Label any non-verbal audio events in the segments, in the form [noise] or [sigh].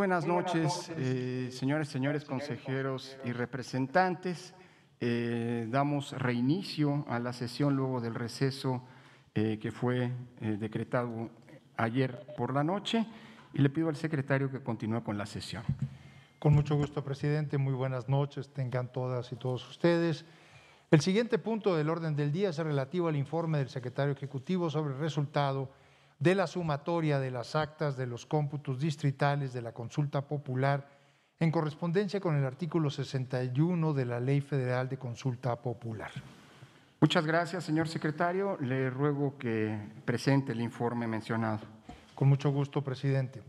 buenas noches, eh, señores, señores consejeros y representantes. Eh, damos reinicio a la sesión luego del receso eh, que fue decretado ayer por la noche y le pido al secretario que continúe con la sesión. Con mucho gusto, presidente. Muy buenas noches. Tengan todas y todos ustedes. El siguiente punto del orden del día es relativo al informe del secretario ejecutivo sobre el resultado de la sumatoria de las actas de los cómputos distritales de la consulta popular en correspondencia con el artículo 61 de la Ley Federal de Consulta Popular. Muchas gracias, señor secretario. Le ruego que presente el informe mencionado. Con mucho gusto, presidente.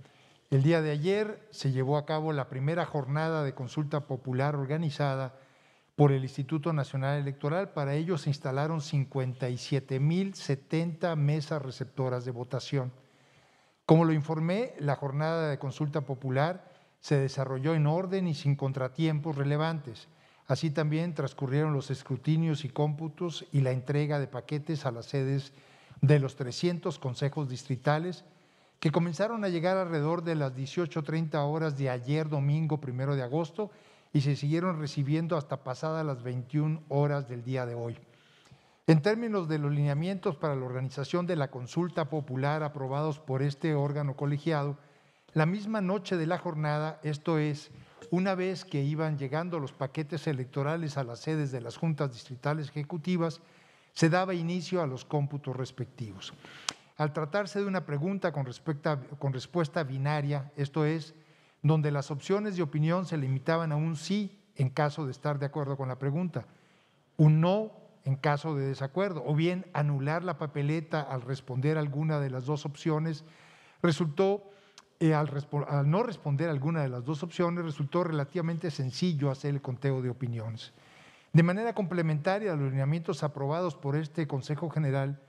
El día de ayer se llevó a cabo la primera jornada de consulta popular organizada por el Instituto Nacional Electoral. Para ello se instalaron 57.070 mesas receptoras de votación. Como lo informé, la jornada de consulta popular se desarrolló en orden y sin contratiempos relevantes. Así también transcurrieron los escrutinios y cómputos y la entrega de paquetes a las sedes de los 300 consejos distritales que comenzaron a llegar alrededor de las 18.30 horas de ayer domingo primero de agosto y se siguieron recibiendo hasta pasadas las 21 horas del día de hoy. En términos de los lineamientos para la organización de la consulta popular aprobados por este órgano colegiado, la misma noche de la jornada, esto es, una vez que iban llegando los paquetes electorales a las sedes de las juntas distritales ejecutivas, se daba inicio a los cómputos respectivos. Al tratarse de una pregunta con, con respuesta binaria, esto es, donde las opciones de opinión se limitaban a un sí en caso de estar de acuerdo con la pregunta, un no en caso de desacuerdo, o bien anular la papeleta al responder alguna de las dos opciones, resultó, eh, al, no responder alguna de las dos opciones, resultó relativamente sencillo hacer el conteo de opiniones. De manera complementaria a los lineamientos aprobados por este Consejo General,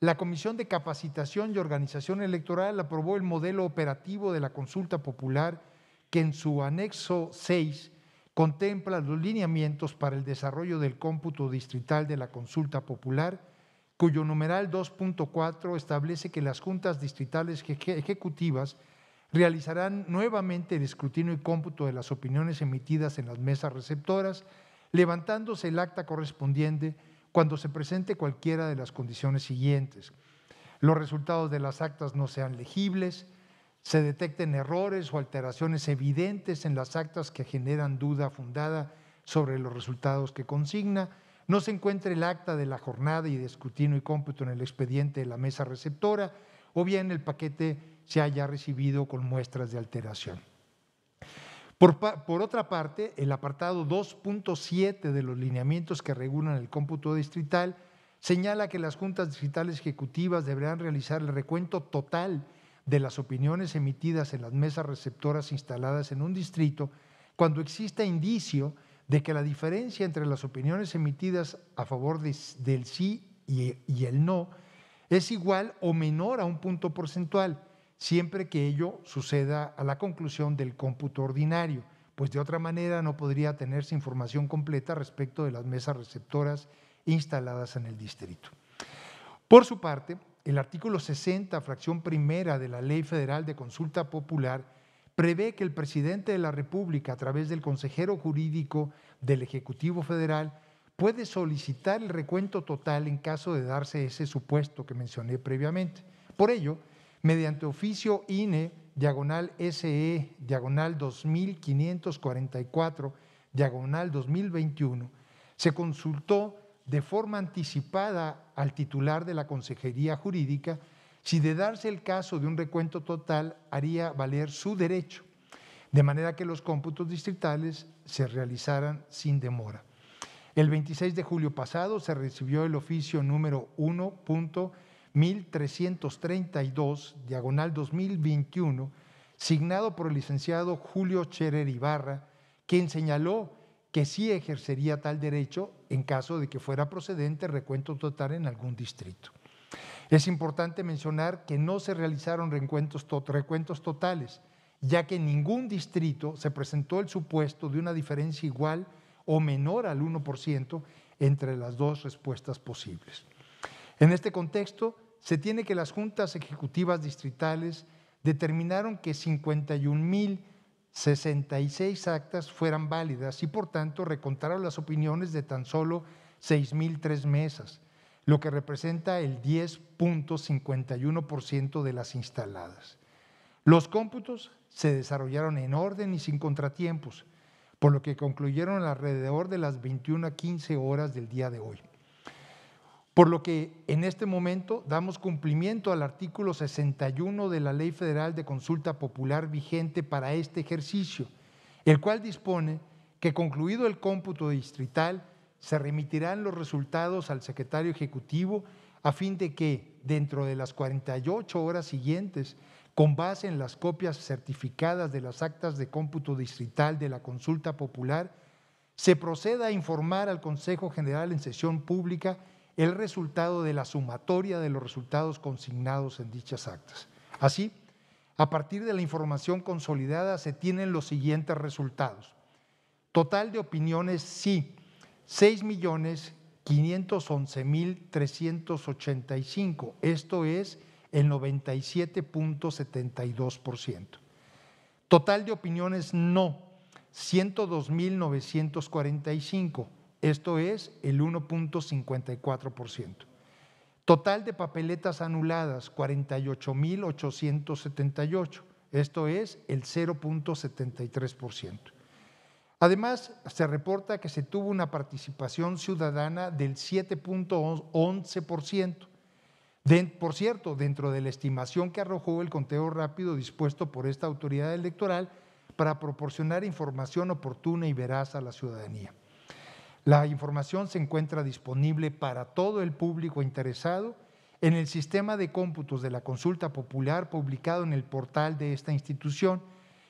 la Comisión de Capacitación y Organización Electoral aprobó el modelo operativo de la consulta popular que en su anexo 6 contempla los lineamientos para el desarrollo del cómputo distrital de la consulta popular, cuyo numeral 2.4 establece que las juntas distritales ejecutivas realizarán nuevamente el escrutinio y cómputo de las opiniones emitidas en las mesas receptoras, levantándose el acta correspondiente cuando se presente cualquiera de las condiciones siguientes. Los resultados de las actas no sean legibles, se detecten errores o alteraciones evidentes en las actas que generan duda fundada sobre los resultados que consigna. No se encuentre el acta de la jornada y de escrutinio y cómputo en el expediente de la mesa receptora o bien el paquete se haya recibido con muestras de alteración. Por, por, otra parte, el apartado 2.7 de los lineamientos que regulan el cómputo distrital señala que las juntas distritales ejecutivas deberán realizar el recuento total de las opiniones emitidas en las mesas receptoras instaladas en un distrito cuando exista indicio de que la diferencia entre las opiniones emitidas a favor del sí y el no es igual o menor a un punto porcentual, siempre que ello suceda a la conclusión del cómputo ordinario, pues de otra manera no podría tenerse información completa respecto de las mesas receptoras instaladas en el distrito. Por su parte, el artículo 60, fracción primera de la Ley Federal de Consulta Popular, prevé que el presidente de la República, a través del consejero jurídico del Ejecutivo Federal, puede solicitar el recuento total en caso de darse ese supuesto que mencioné previamente. Por ello, mediante oficio INE, diagonal SE, diagonal 2544, diagonal 2021, se consultó de forma anticipada al titular de la Consejería Jurídica si de darse el caso de un recuento total haría valer su derecho, de manera que los cómputos distritales se realizaran sin demora. El 26 de julio pasado se recibió el oficio número 1.1332, diagonal 2021, signado por el licenciado Julio Cherer Ibarra, quien señaló que sí ejercería tal derecho en caso de que fuera procedente recuento total en algún distrito. Es importante mencionar que no se realizaron recuentos, totales, ya que en ningún distrito se presentó el supuesto de una diferencia igual o menor al 1% entre las dos respuestas posibles. En este contexto, se tiene que las juntas ejecutivas distritales determinaron que 51 mil 66 actas fueran válidas y por tanto recontaron las opiniones de tan solo 6.003 mesas, lo que representa el 10.51% de las instaladas. Los cómputos se desarrollaron en orden y sin contratiempos, por lo que concluyeron alrededor de las 21 a 15 horas del día de hoy. Por lo que en este momento damos cumplimiento al artículo 61 de la Ley Federal de Consulta Popular vigente para este ejercicio, el cual dispone que concluido el cómputo distrital, se remitirán los resultados al secretario ejecutivo a fin de que, dentro de las 48 horas siguientes, con base en las copias certificadas de las actas de cómputo distrital de la consulta popular, se proceda a informar al Consejo General en sesión pública el resultado de la sumatoria de los resultados consignados en dichas actas. Así, a partir de la información consolidada se tienen los siguientes resultados. Total de opiniones, sí, 6.511.385, esto es el 97.72%. Total de opiniones, no, 102.945, esto es el 1.54%. Total de papeletas anuladas, 48.878. Esto es el 0.73%. Además, se reporta que se tuvo una participación ciudadana del 7.11%. ciento. por cierto, dentro de la estimación que arrojó el conteo rápido dispuesto por esta autoridad electoral para proporcionar información oportuna y veraz a la ciudadanía. La información se encuentra disponible para todo el público interesado en el sistema de cómputos de la consulta popular publicado en el portal de esta institución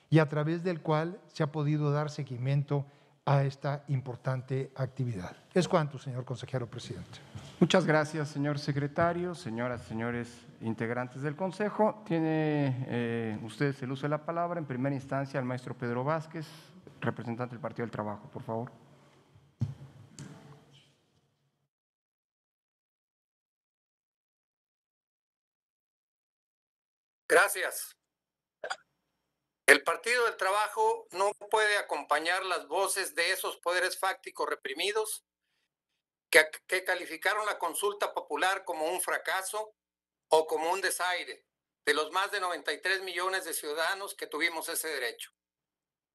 y a través del cual se ha podido dar seguimiento a esta importante actividad. Es cuanto, señor consejero presidente. Muchas gracias, señor secretario, señoras, señores integrantes del Consejo. Tiene eh, usted ustedes el uso de la palabra. En primera instancia, al maestro Pedro Vázquez, representante del Partido del Trabajo, por favor. Gracias. El Partido del Trabajo no puede acompañar las voces de esos poderes fácticos reprimidos que, calificaron la consulta popular como un fracaso o como un desaire de los más de 93 millones de ciudadanos que tuvimos ese derecho.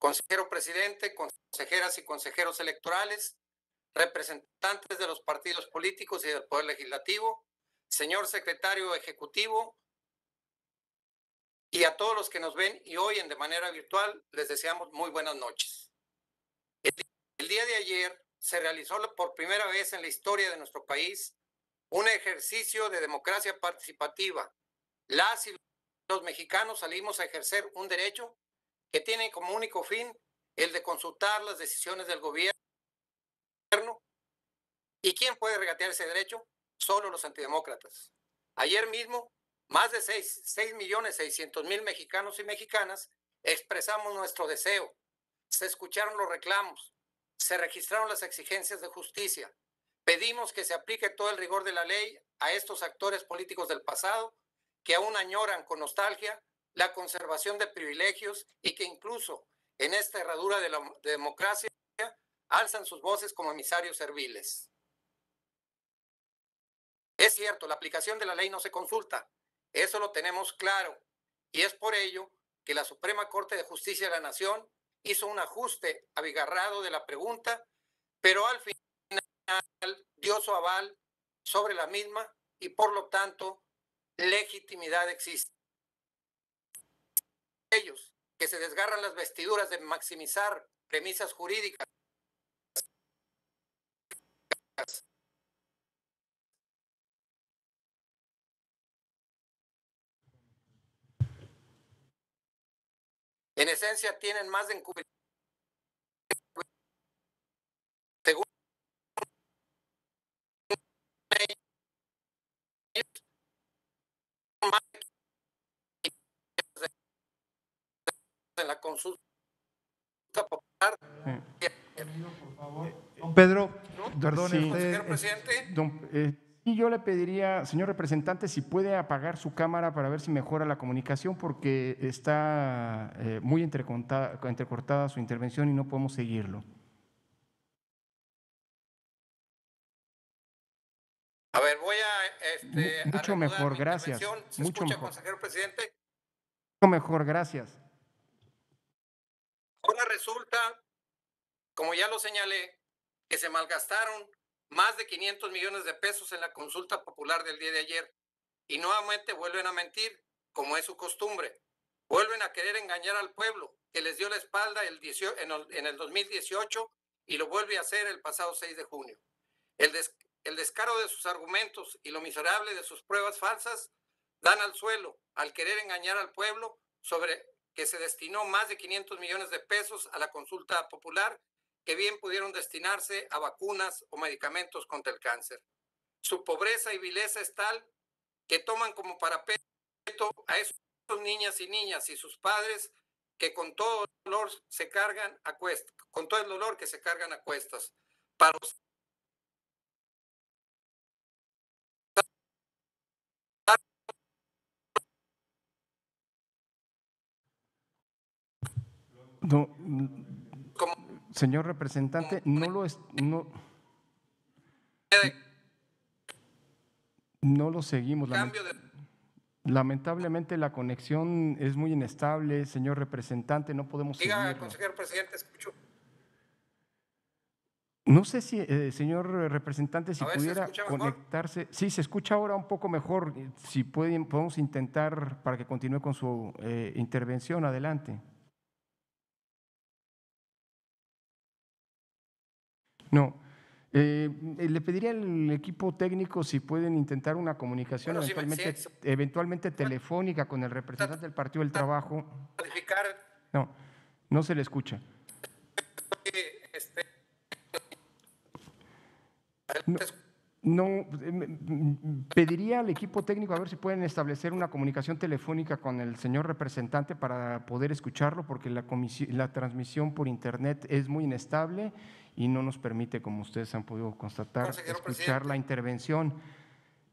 Consejero presidente, consejeras y consejeros electorales, representantes de los partidos políticos y del Poder Legislativo, señor secretario ejecutivo, y a todos los que nos ven y oyen de manera virtual, les deseamos muy buenas noches. El día de ayer se realizó por primera vez en la historia de nuestro país un ejercicio de democracia participativa. Las y los mexicanos salimos a ejercer un derecho que tiene como único fin el de consultar las decisiones del gobierno. ¿Y quién puede regatear ese derecho? Solo los antidemócratas. Ayer mismo más de 6.600.000 millones mexicanos y mexicanas expresamos nuestro deseo. Se escucharon los reclamos, se registraron las exigencias de justicia. Pedimos que se aplique todo el rigor de la ley a estos actores políticos del pasado que aún añoran con nostalgia la conservación de privilegios y que incluso en esta herradura de la democracia alzan sus voces como emisarios serviles. Es cierto, la aplicación de la ley no se consulta, eso lo tenemos claro. Y es por ello que la Suprema Corte de Justicia de la Nación hizo un ajuste abigarrado de la pregunta, pero al final dio su aval sobre la misma y por lo tanto legitimidad existe. Ellos que se desgarran las vestiduras de maximizar premisas jurídicas En esencia tienen más de encubrir. Según de la consulta popular. Mm. Pedro, perdón, sí. presidente. don, eh, y yo le pediría, señor representante, si puede apagar su cámara para ver si mejora la comunicación, porque está eh, muy entrecortada, entrecortada su intervención y no podemos seguirlo. A ver, voy a... Este, mucho mejor, gracias. mucho mejor. presidente? Mucho mejor, gracias. Ahora resulta, como ya lo señalé, que se malgastaron más de 500 millones de pesos en la consulta popular del día de ayer. Y nuevamente vuelven a mentir, como es su costumbre. Vuelven a querer engañar al pueblo, que les dio la espalda el en, el, 2018 y lo vuelve a hacer el pasado 6 de junio. El, el descaro de sus argumentos y lo miserable de sus pruebas falsas dan al suelo al querer engañar al pueblo sobre que se destinó más de 500 millones de pesos a la consulta popular que bien pudieron destinarse a vacunas o medicamentos contra el cáncer. Su pobreza y vileza es tal que toman como parapeto a esos niñas y niñas y sus padres que con todo el dolor se cargan a cuestas, con todo el que se cargan a cuestas. Para Señor representante, no lo es, no, no lo seguimos. Lamentablemente la conexión es muy inestable, señor representante, no podemos Diga, consejero presidente, escucho. No sé si, eh, señor representante, si pudiera conectarse. Sí, se escucha ahora un poco mejor. Si pueden, podemos intentar para que continúe con su eh, intervención. Adelante. No. Eh, eh, le pediría al equipo técnico si pueden intentar una comunicación eventualmente, telefónica con el representante del Partido del Trabajo. No, no se le escucha. Este. No, mm, pediría al equipo técnico a ver si pueden establecer una comunicación telefónica con el señor representante para poder escucharlo, porque la, la transmisión por internet es muy inestable y no nos permite, como ustedes han podido constatar, escuchar la intervención.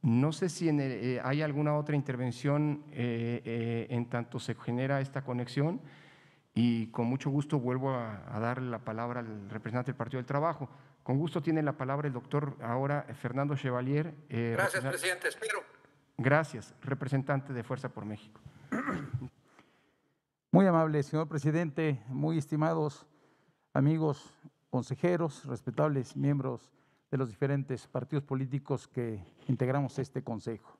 No sé si eh, hay alguna otra intervención eh, eh, en tanto se genera esta conexión y con mucho gusto vuelvo a, a darle la palabra al representante del Partido del Trabajo. Con gusto tiene la palabra el doctor ahora Fernando Chevalier. Gracias, presidente, espero. Gracias, representante de Fuerza por México. Muy amable, señor presidente, muy estimados amigos consejeros, respetables miembros de los diferentes partidos políticos que integramos este Consejo.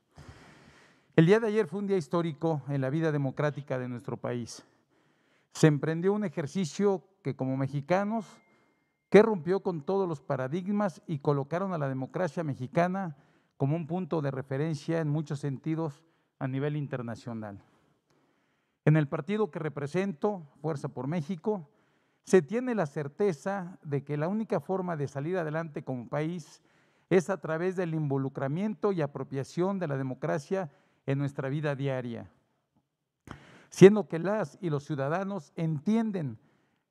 El día de ayer fue un día histórico en la vida democrática de nuestro país. Se emprendió un ejercicio que como mexicanos, que rompió con todos los paradigmas y colocaron a la democracia mexicana como un punto de referencia en muchos sentidos a nivel internacional. En el partido que represento, Fuerza por México, se tiene la certeza de que la única forma de salir adelante como país es a través del involucramiento y apropiación de la democracia en nuestra vida diaria, siendo que las y los ciudadanos entienden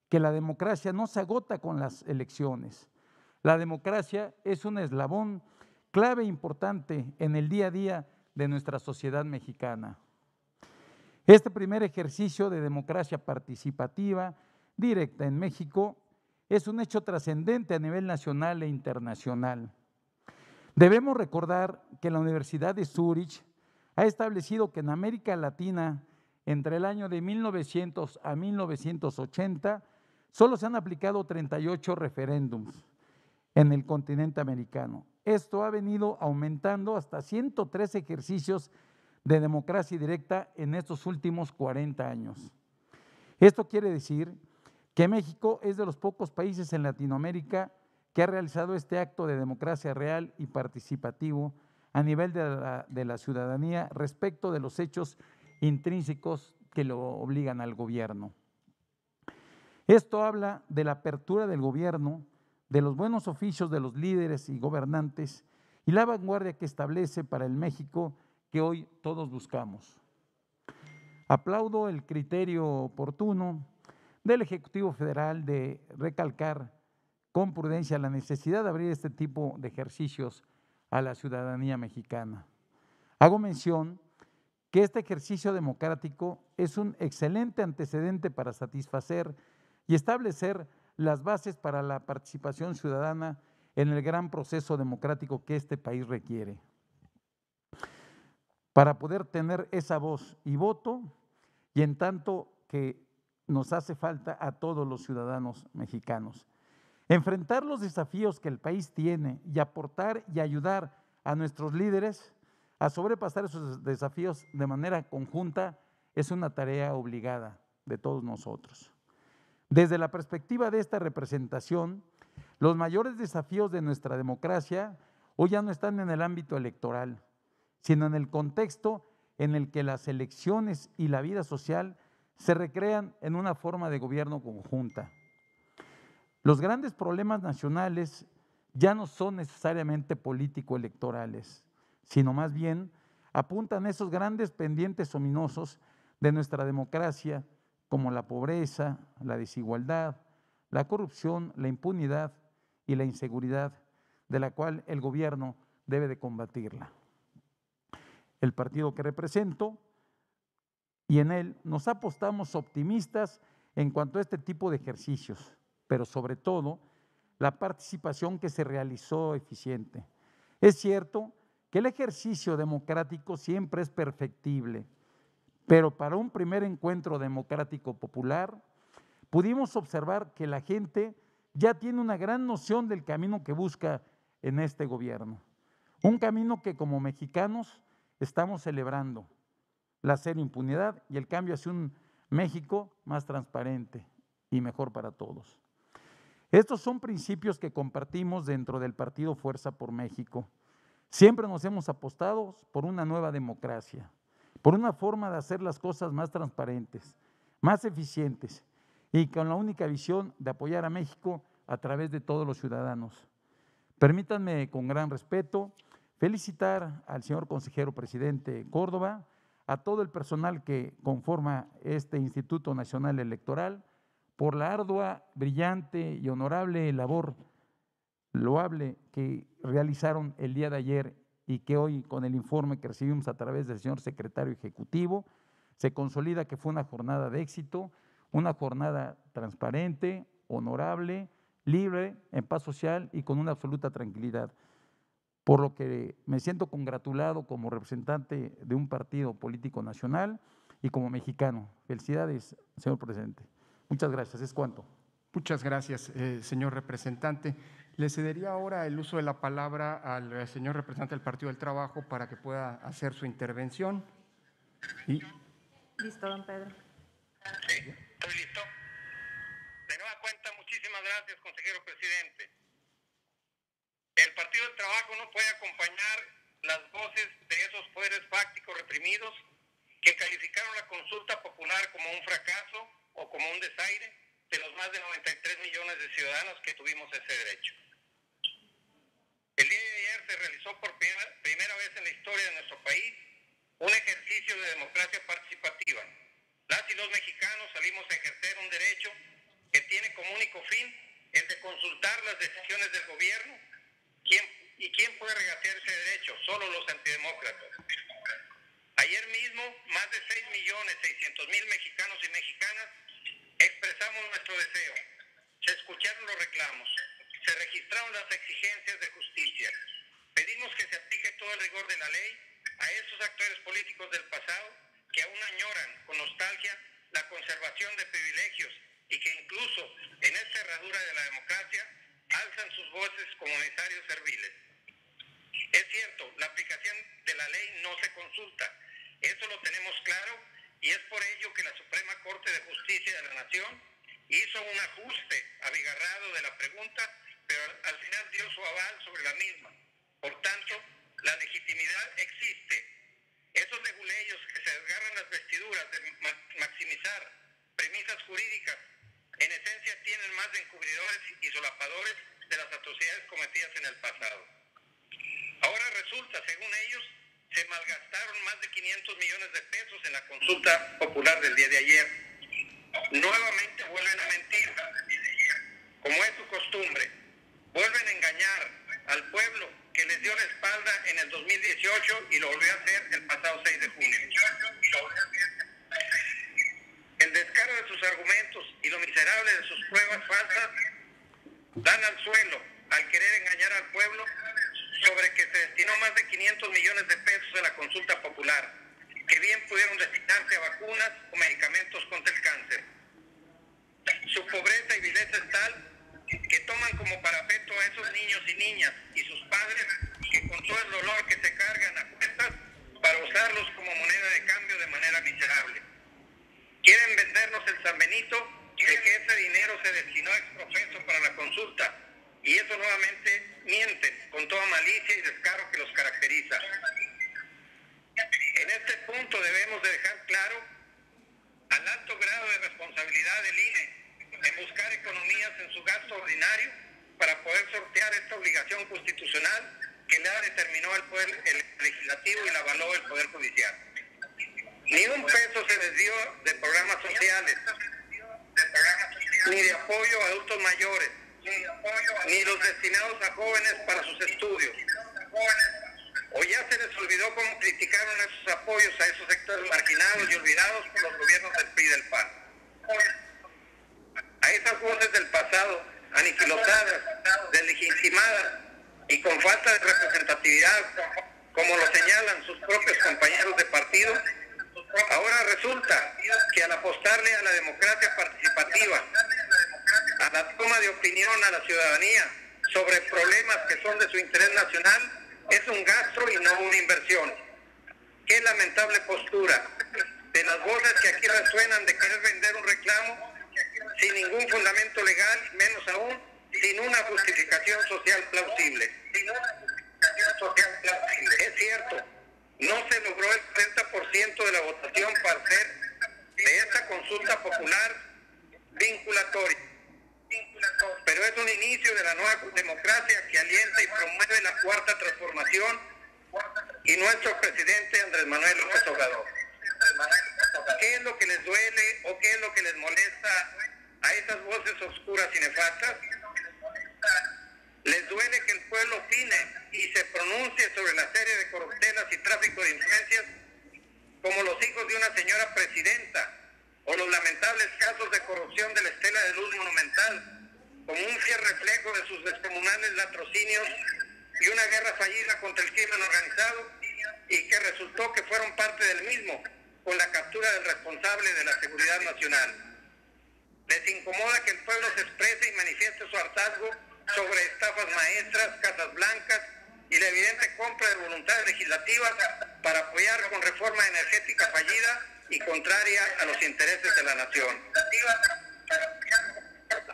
que la democracia no se agota con las elecciones. La democracia es un eslabón clave importante en el día a día de nuestra sociedad mexicana. Este primer ejercicio de democracia participativa directa en México es un hecho trascendente a nivel nacional e internacional. Debemos recordar que la Universidad de Zurich ha establecido que en América Latina, entre el año de 1900 a 1980, solo se han aplicado 38 referéndums en el continente americano. Esto ha venido aumentando hasta 103 ejercicios de democracia directa en estos últimos 40 años. Esto quiere decir que México es de los pocos países en Latinoamérica que ha realizado este acto de democracia real y participativo a nivel de la, ciudadanía respecto de los hechos intrínsecos que lo obligan al gobierno. Esto habla de la apertura del gobierno, de los buenos oficios de los líderes y gobernantes y la vanguardia que establece para el México que hoy todos buscamos. Aplaudo el criterio oportuno del Ejecutivo Federal de recalcar con prudencia la necesidad de abrir este tipo de ejercicios a la ciudadanía mexicana. Hago mención que este ejercicio democrático es un excelente antecedente para satisfacer y establecer las bases para la participación ciudadana en el gran proceso democrático que este país requiere. Para poder tener esa voz y voto, y en tanto que nos hace falta a todos los ciudadanos mexicanos. Enfrentar los desafíos que el país tiene y aportar y ayudar a nuestros líderes a sobrepasar esos desafíos de manera conjunta es una tarea obligada de todos nosotros. Desde la perspectiva de esta representación, los mayores desafíos de nuestra democracia hoy ya no están en el ámbito electoral, sino en el contexto en el que las elecciones y la vida social se recrean en una forma de gobierno conjunta. Los grandes problemas nacionales ya no son necesariamente político-electorales, sino más bien apuntan esos grandes pendientes ominosos de nuestra democracia, como la pobreza, la desigualdad, la corrupción, la impunidad y la inseguridad, de la cual el gobierno debe de combatirla. El partido que represento y en él nos apostamos optimistas en cuanto a este tipo de ejercicios, pero sobre todo la participación que se realizó eficiente. Es cierto que el ejercicio democrático siempre es perfectible, pero para un primer encuentro democrático popular pudimos observar que la gente ya tiene una gran noción del camino que busca en este gobierno, un camino que como mexicanos estamos celebrando la cero impunidad y el cambio hacia un México más transparente y mejor para todos. Estos son principios que compartimos dentro del partido Fuerza por México. Siempre nos hemos apostado por una nueva democracia, por una forma de hacer las cosas más transparentes, más eficientes y con la única visión de apoyar a México a través de todos los ciudadanos. Permítanme con gran respeto felicitar al señor consejero presidente Córdoba, a todo el personal que conforma este Instituto Nacional Electoral por la ardua, brillante y honorable labor loable que realizaron el día de ayer y que hoy con el informe que recibimos a través del señor secretario ejecutivo, se consolida que fue una jornada de éxito, una jornada transparente, honorable, libre, en paz social y con una absoluta tranquilidad por lo que me siento congratulado como representante de un partido político nacional y como mexicano. Felicidades, señor presidente. Muchas gracias. Es cuanto. Muchas gracias, eh, señor representante. Le cedería ahora el uso de la palabra al eh, señor representante del Partido del Trabajo para que pueda hacer su intervención. Listo, don Pedro. estoy listo. De nueva cuenta, muchísimas gracias, consejero presidente. Partido de Trabajo no puede acompañar las voces de esos poderes fácticos reprimidos que calificaron la consulta popular como un fracaso o como un desaire de los más de 93 millones de ciudadanos que tuvimos ese derecho. El día de ayer se realizó por primera vez en la historia de nuestro país un ejercicio de democracia participativa. Las y los mexicanos salimos a ejercer un derecho que tiene como único fin el de consultar las decisiones del gobierno ¿Y quién puede regatear ese derecho? Solo los antidemócratas. Ayer mismo, más de 6 millones mil mexicanos y mexicanas expresamos nuestro deseo. Se escucharon los reclamos, se registraron las exigencias de justicia. Pedimos que se aplique todo el rigor de la ley a esos actores políticos del pasado que aún añoran con nostalgia la conservación de privilegios y que incluso en esta herradura de la democracia alzan sus voces comunitarios serviles. Es cierto, la aplicación de la ley no se consulta, eso lo tenemos claro y es por ello que la Suprema Corte de Justicia de la Nación hizo un ajuste abigarrado de la pregunta, pero al final dio su aval sobre la misma. Por tanto, la legitimidad existe. Esos leguleyos que se desgarran las vestiduras de maximizar premisas jurídicas en esencia tienen más de encubridores y solapadores de las atrocidades cometidas en el pasado. Ahora resulta, según ellos, se malgastaron más de 500 millones de pesos en la consulta popular del día de ayer. Nuevamente vuelven a mentir, como es su costumbre. Vuelven a engañar al pueblo que les dio la espalda en el 2018 y lo volvió a hacer el pasado 6 de junio. El descaro de sus argumentos y lo miserable de sus pruebas falsas, dan al suelo al querer engañar al pueblo sobre que se destinó más de 500 millones de pesos a la consulta popular, que bien pudieron destinarse a vacunas o medicamentos contra el cáncer. Su pobreza y vileza es tal que toman como parapeto a esos niños y niñas y sus padres que con todo el dolor que se cargan a cuentas para usarlos como moneda de cambio de manera miserable. Quieren vendernos el San Benito de que ese dinero se destinó a exprofeso para la consulta. Y eso nuevamente miente, con toda malicia y descaro que los caracteriza. En este punto debemos de dejar claro al alto grado de responsabilidad del INE en buscar economías en su gasto ordinario para poder sortear esta obligación constitucional que la determinó el poder el legislativo y la avaló el poder judicial. Ni un peso se les dio de programas sociales, ni de apoyo a adultos mayores, ni los destinados a jóvenes para sus estudios. O ya se les olvidó cómo criticaron esos apoyos a esos sectores marginados y olvidados por los gobiernos del PRI del PAN. A esas voces del pasado, aniquilotadas, delegitimadas y con falta de representatividad, como lo señalan sus propios compañeros de partido, Ahora resulta que al apostarle a la democracia participativa, a la toma de opinión a la ciudadanía sobre problemas que son de su interés nacional, es un gasto y no una inversión. Qué lamentable postura de las voces que aquí resuenan de querer vender un reclamo sin ningún fundamento legal, menos aún sin una justificación social plausible. Sin una justificación social plausible. Es cierto, no se logró el 30% de la votación para ser de esta consulta popular vinculatoria. Pero es un inicio de la nueva democracia que alienta y promueve la cuarta transformación y nuestro presidente Andrés Manuel López Obrador. ¿Qué es lo que les duele o qué es lo que les molesta a estas voces oscuras y nefastas? Les duele que el pueblo opine y se pronuncie sobre la serie de corruptelas y tráfico de influencias como los hijos de una señora presidenta o los lamentables casos de corrupción de la estela de luz monumental como un fiel reflejo de sus descomunales latrocinios y una guerra fallida contra el crimen organizado y que resultó que fueron parte del mismo con la captura del responsable de la seguridad nacional. Les incomoda que el pueblo se exprese y manifieste su hartazgo sobre estafas maestras, casas blancas y la evidente compra de voluntades legislativas para apoyar con reforma energética fallida y contraria a los intereses de la nación.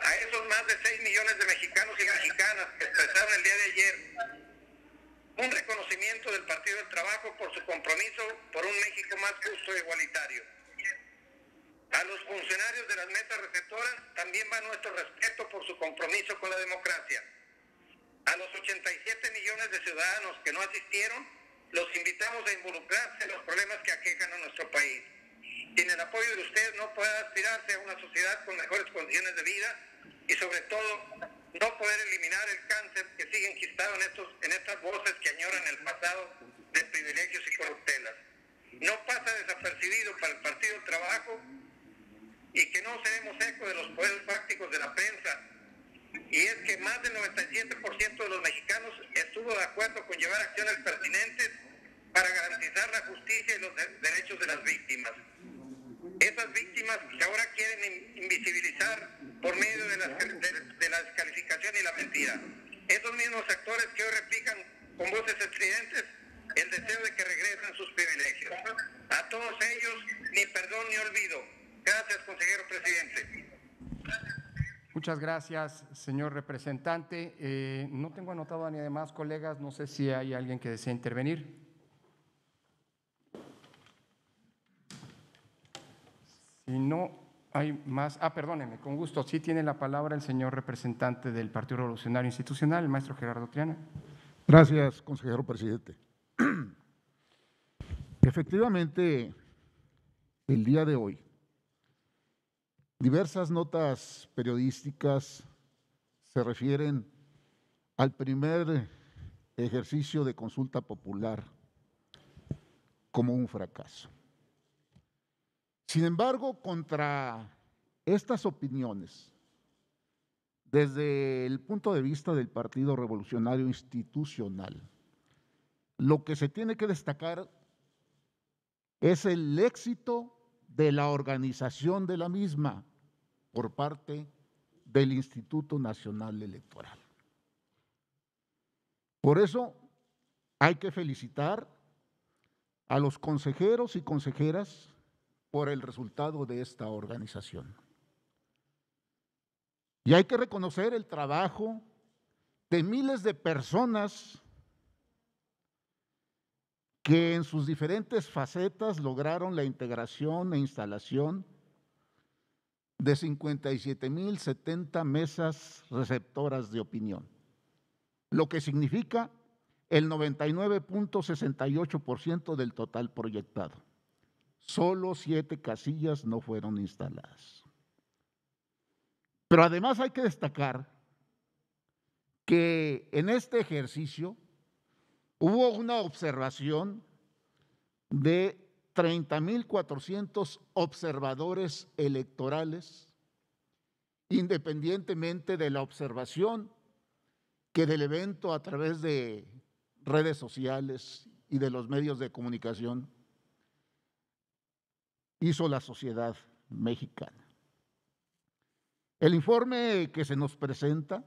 A esos más de 6 millones de mexicanos y mexicanas que expresaron el día de ayer un reconocimiento del Partido del Trabajo por su compromiso por un México más justo e igualitario. A los funcionarios de las metas receptoras también va nuestro respeto por su compromiso con la democracia. A los 87 millones de ciudadanos que no asistieron, los invitamos a involucrarse en los problemas que aquejan a nuestro país. Sin el apoyo de ustedes no puede aspirarse a una sociedad con mejores condiciones de vida y sobre todo no poder eliminar el cáncer que sigue enquistado en, estos, en estas voces que añoran el pasado de privilegios y corruptelas. No pasa desapercibido para el Partido Trabajo y que no se eco de los poderes prácticos de la prensa. Y es que más del 97% de los mexicanos estuvo de acuerdo con llevar acciones pertinentes para garantizar la justicia y los derechos de las víctimas. Esas víctimas que ahora quieren invisibilizar por medio de la, de, de la descalificación y la mentira. Esos mismos actores que hoy replican con voces estridentes el deseo de que regresen sus privilegios. A todos ellos, ni perdón ni olvido Gracias, consejero presidente. Muchas gracias, señor representante. Eh, no tengo anotado a ni además colegas. No sé si hay alguien que desee intervenir. Si no hay más. Ah, perdóneme, con gusto. Sí tiene la palabra el señor representante del Partido Revolucionario Institucional, el maestro Gerardo Triana. Gracias, consejero presidente. [clears throat] Efectivamente, el día de hoy Diversas notas periodísticas se refieren al primer ejercicio de consulta popular como un fracaso. Sin embargo, contra estas opiniones, desde el punto de vista del Partido Revolucionario Institucional, lo que se tiene que destacar es el éxito de la organización de la misma por parte del Instituto Nacional Electoral. Por eso hay que felicitar a los consejeros y consejeras por el resultado de esta organización. Y hay que reconocer el trabajo de miles de personas que en sus diferentes facetas lograron la integración e instalación de 57.070 mesas receptoras de opinión, lo que significa el 99.68% del total proyectado. Solo siete casillas no fueron instaladas. Pero además hay que destacar que en este ejercicio hubo una observación de 30.400 observadores electorales, independientemente de la observación que del evento a través de redes sociales y de los medios de comunicación hizo la sociedad mexicana. El informe que se nos presenta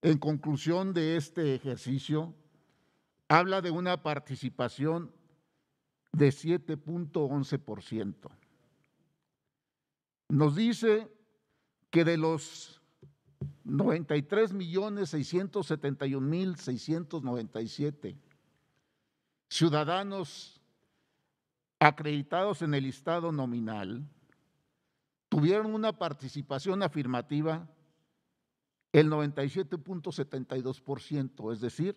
en conclusión de este ejercicio habla de una participación de 7.11%. Nos dice que de los 93 millones 671 mil ciudadanos acreditados en el listado nominal tuvieron una participación afirmativa el 97.72%, es decir,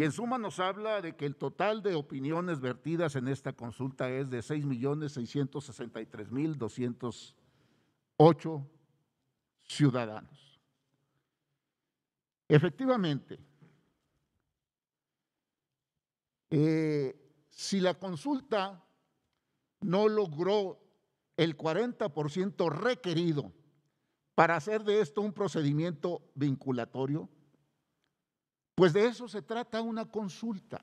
Y en suma nos habla de que el total de opiniones vertidas en esta consulta es de 6.663.208 ciudadanos. Efectivamente, eh, si la consulta no logró el 40% requerido para hacer de esto un procedimiento vinculatorio, pues de eso se trata una consulta,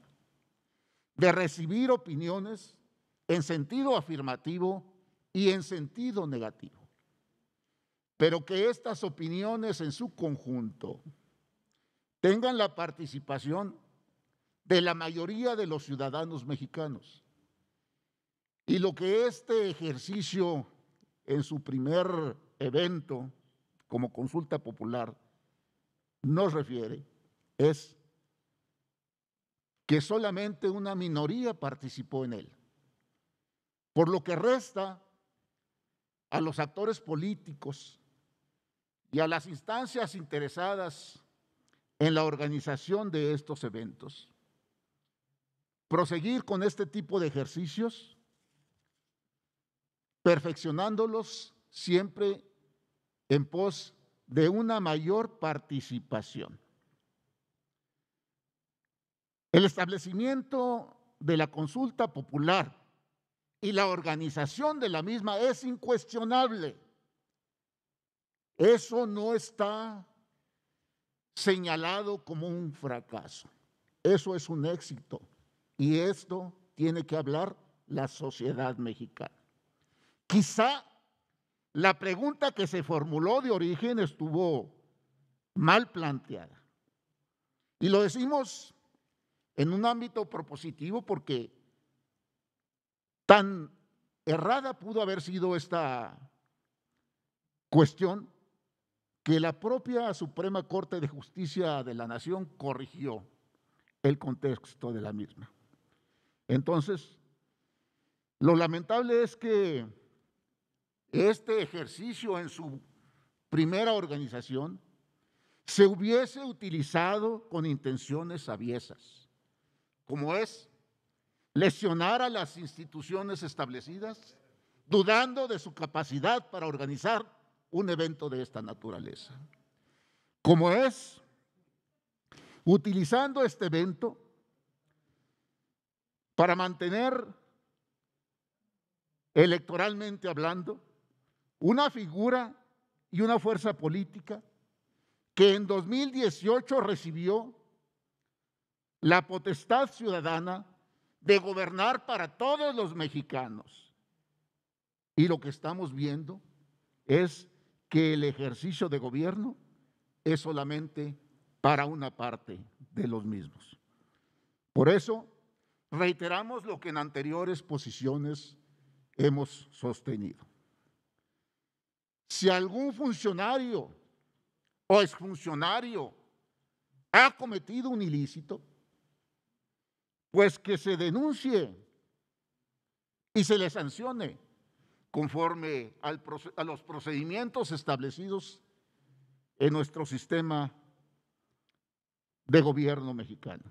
de recibir opiniones en sentido afirmativo y en sentido negativo. Pero que estas opiniones en su conjunto tengan la participación de la mayoría de los ciudadanos mexicanos. Y lo que este ejercicio en su primer evento como consulta popular nos refiere es que solamente una minoría participó en él. Por lo que resta a los actores políticos y a las instancias interesadas en la organización de estos eventos. Proseguir con este tipo de ejercicios, perfeccionándolos siempre en pos de una mayor participación. El establecimiento de la consulta popular y la organización de la misma es incuestionable. Eso no está señalado como un fracaso. Eso es un éxito. Y esto tiene que hablar la sociedad mexicana. Quizá la pregunta que se formuló de origen estuvo mal planteada. Y lo decimos en un ámbito propositivo porque tan errada pudo haber sido esta cuestión que la propia Suprema Corte de Justicia de la Nación corrigió el contexto de la misma. Entonces, lo lamentable es que este ejercicio en su primera organización se hubiese utilizado con intenciones aviesas como es lesionar a las instituciones establecidas, dudando de su capacidad para organizar un evento de esta naturaleza. Como es, utilizando este evento para mantener, electoralmente hablando, una figura y una fuerza política que en 2018 recibió la potestad ciudadana de gobernar para todos los mexicanos. Y lo que estamos viendo es que el ejercicio de gobierno es solamente para una parte de los mismos. Por eso, reiteramos lo que en anteriores posiciones hemos sostenido. Si algún funcionario o exfuncionario ha cometido un ilícito, pues que se denuncie y se le sancione conforme al, a los procedimientos establecidos en nuestro sistema de gobierno mexicano.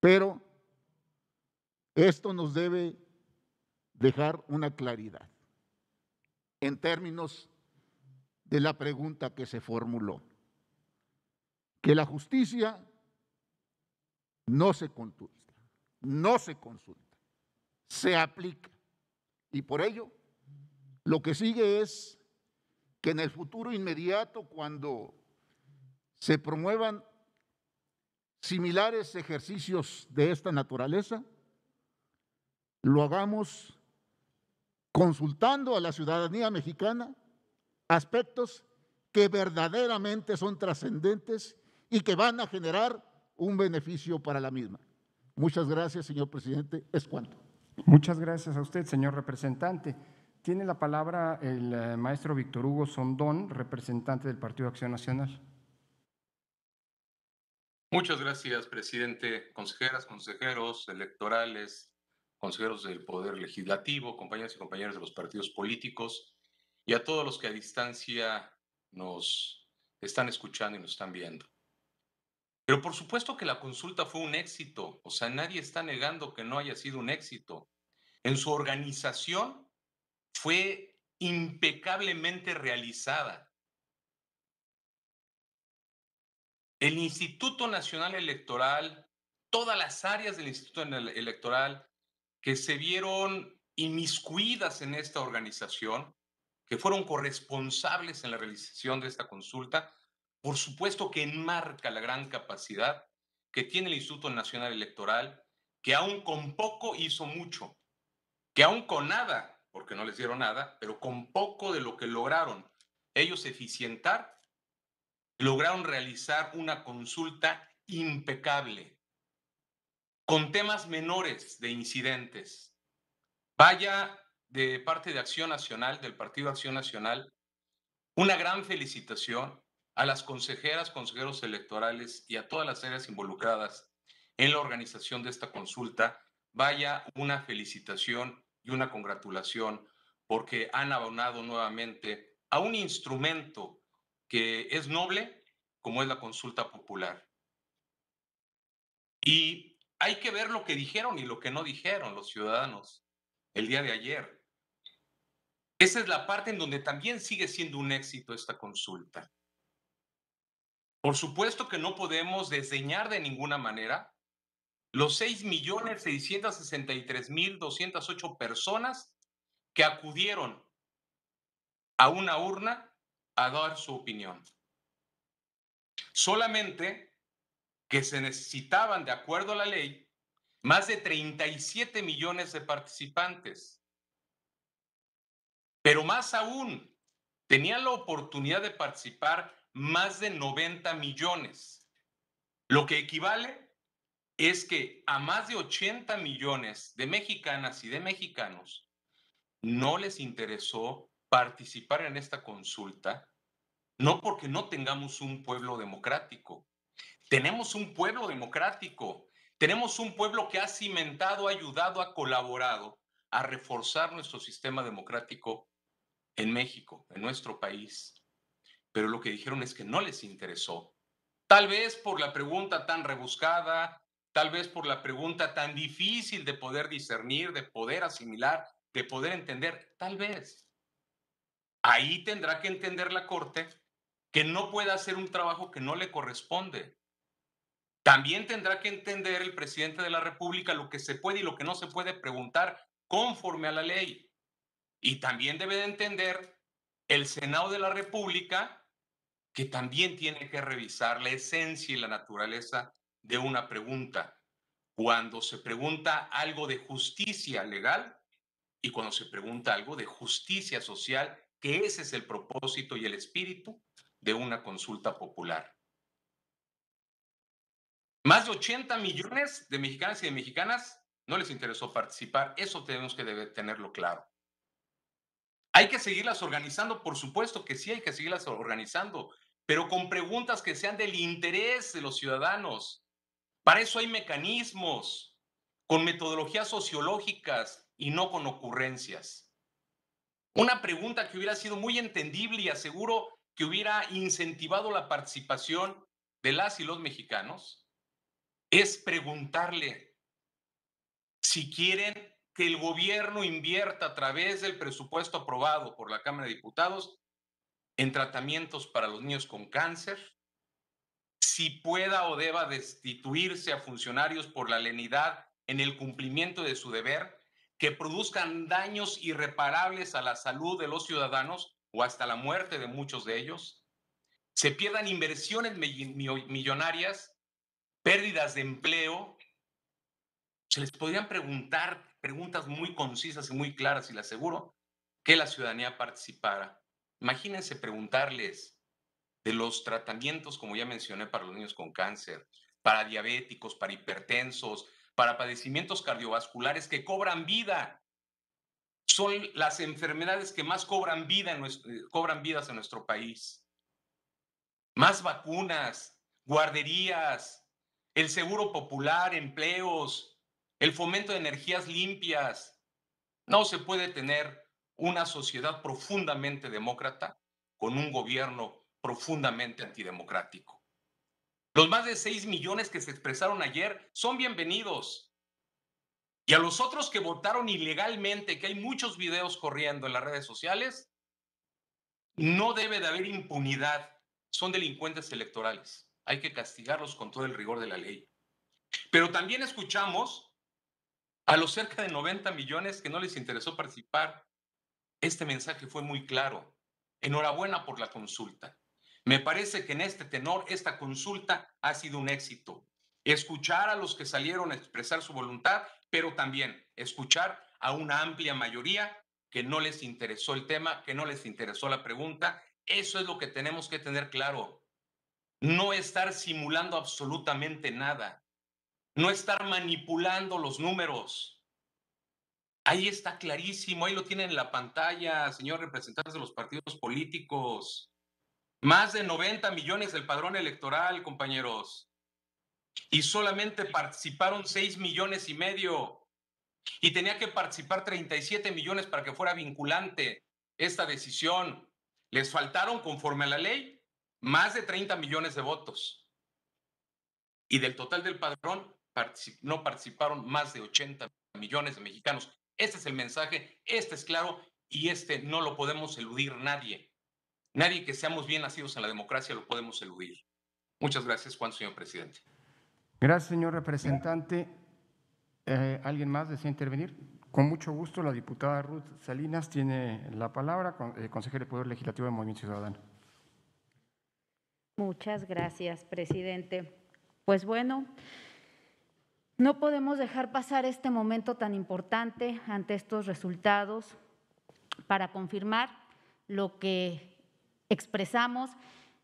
Pero esto nos debe dejar una claridad en términos de la pregunta que se formuló, que la justicia no se consulta, no se consulta, se aplica. Y por ello, lo que sigue es que en el futuro inmediato, cuando se promuevan similares ejercicios de esta naturaleza, lo hagamos consultando a la ciudadanía mexicana aspectos que verdaderamente son trascendentes y que van a generar un beneficio para la misma. Muchas gracias, señor presidente. Es cuanto. Muchas gracias a usted, señor representante. Tiene la palabra el eh, maestro Víctor Hugo Sondón, representante del Partido Acción Nacional. Muchas gracias, presidente, consejeras, consejeros electorales, consejeros del Poder Legislativo, compañeras y compañeros de los partidos políticos y a todos los que a distancia nos están escuchando y nos están viendo. Pero por supuesto que la consulta fue un éxito, o sea, nadie está negando que no haya sido un éxito. En su organización fue impecablemente realizada. El Instituto Nacional Electoral, todas las áreas del Instituto Electoral que se vieron inmiscuidas en esta organización, que fueron corresponsables en la realización de esta consulta, por supuesto que enmarca la gran capacidad que tiene el Instituto Nacional Electoral, que aún con poco hizo mucho, que aún con nada, porque no les dieron nada, pero con poco de lo que lograron ellos eficientar, lograron realizar una consulta impecable, con temas menores de incidentes. Vaya de parte de Acción Nacional, del Partido Acción Nacional, una gran felicitación a las consejeras, consejeros electorales y a todas las áreas involucradas en la organización de esta consulta, vaya una felicitación y una congratulación porque han abonado nuevamente a un instrumento que es noble como es la consulta popular. Y hay que ver lo que dijeron y lo que no dijeron los ciudadanos el día de ayer. Esa es la parte en donde también sigue siendo un éxito esta consulta. Por supuesto que no podemos desdeñar de ninguna manera los 6.663.208 personas que acudieron a una urna a dar su opinión. Solamente que se necesitaban, de acuerdo a la ley, más de 37 millones de participantes. Pero más aún, tenían la oportunidad de participar más de 90 millones. Lo que equivale es que a más de 80 millones de mexicanas y de mexicanos no les interesó participar en esta consulta, no porque no tengamos un pueblo democrático. Tenemos un pueblo democrático, tenemos un pueblo que ha cimentado, ha ayudado, ha colaborado a reforzar nuestro sistema democrático en México, en nuestro país pero lo que dijeron es que no les interesó. Tal vez por la pregunta tan rebuscada, tal vez por la pregunta tan difícil de poder discernir, de poder asimilar, de poder entender, tal vez. Ahí tendrá que entender la Corte que no puede hacer un trabajo que no le corresponde. También tendrá que entender el presidente de la República lo que se puede y lo que no se puede preguntar conforme a la ley. Y también debe de entender el Senado de la República que también tiene que revisar la esencia y la naturaleza de una pregunta. Cuando se pregunta algo de justicia legal y cuando se pregunta algo de justicia social, que ese es el propósito y el espíritu de una consulta popular. Más de 80 millones de mexicanas y de mexicanas no les interesó participar. Eso tenemos que tenerlo claro. Hay que seguirlas organizando, por supuesto que sí, hay que seguirlas organizando pero con preguntas que sean del interés de los ciudadanos. Para eso hay mecanismos, con metodologías sociológicas y no con ocurrencias. Una pregunta que hubiera sido muy entendible y aseguro que hubiera incentivado la participación de las y los mexicanos es preguntarle si quieren que el gobierno invierta a través del presupuesto aprobado por la Cámara de Diputados en tratamientos para los niños con cáncer, si pueda o deba destituirse a funcionarios por la lenidad en el cumplimiento de su deber, que produzcan daños irreparables a la salud de los ciudadanos o hasta la muerte de muchos de ellos, se pierdan inversiones millonarias, pérdidas de empleo. Se les podrían preguntar preguntas muy concisas y muy claras, y les aseguro que la ciudadanía participara Imagínense preguntarles de los tratamientos, como ya mencioné, para los niños con cáncer, para diabéticos, para hipertensos, para padecimientos cardiovasculares que cobran vida. Son las enfermedades que más cobran, vida en nuestro, eh, cobran vidas en nuestro país. Más vacunas, guarderías, el seguro popular, empleos, el fomento de energías limpias. No se puede tener una sociedad profundamente demócrata con un gobierno profundamente antidemocrático. Los más de 6 millones que se expresaron ayer son bienvenidos. Y a los otros que votaron ilegalmente, que hay muchos videos corriendo en las redes sociales, no debe de haber impunidad. Son delincuentes electorales. Hay que castigarlos con todo el rigor de la ley. Pero también escuchamos a los cerca de 90 millones que no les interesó participar este mensaje fue muy claro. Enhorabuena por la consulta. Me parece que en este tenor esta consulta ha sido un éxito. Escuchar a los que salieron a expresar su voluntad, pero también escuchar a una amplia mayoría que no les interesó el tema, que no les interesó la pregunta. Eso es lo que tenemos que tener claro. No estar simulando absolutamente nada. No estar manipulando los números Ahí está clarísimo, ahí lo tienen en la pantalla, señor representantes de los partidos políticos. Más de 90 millones del padrón electoral, compañeros. Y solamente participaron 6 millones y medio. Y tenía que participar 37 millones para que fuera vinculante esta decisión. Les faltaron, conforme a la ley, más de 30 millones de votos. Y del total del padrón, no participaron más de 80 millones de mexicanos. Este es el mensaje, este es claro y este no lo podemos eludir nadie. Nadie que seamos bien nacidos en la democracia lo podemos eludir. Muchas gracias, Juan, señor presidente. Gracias, señor representante. Eh, ¿Alguien más desea intervenir? Con mucho gusto, la diputada Ruth Salinas tiene la palabra, eh, consejera de Poder Legislativo de Movimiento Ciudadano. Muchas gracias, presidente. Pues bueno, no podemos dejar pasar este momento tan importante ante estos resultados para confirmar lo que expresamos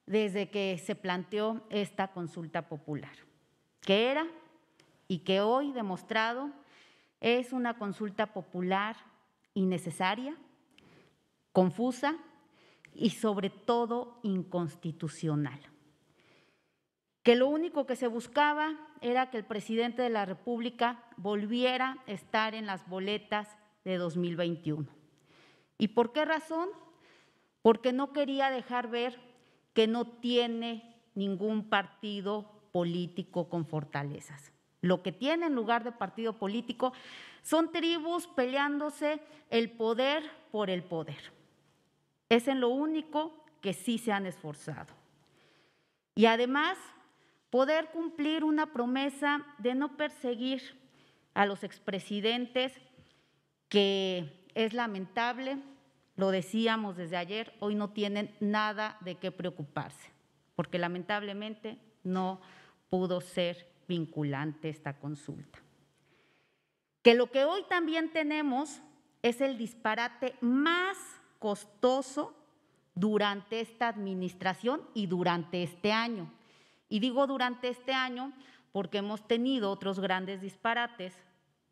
desde que se planteó esta consulta popular, que era y que hoy demostrado es una consulta popular innecesaria, confusa y sobre todo inconstitucional que lo único que se buscaba era que el presidente de la República volviera a estar en las boletas de 2021. ¿Y por qué razón? Porque no quería dejar ver que no tiene ningún partido político con fortalezas. Lo que tiene en lugar de partido político son tribus peleándose el poder por el poder. Es en lo único que sí se han esforzado. Y además poder cumplir una promesa de no perseguir a los expresidentes, que es lamentable, lo decíamos desde ayer, hoy no tienen nada de qué preocuparse, porque lamentablemente no pudo ser vinculante esta consulta. Que lo que hoy también tenemos es el disparate más costoso durante esta administración y durante este año, y digo durante este año porque hemos tenido otros grandes disparates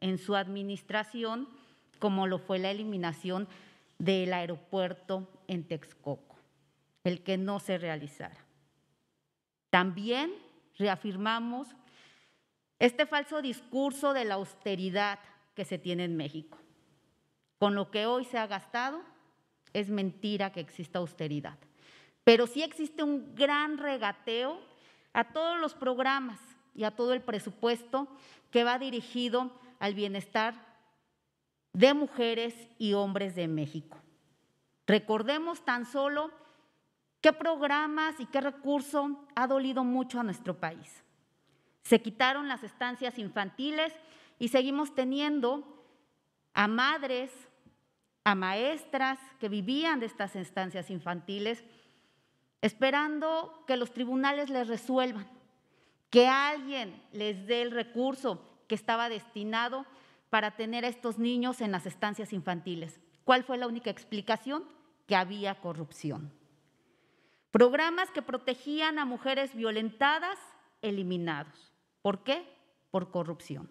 en su administración, como lo fue la eliminación del aeropuerto en Texcoco, el que no se realizara. También reafirmamos este falso discurso de la austeridad que se tiene en México. Con lo que hoy se ha gastado, es mentira que exista austeridad. Pero sí existe un gran regateo a todos los programas y a todo el presupuesto que va dirigido al bienestar de mujeres y hombres de México. Recordemos tan solo qué programas y qué recurso ha dolido mucho a nuestro país. Se quitaron las estancias infantiles y seguimos teniendo a madres, a maestras que vivían de estas estancias infantiles esperando que los tribunales les resuelvan, que alguien les dé el recurso que estaba destinado para tener a estos niños en las estancias infantiles. ¿Cuál fue la única explicación? Que había corrupción. Programas que protegían a mujeres violentadas, eliminados. ¿Por qué? Por corrupción.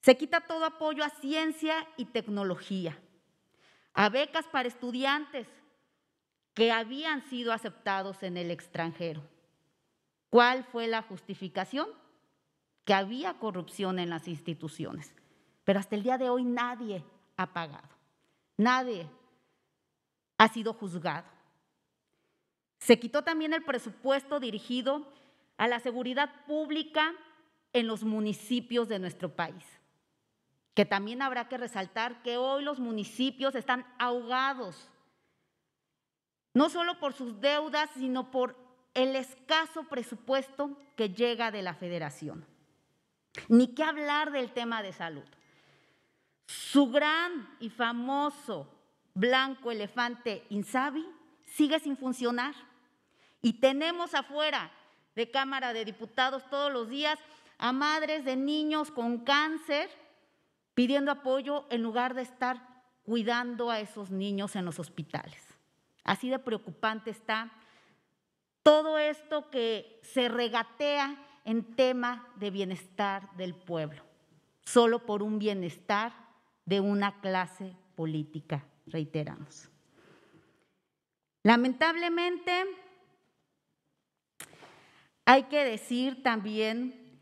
Se quita todo apoyo a ciencia y tecnología, a becas para estudiantes que habían sido aceptados en el extranjero. ¿Cuál fue la justificación? Que había corrupción en las instituciones. Pero hasta el día de hoy nadie ha pagado, nadie ha sido juzgado. Se quitó también el presupuesto dirigido a la seguridad pública en los municipios de nuestro país, que también habrá que resaltar que hoy los municipios están ahogados no solo por sus deudas, sino por el escaso presupuesto que llega de la federación. Ni qué hablar del tema de salud. Su gran y famoso blanco elefante Insabi sigue sin funcionar. Y tenemos afuera de Cámara de Diputados todos los días a madres de niños con cáncer pidiendo apoyo en lugar de estar cuidando a esos niños en los hospitales. Así de preocupante está todo esto que se regatea en tema de bienestar del pueblo, solo por un bienestar de una clase política, reiteramos. Lamentablemente, hay que decir también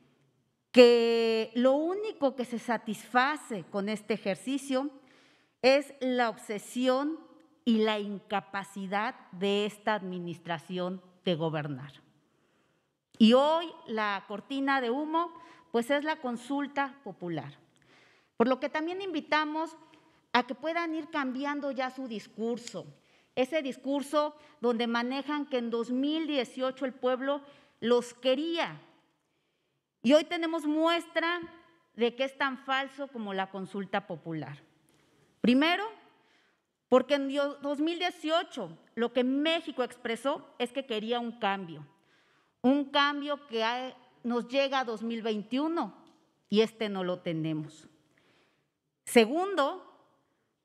que lo único que se satisface con este ejercicio es la obsesión y la incapacidad de esta administración de gobernar. Y hoy la cortina de humo, pues es la consulta popular. Por lo que también invitamos a que puedan ir cambiando ya su discurso, ese discurso donde manejan que en 2018 el pueblo los quería. Y hoy tenemos muestra de que es tan falso como la consulta popular. Primero, porque en 2018 lo que México expresó es que quería un cambio, un cambio que nos llega a 2021 y este no lo tenemos. Segundo,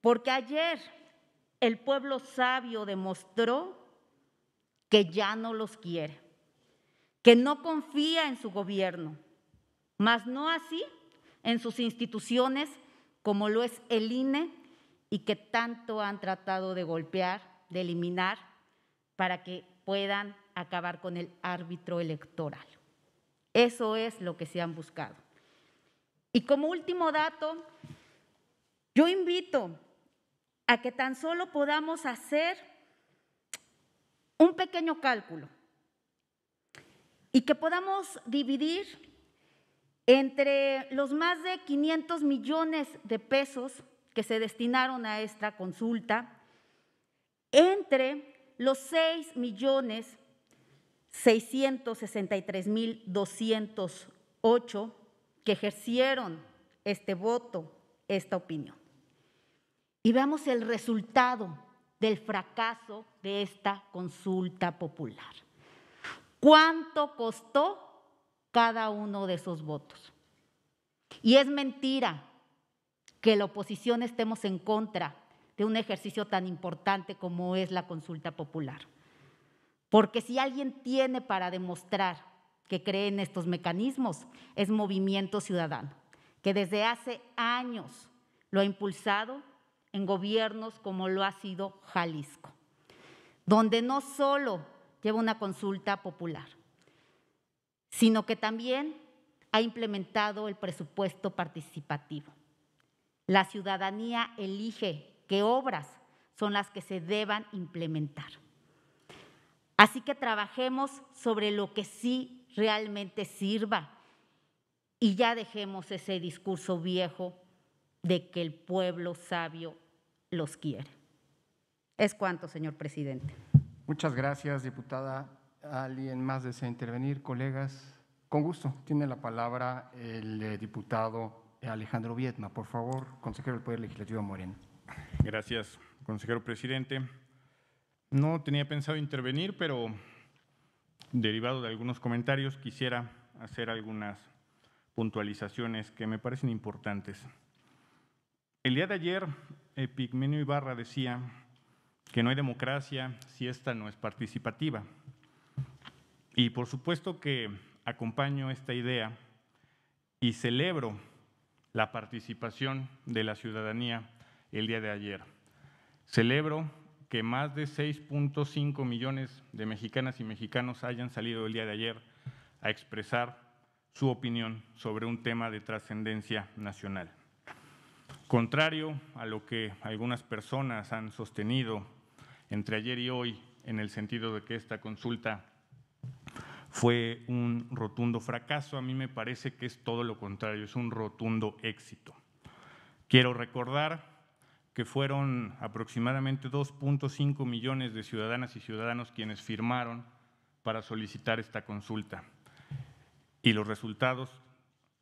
porque ayer el pueblo sabio demostró que ya no los quiere, que no confía en su gobierno, mas no así en sus instituciones como lo es el INE y que tanto han tratado de golpear, de eliminar, para que puedan acabar con el árbitro electoral. Eso es lo que se han buscado. Y como último dato, yo invito a que tan solo podamos hacer un pequeño cálculo y que podamos dividir entre los más de 500 millones de pesos que se destinaron a esta consulta, entre los 6 millones 663 mil que ejercieron este voto, esta opinión. Y veamos el resultado del fracaso de esta consulta popular. ¿Cuánto costó cada uno de esos votos? Y es mentira que la oposición estemos en contra de un ejercicio tan importante como es la consulta popular. Porque si alguien tiene para demostrar que cree en estos mecanismos, es Movimiento Ciudadano, que desde hace años lo ha impulsado en gobiernos como lo ha sido Jalisco, donde no solo lleva una consulta popular, sino que también ha implementado el presupuesto participativo la ciudadanía elige qué obras son las que se deban implementar. Así que trabajemos sobre lo que sí realmente sirva y ya dejemos ese discurso viejo de que el pueblo sabio los quiere. Es cuanto, señor presidente. Muchas gracias, diputada. ¿Alguien más desea intervenir, colegas? Con gusto, tiene la palabra el eh, diputado eh, Alejandro Vietma. Por favor, consejero del Poder Legislativo Moreno. Gracias, consejero presidente. No tenía pensado intervenir, pero derivado de algunos comentarios quisiera hacer algunas puntualizaciones que me parecen importantes. El día de ayer, Pigmenio Ibarra decía que no hay democracia si esta no es participativa. Y por supuesto que acompaño esta idea y celebro la participación de la ciudadanía el día de ayer. Celebro que más de 6.5 millones de mexicanas y mexicanos hayan salido el día de ayer a expresar su opinión sobre un tema de trascendencia nacional. Contrario a lo que algunas personas han sostenido entre ayer y hoy en el sentido de que esta consulta fue un rotundo fracaso, a mí me parece que es todo lo contrario, es un rotundo éxito. Quiero recordar que fueron aproximadamente 2.5 millones de ciudadanas y ciudadanos quienes firmaron para solicitar esta consulta. Y los resultados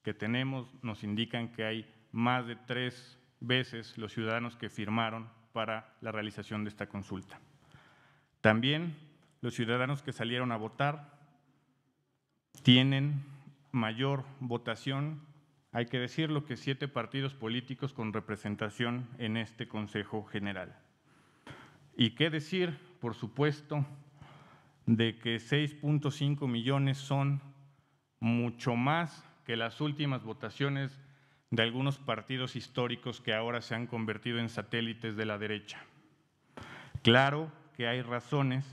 que tenemos nos indican que hay más de tres veces los ciudadanos que firmaron para la realización de esta consulta. También los ciudadanos que salieron a votar tienen mayor votación, hay que decirlo, que siete partidos políticos con representación en este Consejo General. Y qué decir, por supuesto, de que 6.5 millones son mucho más que las últimas votaciones de algunos partidos históricos que ahora se han convertido en satélites de la derecha. Claro que hay razones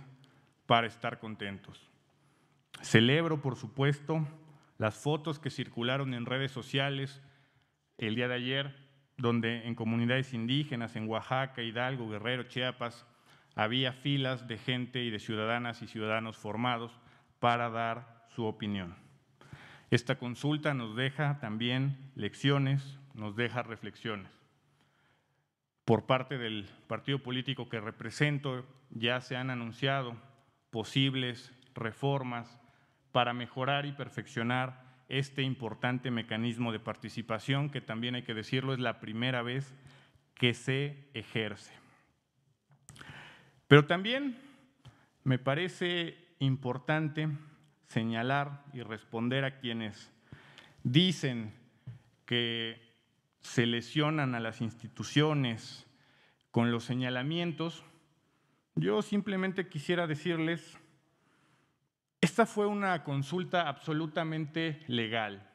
para estar contentos. Celebro, por supuesto, las fotos que circularon en redes sociales el día de ayer, donde en comunidades indígenas, en Oaxaca, Hidalgo, Guerrero, Chiapas, había filas de gente y de ciudadanas y ciudadanos formados para dar su opinión. Esta consulta nos deja también lecciones, nos deja reflexiones. Por parte del partido político que represento ya se han anunciado posibles reformas para mejorar y perfeccionar este importante mecanismo de participación que también hay que decirlo es la primera vez que se ejerce. Pero también me parece importante señalar y responder a quienes dicen que se lesionan a las instituciones con los señalamientos. Yo simplemente quisiera decirles esta fue una consulta absolutamente legal,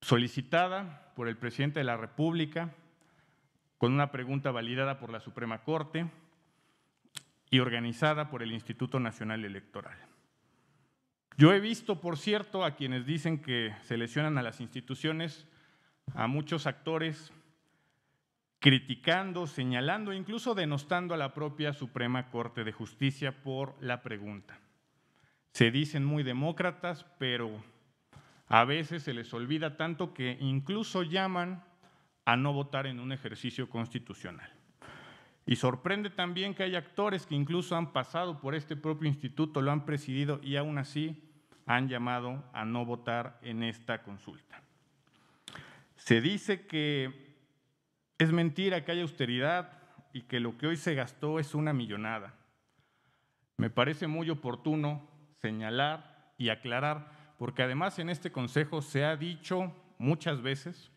solicitada por el presidente de la República, con una pregunta validada por la Suprema Corte y organizada por el Instituto Nacional Electoral. Yo he visto, por cierto, a quienes dicen que se lesionan a las instituciones, a muchos actores criticando, señalando, incluso denostando a la propia Suprema Corte de Justicia por la pregunta. Se dicen muy demócratas, pero a veces se les olvida tanto que incluso llaman a no votar en un ejercicio constitucional. Y sorprende también que hay actores que incluso han pasado por este propio instituto, lo han presidido y aún así han llamado a no votar en esta consulta. Se dice que es mentira que haya austeridad y que lo que hoy se gastó es una millonada. Me parece muy oportuno señalar y aclarar, porque además en este Consejo se ha dicho muchas veces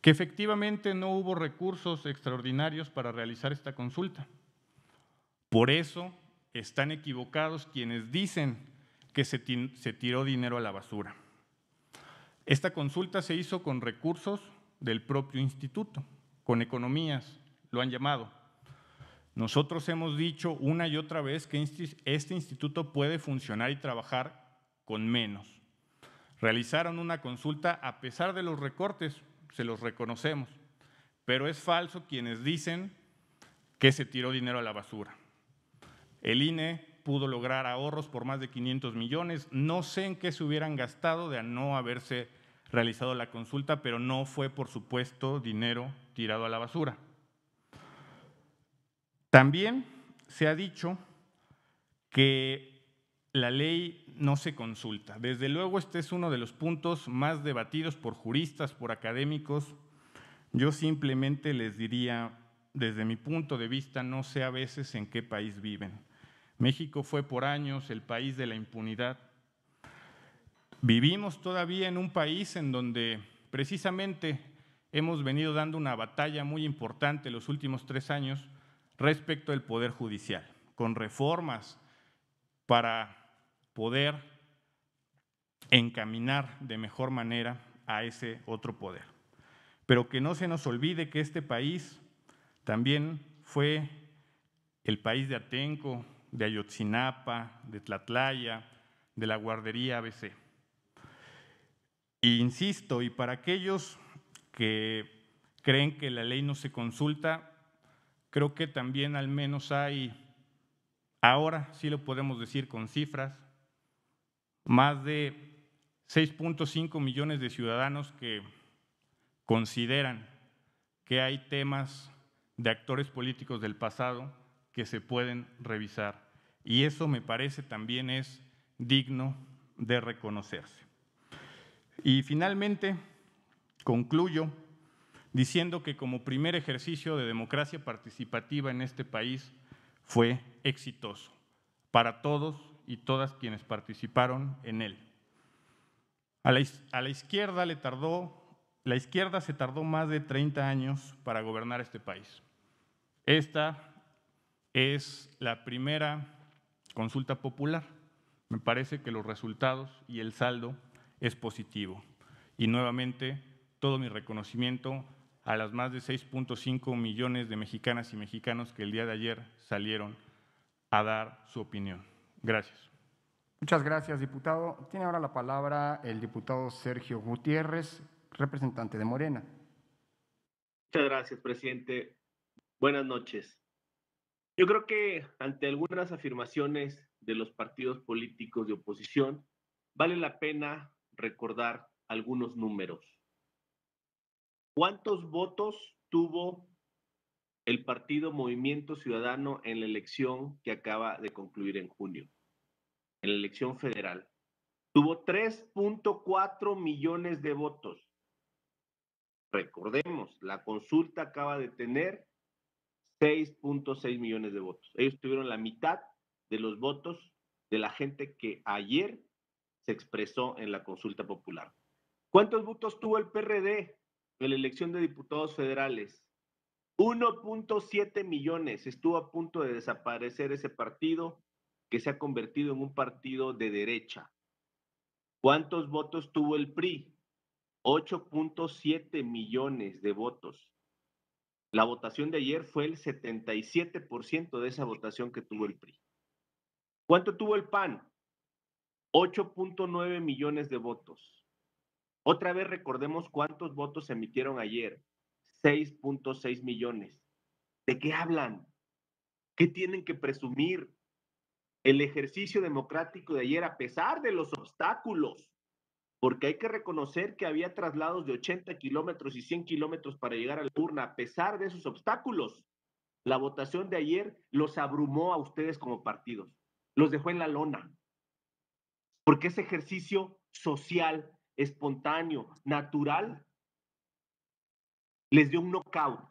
que efectivamente no hubo recursos extraordinarios para realizar esta consulta. Por eso están equivocados quienes dicen que se, tiró dinero a la basura. Esta consulta se hizo con recursos del propio instituto, con economías, lo han llamado. Nosotros hemos dicho una y otra vez que este instituto puede funcionar y trabajar con menos. Realizaron una consulta a pesar de los recortes, se los reconocemos, pero es falso quienes dicen que se tiró dinero a la basura. El INE pudo lograr ahorros por más de 500 millones, no sé en qué se hubieran gastado de no haberse realizado la consulta, pero no fue, por supuesto, dinero tirado a la basura. También se ha dicho que la ley no se consulta. Desde luego este es uno de los puntos más debatidos por juristas, por académicos. Yo simplemente les diría, desde mi punto de vista, no sé a veces en qué país viven. México fue por años el país de la impunidad Vivimos todavía en un país en donde precisamente hemos venido dando una batalla muy importante los últimos tres años respecto al Poder Judicial, con reformas para poder encaminar de mejor manera a ese otro poder. Pero que no se nos olvide que este país también fue el país de Atenco, de Ayotzinapa, de Tlatlaya, de la guardería ABC insisto, y para aquellos que creen que la ley no se consulta, creo que también al menos hay, ahora sí lo podemos decir con cifras, más de 6.5 millones de ciudadanos que consideran que hay temas de actores políticos del pasado que se pueden revisar. Y eso me parece también es digno de reconocerse. Y finalmente, concluyo diciendo que como primer ejercicio de democracia participativa en este país fue exitoso para todos y todas quienes participaron en él. A la, izquierda le tardó, la izquierda se tardó más de 30 años para gobernar este país. Esta es la primera consulta popular. Me parece que los resultados y el saldo es positivo. Y nuevamente, todo mi reconocimiento a las más de 6.5 millones de mexicanas y mexicanos que el día de ayer salieron a dar su opinión. Gracias. Muchas gracias, diputado. Tiene ahora la palabra el diputado Sergio Gutiérrez, representante de Morena. Muchas gracias, presidente. Buenas noches. Yo creo que ante algunas afirmaciones de los partidos políticos de oposición, vale la pena recordar algunos números. ¿Cuántos votos tuvo el partido Movimiento Ciudadano en la elección que acaba de concluir en junio? En la elección federal. Tuvo 3.4 millones de votos. Recordemos, la consulta acaba de tener 6.6 millones de votos. Ellos tuvieron la mitad de los votos de la gente que ayer se expresó en la consulta popular. ¿Cuántos votos tuvo el PRD en la elección de diputados federales? 1.7 millones. Estuvo a punto de desaparecer ese partido que se ha convertido en un partido de derecha. ¿Cuántos votos tuvo el PRI? 8.7 millones de votos. La votación de ayer fue el 77% de esa votación que tuvo el PRI. ¿Cuánto tuvo el PAN? 8.9 millones de votos. Otra vez recordemos cuántos votos se emitieron ayer. 6.6 millones. ¿De qué hablan? ¿Qué tienen que presumir? El ejercicio democrático de ayer, a pesar de los obstáculos, porque hay que reconocer que había traslados de 80 kilómetros y 100 kilómetros para llegar a la urna, a pesar de esos obstáculos. La votación de ayer los abrumó a ustedes como partidos, los dejó en la lona porque ese ejercicio social, espontáneo, natural, les dio un knockout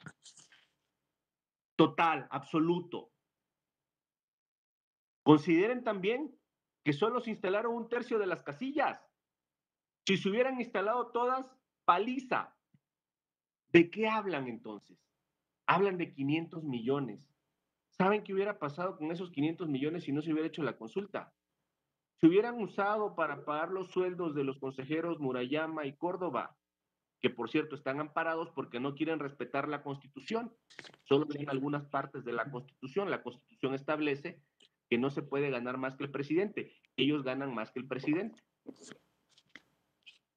total, absoluto. Consideren también que solo se instalaron un tercio de las casillas. Si se hubieran instalado todas, paliza. ¿De qué hablan entonces? Hablan de 500 millones. ¿Saben qué hubiera pasado con esos 500 millones si no se hubiera hecho la consulta? se hubieran usado para pagar los sueldos de los consejeros Murayama y Córdoba, que por cierto están amparados porque no quieren respetar la Constitución, solo en algunas partes de la Constitución. La Constitución establece que no se puede ganar más que el presidente, ellos ganan más que el presidente.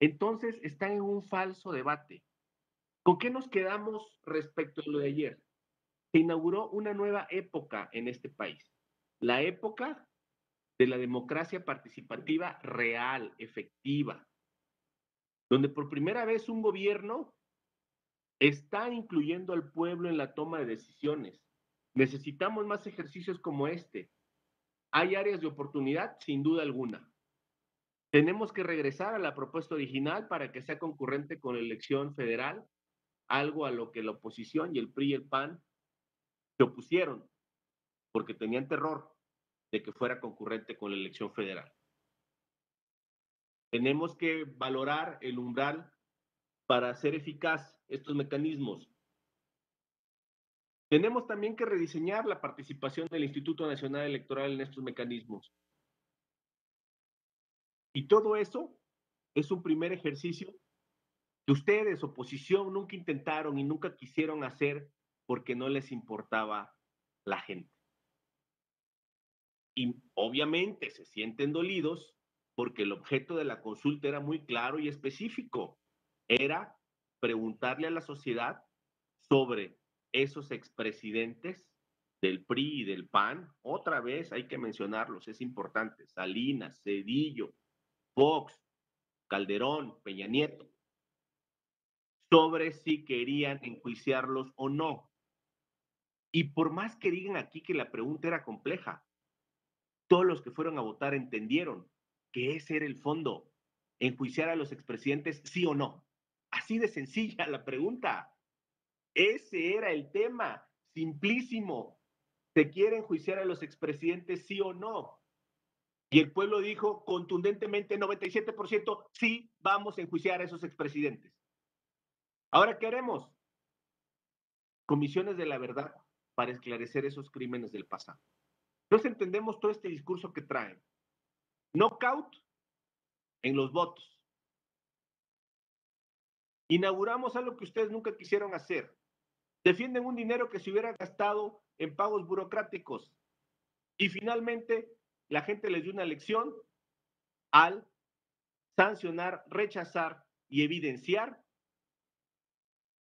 Entonces están en un falso debate. ¿Con qué nos quedamos respecto a lo de ayer? Se inauguró una nueva época en este país, la época de la democracia participativa real, efectiva, donde por primera vez un gobierno está incluyendo al pueblo en la toma de decisiones. Necesitamos más ejercicios como este. Hay áreas de oportunidad, sin duda alguna. Tenemos que regresar a la propuesta original para que sea concurrente con la elección federal, algo a lo que la oposición y el PRI y el PAN se opusieron, porque tenían terror de que fuera concurrente con la elección federal. Tenemos que valorar el umbral para hacer eficaz estos mecanismos. Tenemos también que rediseñar la participación del Instituto Nacional Electoral en estos mecanismos. Y todo eso es un primer ejercicio que ustedes, oposición, nunca intentaron y nunca quisieron hacer porque no les importaba la gente. Y obviamente se sienten dolidos porque el objeto de la consulta era muy claro y específico. Era preguntarle a la sociedad sobre esos expresidentes del PRI y del PAN. Otra vez hay que mencionarlos, es importante. Salinas, Cedillo, Fox, Calderón, Peña Nieto. Sobre si querían enjuiciarlos o no. Y por más que digan aquí que la pregunta era compleja, todos los que fueron a votar entendieron que ese era el fondo, enjuiciar a los expresidentes sí o no. Así de sencilla la pregunta. Ese era el tema, simplísimo. ¿Se quiere enjuiciar a los expresidentes sí o no? Y el pueblo dijo contundentemente 97% sí vamos a enjuiciar a esos expresidentes. Ahora, ¿qué haremos? Comisiones de la verdad para esclarecer esos crímenes del pasado. Entonces entendemos todo este discurso que traen. Knockout en los votos. Inauguramos algo que ustedes nunca quisieron hacer. Defienden un dinero que se hubiera gastado en pagos burocráticos. Y finalmente, la gente les dio una lección al sancionar, rechazar y evidenciar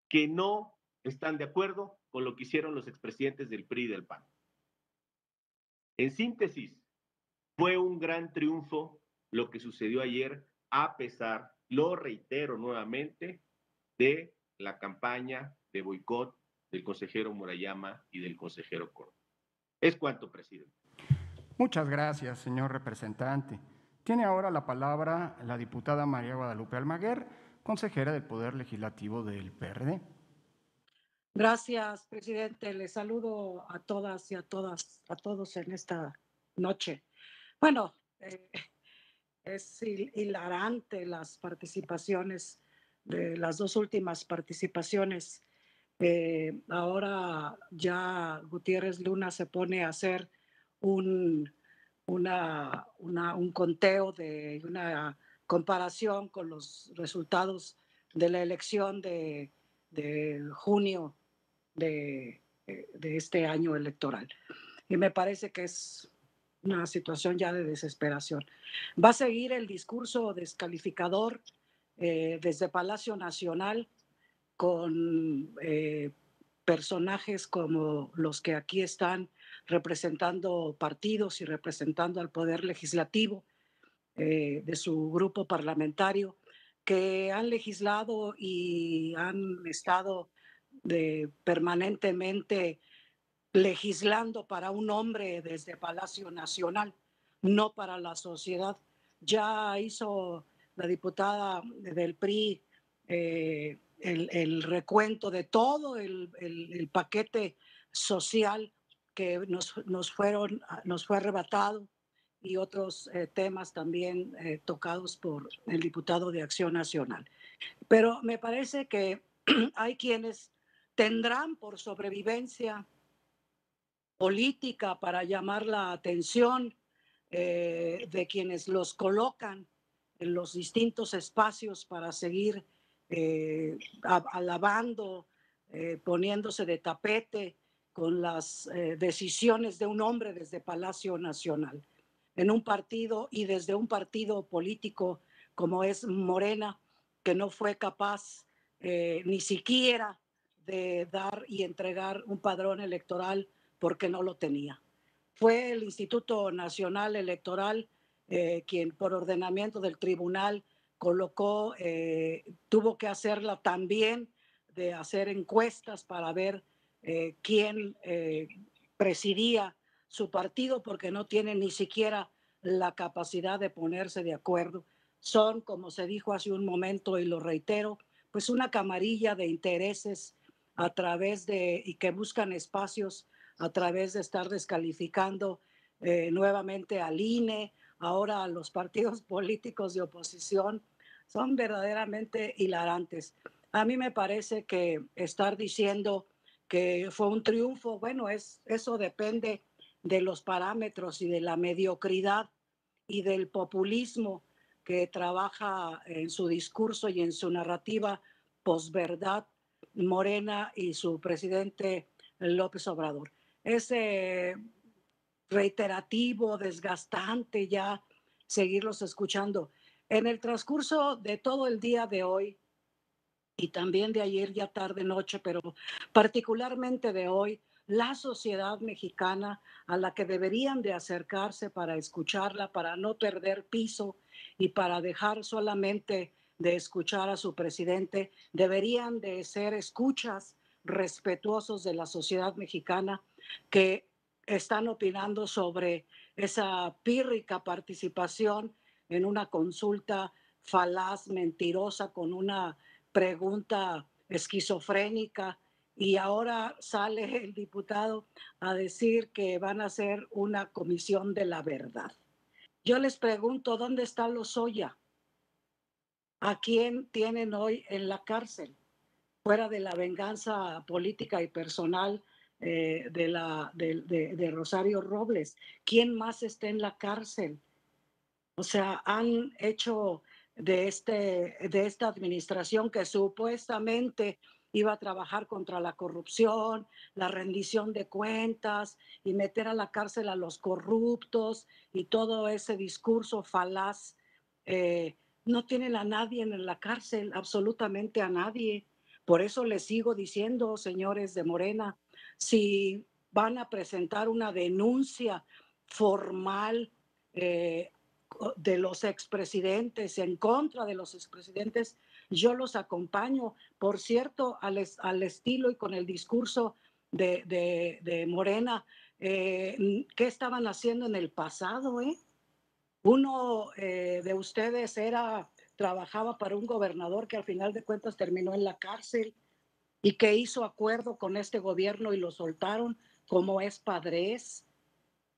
que no están de acuerdo con lo que hicieron los expresidentes del PRI y del PAN. En síntesis, fue un gran triunfo lo que sucedió ayer, a pesar, lo reitero nuevamente, de la campaña de boicot del consejero Murayama y del consejero Córdoba. Es cuanto, presidente. Muchas gracias, señor representante. Tiene ahora la palabra la diputada María Guadalupe Almaguer, consejera del Poder Legislativo del PRD. Gracias, presidente. Les saludo a todas y a todas, a todos en esta noche. Bueno, eh, [laughs] es hilarante las participaciones de las dos últimas participaciones. Eh, ahora ya Gutiérrez Luna se pone a hacer un, una, un conteo de una comparación con los resultados de la elección de, de junio eh, de, este año electoral. Y me parece que es una situación ya de desesperación. Va a seguir el discurso descalificador eh, desde Palacio Nacional con eh, personajes como los que aquí están representando partidos y representando al Poder Legislativo de su grupo parlamentario, que han legislado y han estado de permanentemente legislando para un hombre desde Palacio Nacional, no para la sociedad. Ya hizo la diputada del PRI eh, el, recuento de todo el, paquete social que nos, fueron, nos fue arrebatado y otros eh, temas también eh, tocados por el diputado de Acción Nacional. Pero me parece que [clears throat] hay quienes tendrán por sobrevivencia política para llamar la atención eh, de quienes los colocan en los distintos espacios para seguir eh, alabando, eh, poniéndose de tapete con las decisiones de un hombre desde Palacio Nacional, en un partido y desde un partido político como es Morena, que no fue capaz ni siquiera de dar y entregar un padrón electoral porque no lo tenía. Fue el Instituto Nacional Electoral eh, quien por ordenamiento del tribunal colocó, eh, tuvo que hacerla también de hacer encuestas para ver eh, quién presidía su partido porque no tiene ni siquiera la capacidad de ponerse de acuerdo. Son, como se dijo hace un momento y lo reitero, pues una camarilla de intereses a través de, y que buscan espacios a través de estar descalificando eh, nuevamente al INE, ahora a los partidos [laughs] políticos de oposición, son verdaderamente hilarantes. A mí me parece que estar diciendo que fue un triunfo, bueno, es, eso depende de los parámetros y de la mediocridad y del populismo que trabaja en su discurso y en su narrativa posverdad Morena y su presidente López Obrador. Ese reiterativo, desgastante ya seguirlos escuchando. En el transcurso de todo el día de hoy y también de ayer, ya tarde, noche, pero particularmente de hoy, la sociedad mexicana a la que deberían de acercarse para escucharla, para no perder piso y para dejar solamente de escuchar a su presidente, deberían de ser escuchas respetuosos de la sociedad mexicana que están opinando sobre esa pírrica participación en una consulta falaz, mentirosa, con una pregunta esquizofrénica. Y ahora sale el diputado a decir que van a hacer una comisión de la verdad. Yo les pregunto, ¿dónde está Lozoya? a quién tienen hoy en la cárcel, fuera de la venganza política y personal eh, de, Rosario Robles. ¿Quién más está en la cárcel? O sea, han hecho de, este, de esta administración que supuestamente iba a trabajar contra la corrupción, la rendición de cuentas y meter a la cárcel a los corruptos y todo ese discurso falaz. Eh, no tienen a nadie en la cárcel, absolutamente a nadie. Por eso les sigo diciendo, señores de Morena, si van a presentar una denuncia formal eh, de los expresidentes, en contra de los expresidentes, yo los acompaño. Por cierto, al, al estilo y con el discurso de, Morena, eh, ¿qué estaban haciendo en el pasado? Eh? Uno eh, de ustedes era, trabajaba para un gobernador que al final de cuentas terminó en la cárcel y que hizo acuerdo con este gobierno y lo soltaron, como es Padres.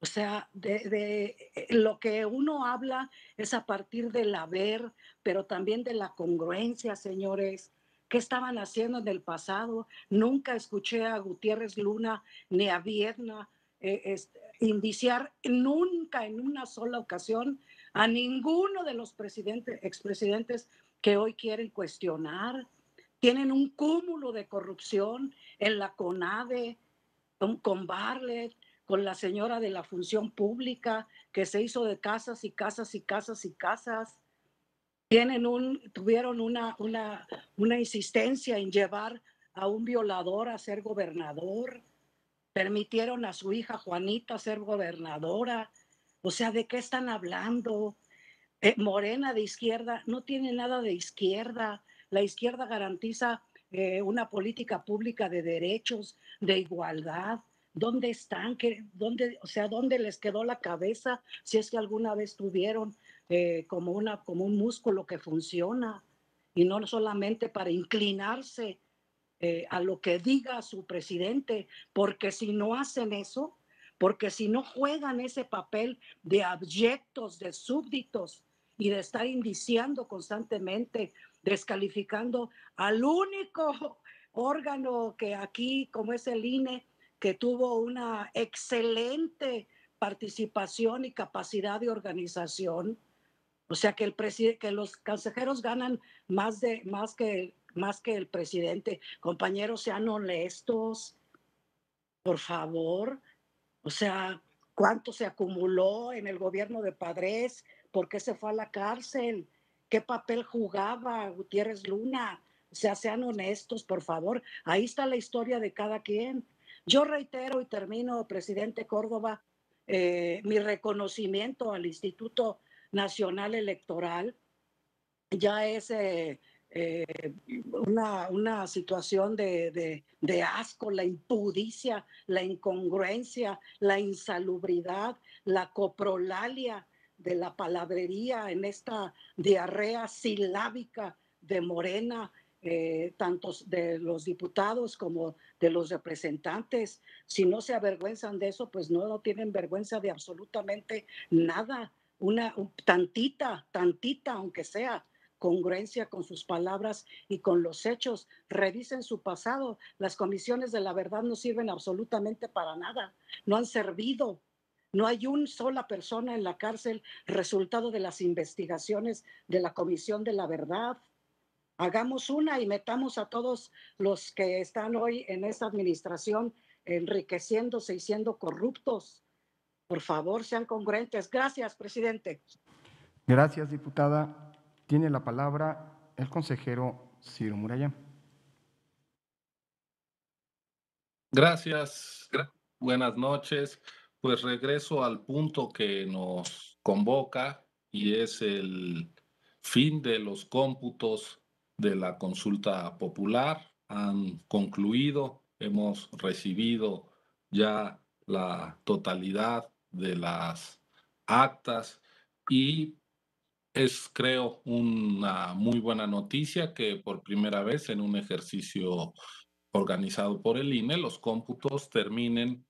O sea, de, eh, lo que uno habla es a partir del haber, pero también de la congruencia, señores. ¿Qué estaban haciendo en el pasado? Nunca escuché a Gutiérrez Luna ni a vietna eh, este, indiciar nunca en una sola ocasión a ninguno de los presidentes, expresidentes que hoy quieren cuestionar. Tienen un cúmulo de corrupción en la CONADE, con Barlet, con la señora de la función pública, que se hizo de casas y casas y casas y casas. Tienen un, tuvieron una, una insistencia en llevar a un violador a ser gobernador permitieron a su hija Juanita ser gobernadora. O sea, ¿de qué están hablando? Eh, morena de izquierda, no tiene nada de izquierda. La izquierda garantiza eh, una política pública de derechos, de igualdad. ¿Dónde están? ¿Qué, dónde, o sea, ¿dónde les quedó la cabeza si es que alguna vez tuvieron eh, como, una, como un músculo que funciona? Y no solamente para inclinarse eh, a lo que diga su presidente, porque si no hacen eso, porque si no juegan ese papel de abyectos, de súbditos y de estar indiciando constantemente, descalificando al único [laughs] órgano que aquí, como es el INE, que tuvo una excelente participación y capacidad de organización. O sea que, el que los consejeros ganan más, de, más que más que el presidente. Compañeros, sean honestos, por favor. O sea, ¿cuánto se acumuló en el gobierno de Padres? ¿Por qué se fue a la cárcel? ¿Qué papel jugaba Gutiérrez Luna? O sea, sean honestos, por favor. Ahí está la historia de cada quien. Yo reitero y termino, presidente Córdoba, eh, mi reconocimiento al Instituto Nacional Electoral. Ya es eh, eh, una, situación de, asco, la impudicia, la incongruencia, la insalubridad, la coprolalia de la palabrería en esta diarrea silábica de Morena, eh, tanto de los diputados como de los representantes. Si no se avergüenzan de eso, pues no, no tienen vergüenza de absolutamente nada, una tantita, tantita, aunque sea congruencia con sus palabras y con los hechos. Revisen su pasado. Las comisiones de la verdad no sirven absolutamente para nada. No han servido. No hay una sola persona en la cárcel resultado de las investigaciones de la Comisión de la Verdad. Hagamos una y metamos a todos los que están hoy en esta administración enriqueciéndose y siendo corruptos. Por favor, sean congruentes. Gracias, presidente. Gracias, diputada. Tiene la palabra el consejero Ciro Muralla. Gracias, buenas noches. Pues regreso al punto que nos convoca y es el fin de los cómputos de la consulta popular. Han concluido, hemos recibido ya la totalidad de las actas y es, creo, una muy buena noticia que por primera vez en un ejercicio organizado por el INE, los cómputos terminen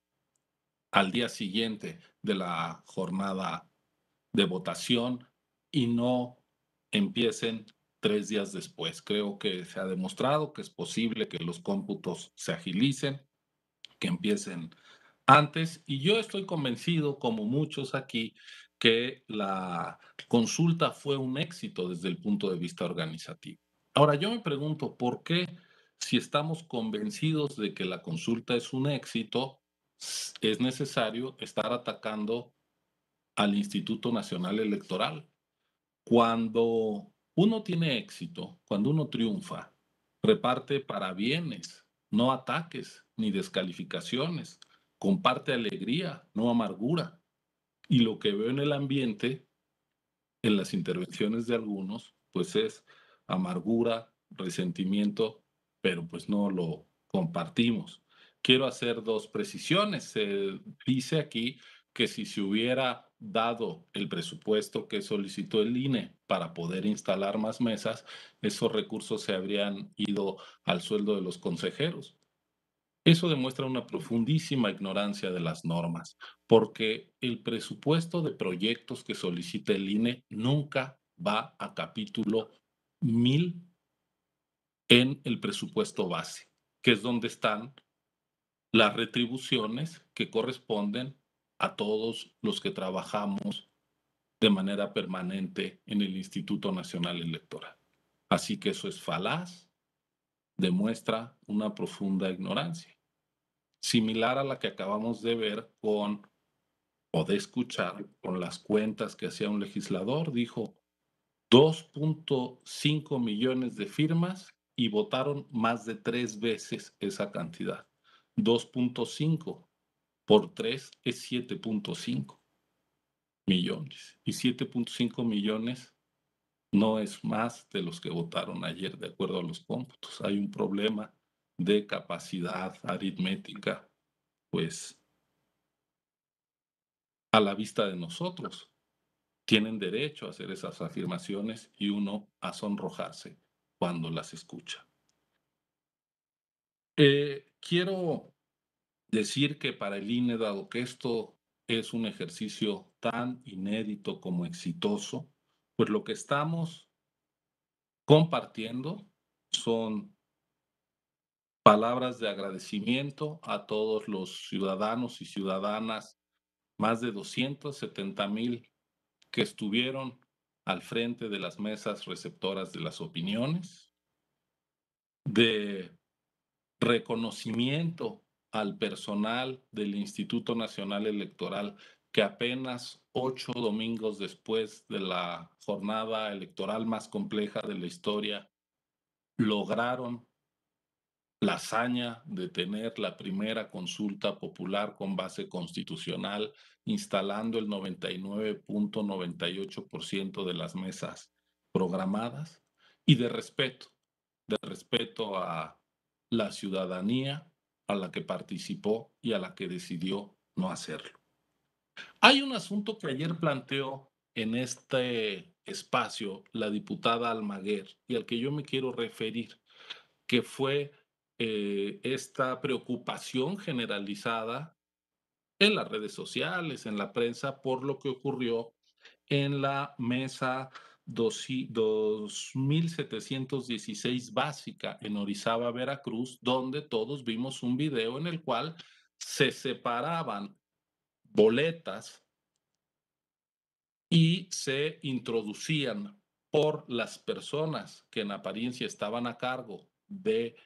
al día siguiente de la jornada de votación y no empiecen tres días después. Creo que se ha demostrado que es posible que los cómputos se agilicen, que empiecen antes y yo estoy convencido, como muchos aquí, que la consulta fue un éxito desde el punto de vista organizativo. Ahora, yo me pregunto por qué, si estamos convencidos de que la consulta es un éxito, es necesario estar atacando al Instituto Nacional Electoral. Cuando uno tiene éxito, cuando uno triunfa, reparte para bienes, no ataques ni descalificaciones, comparte alegría, no amargura y lo que veo en el ambiente, en las intervenciones de algunos, pues es amargura, resentimiento, pero pues no lo compartimos. Quiero hacer dos precisiones. Se dice aquí que si se hubiera dado el presupuesto que solicitó el INE para poder instalar más mesas, esos recursos se habrían ido al sueldo de los consejeros. Eso demuestra una profundísima ignorancia de las normas, porque el presupuesto de proyectos que solicita el INE nunca va a capítulo 1000 en el presupuesto base, que es donde están las retribuciones que corresponden a todos los que trabajamos de manera permanente en el Instituto Nacional Electoral. Así que eso es falaz, demuestra una profunda ignorancia similar a la que acabamos de ver con o de escuchar con las cuentas que hacía un legislador, dijo 2.5 millones de firmas y votaron más de tres veces esa cantidad. 2.5 por 3 es 7.5 millones. Y 7.5 millones no es más de los que votaron ayer, de acuerdo a los cómputos. Hay un problema de capacidad aritmética, pues a la vista de nosotros. Tienen derecho a hacer esas afirmaciones y uno a sonrojarse cuando las escucha. Eh, quiero decir que para el INE, dado que esto es un ejercicio tan inédito como exitoso, pues lo que estamos compartiendo son palabras de agradecimiento a todos los ciudadanos y ciudadanas, más de 270 mil que estuvieron al frente de las mesas receptoras de las opiniones, de reconocimiento al personal del Instituto Nacional Electoral que apenas ocho domingos después de la jornada electoral más compleja de la historia lograron la hazaña de tener la primera consulta popular con base constitucional, instalando el 99.98% de las mesas programadas y de respeto, de respeto a la ciudadanía a la que participó y a la que decidió no hacerlo. Hay un asunto que ayer planteó en este espacio la diputada Almaguer y al que yo me quiero referir, que fue eh, esta preocupación generalizada en las redes sociales, en la prensa, por lo que ocurrió en la mesa 2716 básica en Orizaba, Veracruz, donde todos vimos un video en el cual se separaban boletas y se introducían por las personas que en apariencia estaban a cargo de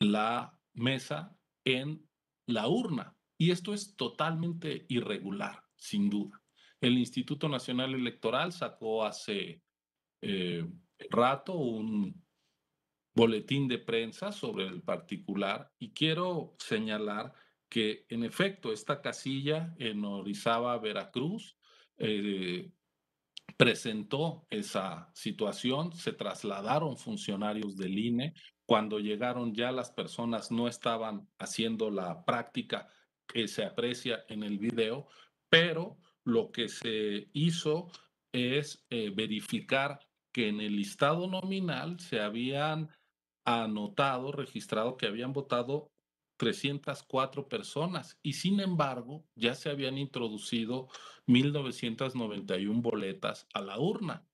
la mesa en la urna. Y esto es totalmente irregular, sin duda. El Instituto Nacional Electoral sacó hace eh, rato un boletín de prensa sobre el particular y quiero señalar que en efecto esta casilla en Orizaba, Veracruz, eh, presentó esa situación, se trasladaron funcionarios del INE cuando llegaron ya las personas no estaban haciendo la práctica que se aprecia en el video, pero lo que se hizo es eh, verificar que en el listado nominal se habían anotado, registrado que habían votado 304 personas y sin embargo ya se habían introducido 1.991 boletas a la urna.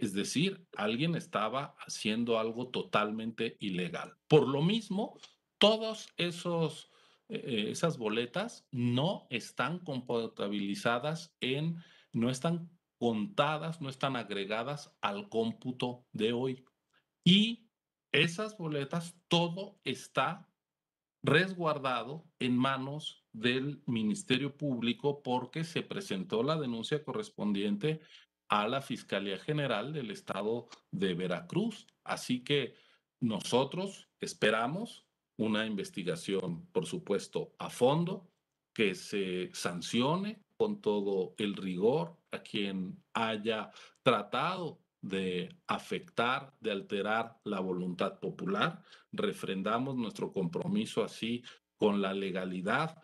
Es decir, alguien estaba haciendo algo totalmente ilegal. Por lo mismo, todas eh, eh, esas boletas no están contabilizadas en, no están contadas, no están agregadas al cómputo de hoy. Y esas boletas, todo está resguardado en manos del Ministerio Público porque se presentó la denuncia correspondiente a la Fiscalía General del Estado de Veracruz. Así que nosotros esperamos una investigación, por supuesto, a fondo, que se sancione con todo el rigor a quien haya tratado de afectar, de alterar la voluntad popular. Refrendamos nuestro compromiso así con la legalidad,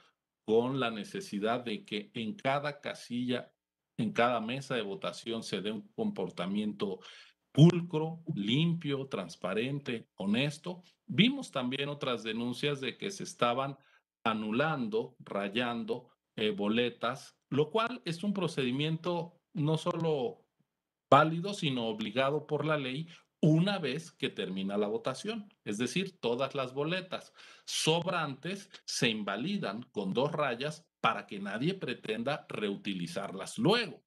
con la necesidad de que en cada casilla en cada mesa de votación se dé un comportamiento pulcro, limpio, transparente, honesto. Vimos también otras denuncias de que se estaban anulando, rayando eh, boletas, lo cual es un procedimiento no solo válido, sino obligado por la ley una vez que termina la votación. Es decir, todas las boletas sobrantes se invalidan con dos rayas para que nadie pretenda reutilizarlas luego,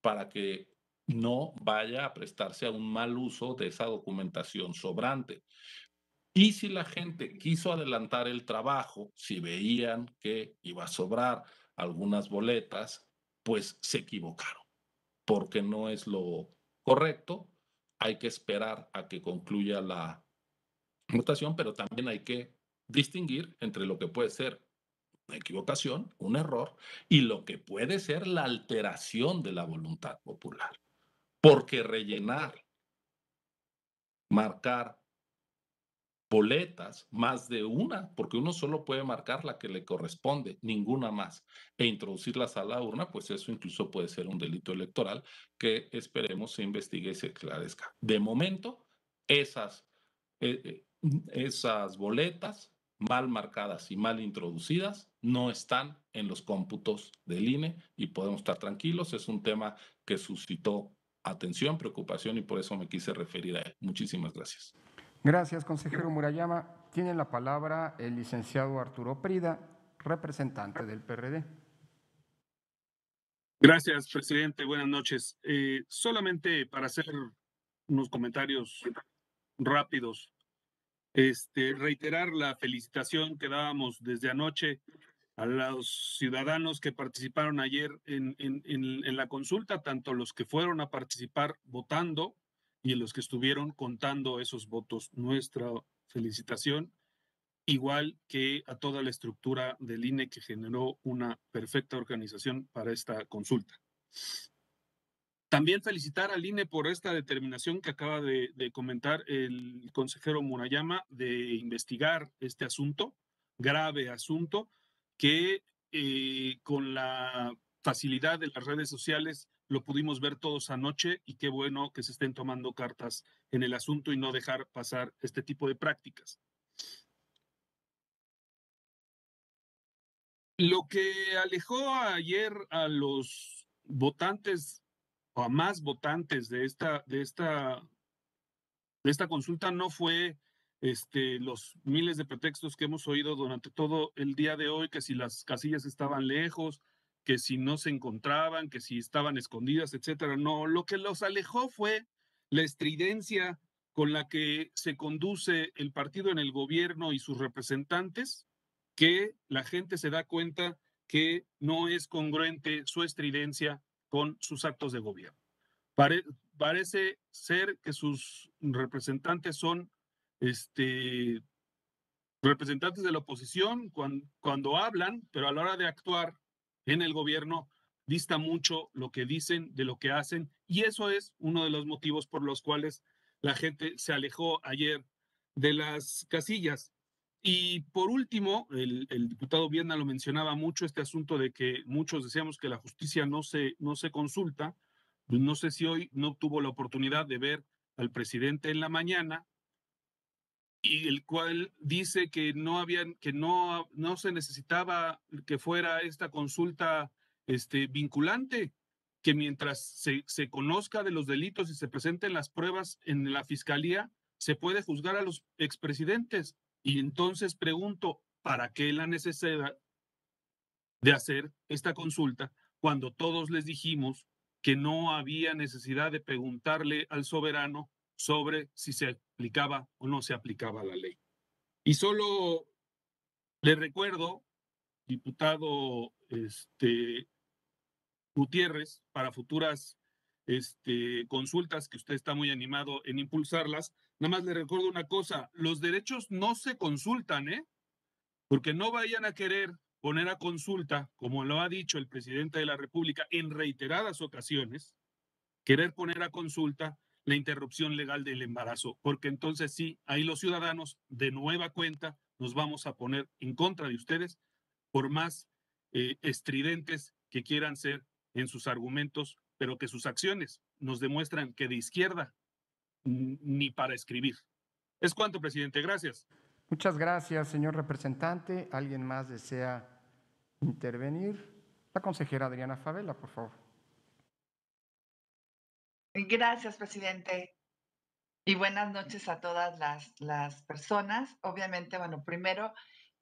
para que no vaya a prestarse a un mal uso de esa documentación sobrante. Y si la gente quiso adelantar el trabajo, si veían que iba a sobrar algunas boletas, pues se equivocaron, porque no es lo correcto. Hay que esperar a que concluya la votación, pero también hay que distinguir entre lo que puede ser equivocación, un error, y lo que puede ser la alteración de la voluntad popular. Porque rellenar, marcar boletas, más de una, porque uno solo puede marcar la que le corresponde, ninguna más, e introducirlas a la urna, pues eso incluso puede ser un delito electoral que esperemos se investigue y se esclarezca. De momento, esas, eh, eh, esas boletas mal marcadas y mal introducidas no están en los cómputos del INE y podemos estar tranquilos. Es un tema que suscitó atención, preocupación y por eso me quise referir a él. Muchísimas gracias. Gracias, consejero Murayama. Tiene la palabra el licenciado Arturo Prida, representante del PRD. Gracias, presidente. Buenas noches. Eh, solamente para hacer unos comentarios rápidos este, reiterar la felicitación que dábamos desde anoche a los ciudadanos que participaron ayer en, en, la consulta, tanto los que fueron a participar votando y los que estuvieron contando esos votos. Nuestra felicitación, igual que a toda la estructura del INE que generó una perfecta organización para esta consulta. También felicitar al INE por esta determinación que acaba de, comentar el consejero Murayama de investigar este asunto, grave asunto, que eh, con la facilidad de las redes sociales lo pudimos ver todos anoche y qué bueno que se estén tomando cartas en el asunto y no dejar pasar este tipo de prácticas. Lo que alejó ayer a los votantes a más votantes de esta, de esta, de esta consulta no fue este, los miles de pretextos que hemos oído durante todo el día de hoy, que si las casillas estaban lejos, que si no se encontraban, que si estaban escondidas, etcétera. No, lo que los alejó fue la estridencia con la que se conduce el partido en el gobierno y sus representantes, que la gente se da cuenta que no es congruente su estridencia con sus actos de gobierno. parece ser que sus representantes son este, representantes de la oposición cuando, cuando hablan, pero a la hora de actuar en el gobierno dista mucho lo que dicen de lo que hacen y eso es uno de los motivos por los cuales la gente se alejó ayer de las casillas. Y por último, el, diputado Viena lo mencionaba mucho, este asunto de que muchos decíamos que la justicia no se, no se consulta. Pues no sé si hoy no tuvo la oportunidad de ver al presidente en la mañana, y el cual dice que no habían, que no, no se necesitaba que fuera esta consulta este, vinculante, que mientras se, se conozca de los delitos y se presenten las pruebas en la fiscalía, se puede juzgar a los expresidentes. Y entonces pregunto, ¿para qué la necesidad de hacer esta consulta cuando todos les dijimos que no había necesidad de preguntarle al soberano sobre si se aplicaba o no se aplicaba la ley? Y solo le recuerdo, diputado este, Gutiérrez, para futuras este, consultas que usted está muy animado en impulsarlas, Nada más le recuerdo una cosa, los derechos no se consultan, ¿eh? Porque no vayan a querer poner a consulta, como lo ha dicho el presidente de la República en reiteradas ocasiones, querer poner a consulta la interrupción legal del embarazo, porque entonces sí, ahí los ciudadanos de nueva cuenta nos vamos a poner en contra de ustedes, por más eh, estridentes que quieran ser en sus argumentos, pero que sus acciones nos demuestran que de izquierda ni para escribir. Es cuanto, presidente. Gracias. Muchas gracias, señor representante. ¿Alguien más desea intervenir? La consejera Adriana Favela, por favor. Gracias, presidente. Y buenas noches a todas las, personas. Obviamente, bueno, primero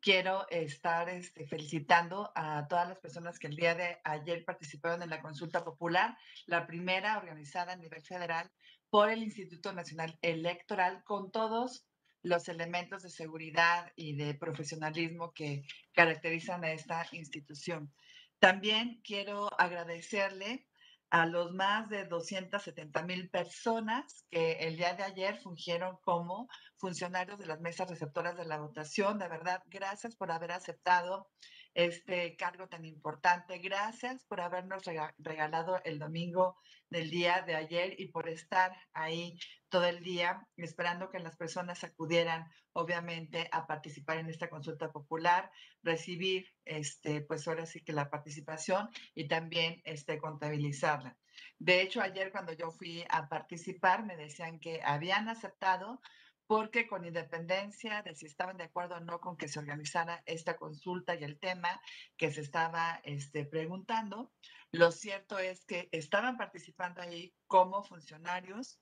quiero estar este, felicitando a todas las personas que el día de ayer participaron en la consulta popular, la primera organizada a nivel federal por el Instituto Nacional Electoral con todos los elementos de seguridad y de profesionalismo que caracterizan a esta institución. También quiero agradecerle a los más de 270 mil personas que el día de ayer fungieron como funcionarios de las mesas receptoras de la votación. De verdad, gracias por haber aceptado este cargo tan importante. Gracias por habernos regalado el domingo del día de ayer y por estar ahí todo el día esperando que las personas acudieran, obviamente, a participar en esta consulta popular, recibir, este, pues ahora sí que la participación y también este, contabilizarla. De hecho, ayer cuando yo fui a participar me decían que habían aceptado porque con independencia de si estaban de acuerdo o no con que se organizara esta consulta y el tema que se estaba este, preguntando, lo cierto es que estaban participando ahí como funcionarios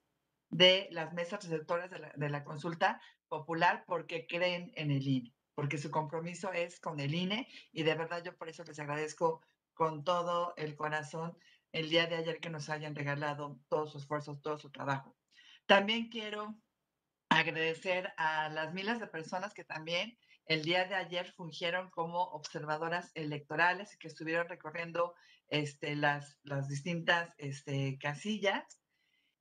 de las mesas receptoras de la, de la consulta popular porque creen en el INE, porque su compromiso es con el INE y de verdad yo por eso les agradezco con todo el corazón el día de ayer que nos hayan regalado todos sus esfuerzos, todo su trabajo. También quiero agradecer a las miles de personas que también el día de ayer fungieron como observadoras electorales y que estuvieron recorriendo este, las, las distintas este, casillas.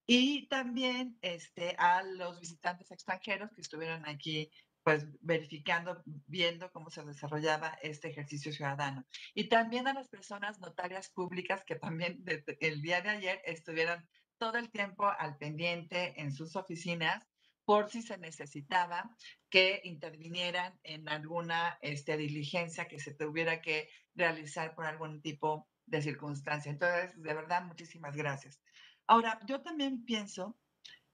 Y también este, a los visitantes extranjeros que estuvieron aquí pues verificando, viendo cómo se desarrollaba este ejercicio ciudadano. Y también a las personas notarias públicas que también el día de ayer estuvieron todo el tiempo al pendiente en sus oficinas por si se necesitaba que intervinieran en alguna este, diligencia que se tuviera que realizar por algún tipo de circunstancia. Entonces, de verdad, muchísimas gracias. Ahora, yo también pienso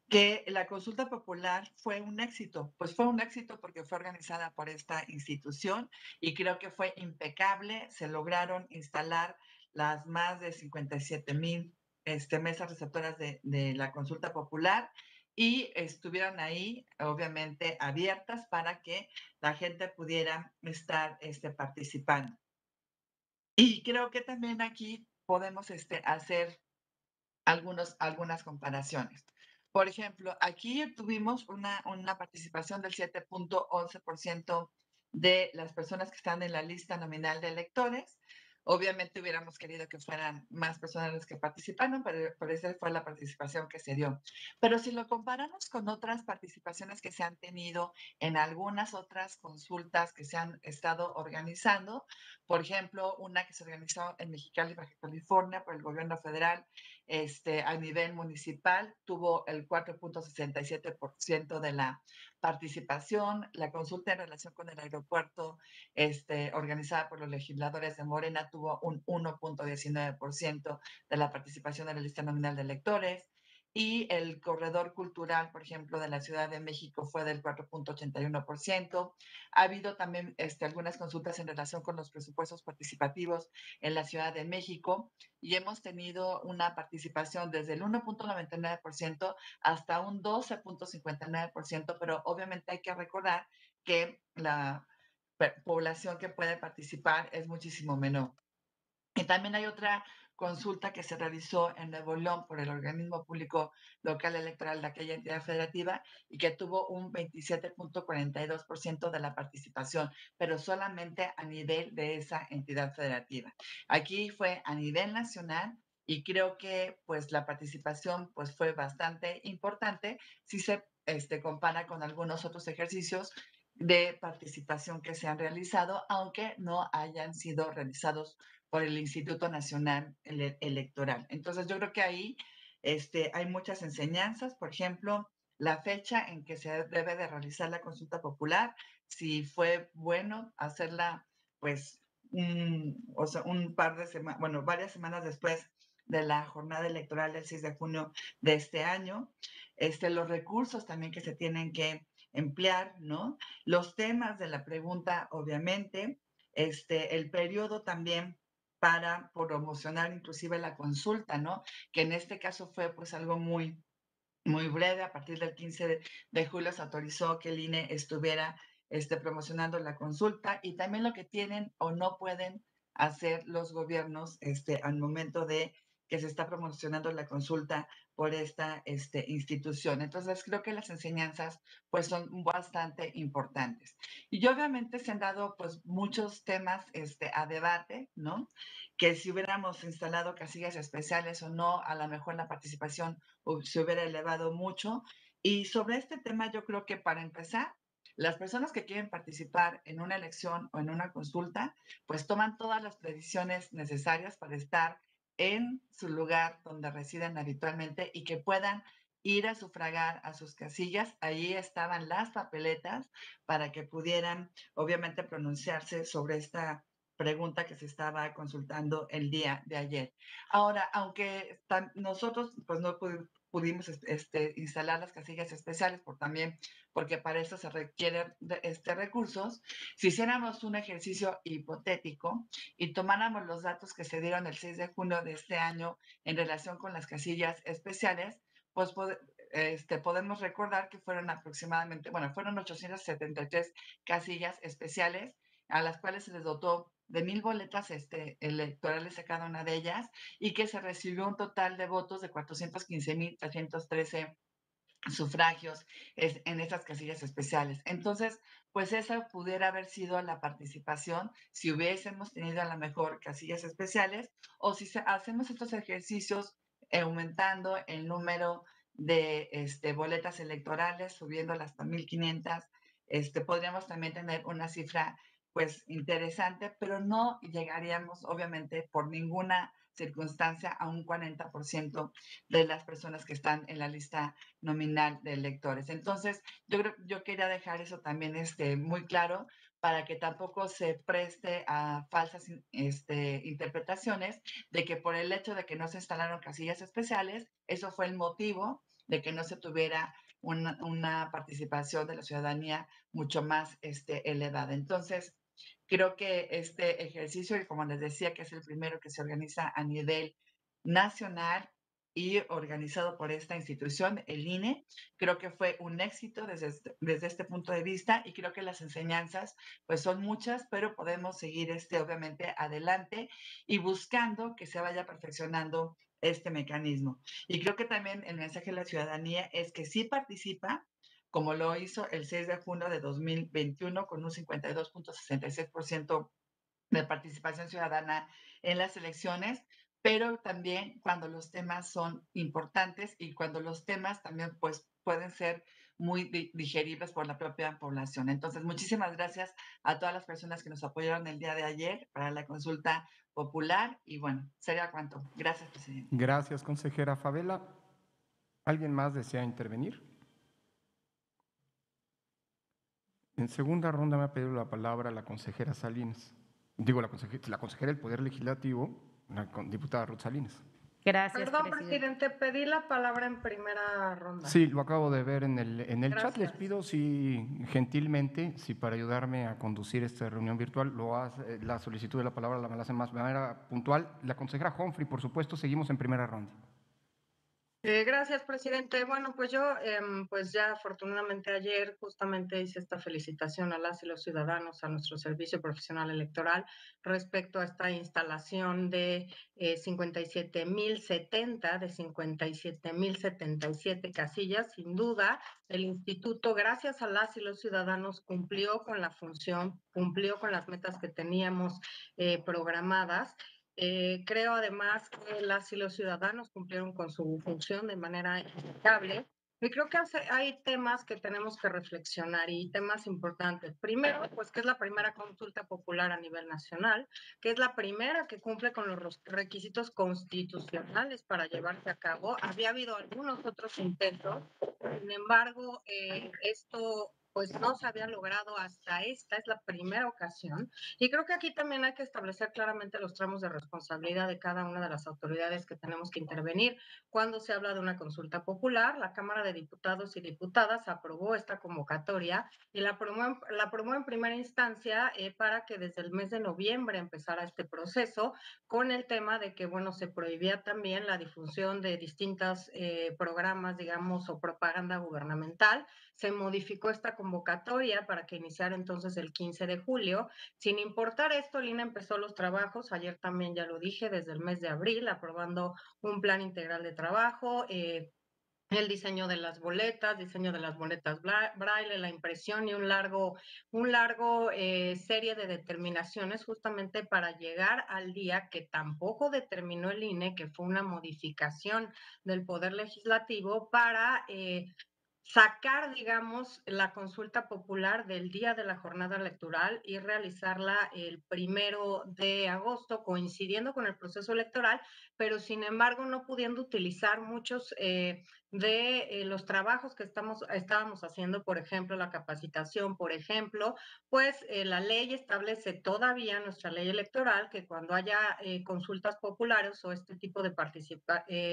que la consulta popular fue un éxito, pues fue un éxito porque fue organizada por esta institución y creo que fue impecable. Se lograron instalar las más de 57 mil este, mesas receptoras de, de la consulta popular y estuvieron ahí, obviamente, abiertas para que la gente pudiera estar este, participando. Y creo que también aquí podemos este, hacer algunos, algunas comparaciones. Por ejemplo, aquí tuvimos una, una participación del 7.11% de las personas que están en la lista nominal de electores, Obviamente hubiéramos querido que fueran más personas las que participaron, pero, esa fue la participación que se dio. Pero si lo comparamos con otras participaciones que se han tenido en algunas otras consultas que se han estado organizando, por ejemplo, una que se organizó en Mexicali, Baja California, por el gobierno federal, este, a nivel municipal, tuvo el 4.67% de la participación, la consulta en relación con el aeropuerto este, organizada por los legisladores de Morena tuvo un 1.19% de la participación en la lista nominal de electores y el corredor cultural, por ejemplo, de la Ciudad de México fue del 4.81%. Ha habido también este, algunas consultas en relación con los presupuestos participativos en la Ciudad de México y hemos tenido una participación desde el 1.99% hasta un 12.59%, pero obviamente hay que recordar que la población que puede participar es muchísimo menor. Y también hay otra consulta que se realizó en Nuevo León por el organismo público local electoral de aquella entidad federativa y que tuvo un 27.42% de la participación, pero solamente a nivel de esa entidad federativa. Aquí fue a nivel nacional y creo que pues la participación pues fue bastante importante si se este, compara con algunos otros ejercicios de participación que se han realizado, aunque no hayan sido realizados por el Instituto Nacional Electoral. Entonces, yo creo que ahí este, hay muchas enseñanzas, por ejemplo, la fecha en que se debe de realizar la consulta popular, si fue bueno hacerla, pues, un, o sea, un par de semanas, bueno, varias semanas después de la jornada electoral del 6 de junio de este año, este, los recursos también que se tienen que emplear, ¿no? Los temas de la pregunta, obviamente, este, el periodo también para promocionar inclusive la consulta, ¿no? Que en este caso fue pues algo muy, muy breve. A partir del 15 de, julio se autorizó que el INE estuviera este, promocionando la consulta y también lo que tienen o no pueden hacer los gobiernos este, al momento de que se está promocionando la consulta por esta este, institución. Entonces, creo que las enseñanzas pues son bastante importantes. Y obviamente se han dado pues muchos temas este, a debate, ¿no? Que si hubiéramos instalado casillas especiales o no, a lo mejor la participación uh, se hubiera elevado mucho. Y sobre este tema yo creo que para empezar, las personas que quieren participar en una elección o en una consulta, pues toman todas las decisiones necesarias para estar en su lugar donde residen habitualmente y que puedan ir a sufragar a sus casillas. Ahí estaban las papeletas para que pudieran, obviamente, pronunciarse sobre esta pregunta que se estaba consultando el día de ayer. Ahora, aunque nosotros pues, no pudimos este, instalar las casillas especiales, por también, porque para eso se requieren este, recursos. Si hiciéramos un ejercicio hipotético y tomáramos los datos que se dieron el 6 de junio de este año en relación con las casillas especiales, pues este, podemos recordar que fueron aproximadamente, bueno, fueron 873 casillas especiales a las cuales se les dotó de mil boletas este, electorales a cada una de ellas y que se recibió un total de votos de 415.313 sufragios en esas casillas especiales. Entonces, pues esa pudiera haber sido la participación si hubiésemos tenido a lo mejor casillas especiales o si hacemos estos ejercicios aumentando el número de este, boletas electorales, subiéndolas hasta 1.500, este, podríamos también tener una cifra pues interesante, pero no llegaríamos obviamente por ninguna circunstancia a un 40% de las personas que están en la lista nominal de electores. Entonces, yo creo, yo quería dejar eso también este, muy claro para que tampoco se preste a falsas este, interpretaciones de que por el hecho de que no se instalaron casillas especiales, eso fue el motivo de que no se tuviera una, una participación de la ciudadanía mucho más este, elevada. Entonces, Creo que este ejercicio, y como les decía, que es el primero que se organiza a nivel nacional y organizado por esta institución, el INE, creo que fue un éxito desde este, desde este punto de vista y creo que las enseñanzas pues son muchas, pero podemos seguir este obviamente adelante y buscando que se vaya perfeccionando este mecanismo. Y creo que también el mensaje de la ciudadanía es que sí participa, como lo hizo el 6 de junio de 2021 con un 52.66% de participación ciudadana en las elecciones, pero también cuando los temas son importantes y cuando los temas también pues pueden ser muy digeribles por la propia población. Entonces, muchísimas gracias a todas las personas que nos apoyaron el día de ayer para la consulta popular y bueno, sería cuanto. Gracias, presidente. Gracias, consejera Favela. ¿Alguien más desea intervenir? En segunda ronda me ha pedido la palabra la consejera Salinas. Digo, la consejera, la consejera del Poder Legislativo, la diputada Ruth Salinas. Gracias. Perdón, presidente. pedí la palabra en primera ronda. Sí, lo acabo de ver en el, en el chat. Les pido si gentilmente, si para ayudarme a conducir esta reunión virtual, lo hace, la solicitud de la palabra la me la hacen más de manera puntual. La consejera Humphrey, por supuesto, seguimos en primera ronda. Eh, gracias, presidente. Bueno, pues yo, em, pues ya afortunadamente ayer justamente hice esta felicitación a las y los ciudadanos, a nuestro servicio profesional electoral respecto a esta instalación de eh, 57.070, de 57.077 casillas. Sin duda, el instituto, gracias a las y los ciudadanos, cumplió con la función, cumplió con las metas que teníamos eh, programadas eh, creo además que las y los ciudadanos cumplieron con su función de manera impecable. Y creo que hay temas que tenemos que reflexionar y temas importantes. Primero, pues que es la primera consulta popular a nivel nacional, que es la primera que cumple con los requisitos constitucionales para llevarse a cabo. Había habido algunos otros intentos, sin embargo, eh, esto pues no se había logrado hasta esta, es la primera ocasión. Y creo que aquí también hay que establecer claramente los tramos de responsabilidad de cada una de las autoridades que tenemos que intervenir. Cuando se habla de una consulta popular, la Cámara de Diputados y Diputadas aprobó esta convocatoria y la promueve en primera instancia eh, para que desde el mes de noviembre empezara este proceso con el tema de que, bueno, se prohibía también la difusión de distintos eh, programas, digamos, o propaganda gubernamental se modificó esta convocatoria para que iniciara entonces el 15 de julio. Sin importar esto, INE empezó los trabajos, ayer también ya lo dije, desde el mes de abril, aprobando un plan integral de trabajo. Eh, el diseño de las boletas, diseño de las boletas braille, la impresión y un largo, un largo eh, serie de determinaciones justamente para llegar al día que tampoco determinó el INE, que fue una modificación del poder legislativo para eh, sacar, digamos, la consulta popular del día de la jornada electoral y realizarla el primero de agosto, coincidiendo con el proceso electoral, pero sin embargo no pudiendo utilizar muchos eh, de eh, los trabajos que estamos, estábamos haciendo, por ejemplo, la capacitación, por ejemplo, pues eh, la ley establece todavía nuestra ley electoral que cuando haya consultas populares o este tipo de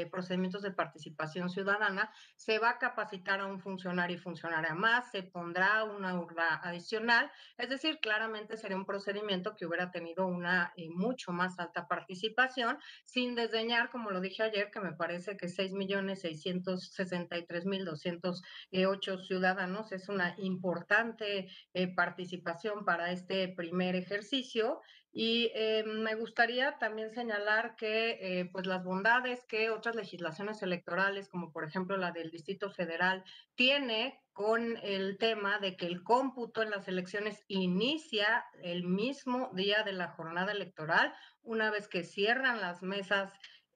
procedimientos de participación ciudadana, se va a capacitar a un funcionario y funcionaria más, se pondrá una urna adicional, es decir, claramente sería un procedimiento que hubiera tenido una mucho más alta participación sin desde como lo dije ayer, que me parece que 6.663.208 eh, ciudadanos es una importante eh, participación para este primer ejercicio y eh, me gustaría también señalar que eh, pues las bondades que otras legislaciones electorales, como por ejemplo la del Distrito Federal, tiene con el tema de que el cómputo en las elecciones inicia el mismo día de la jornada electoral, una vez que cierran las mesas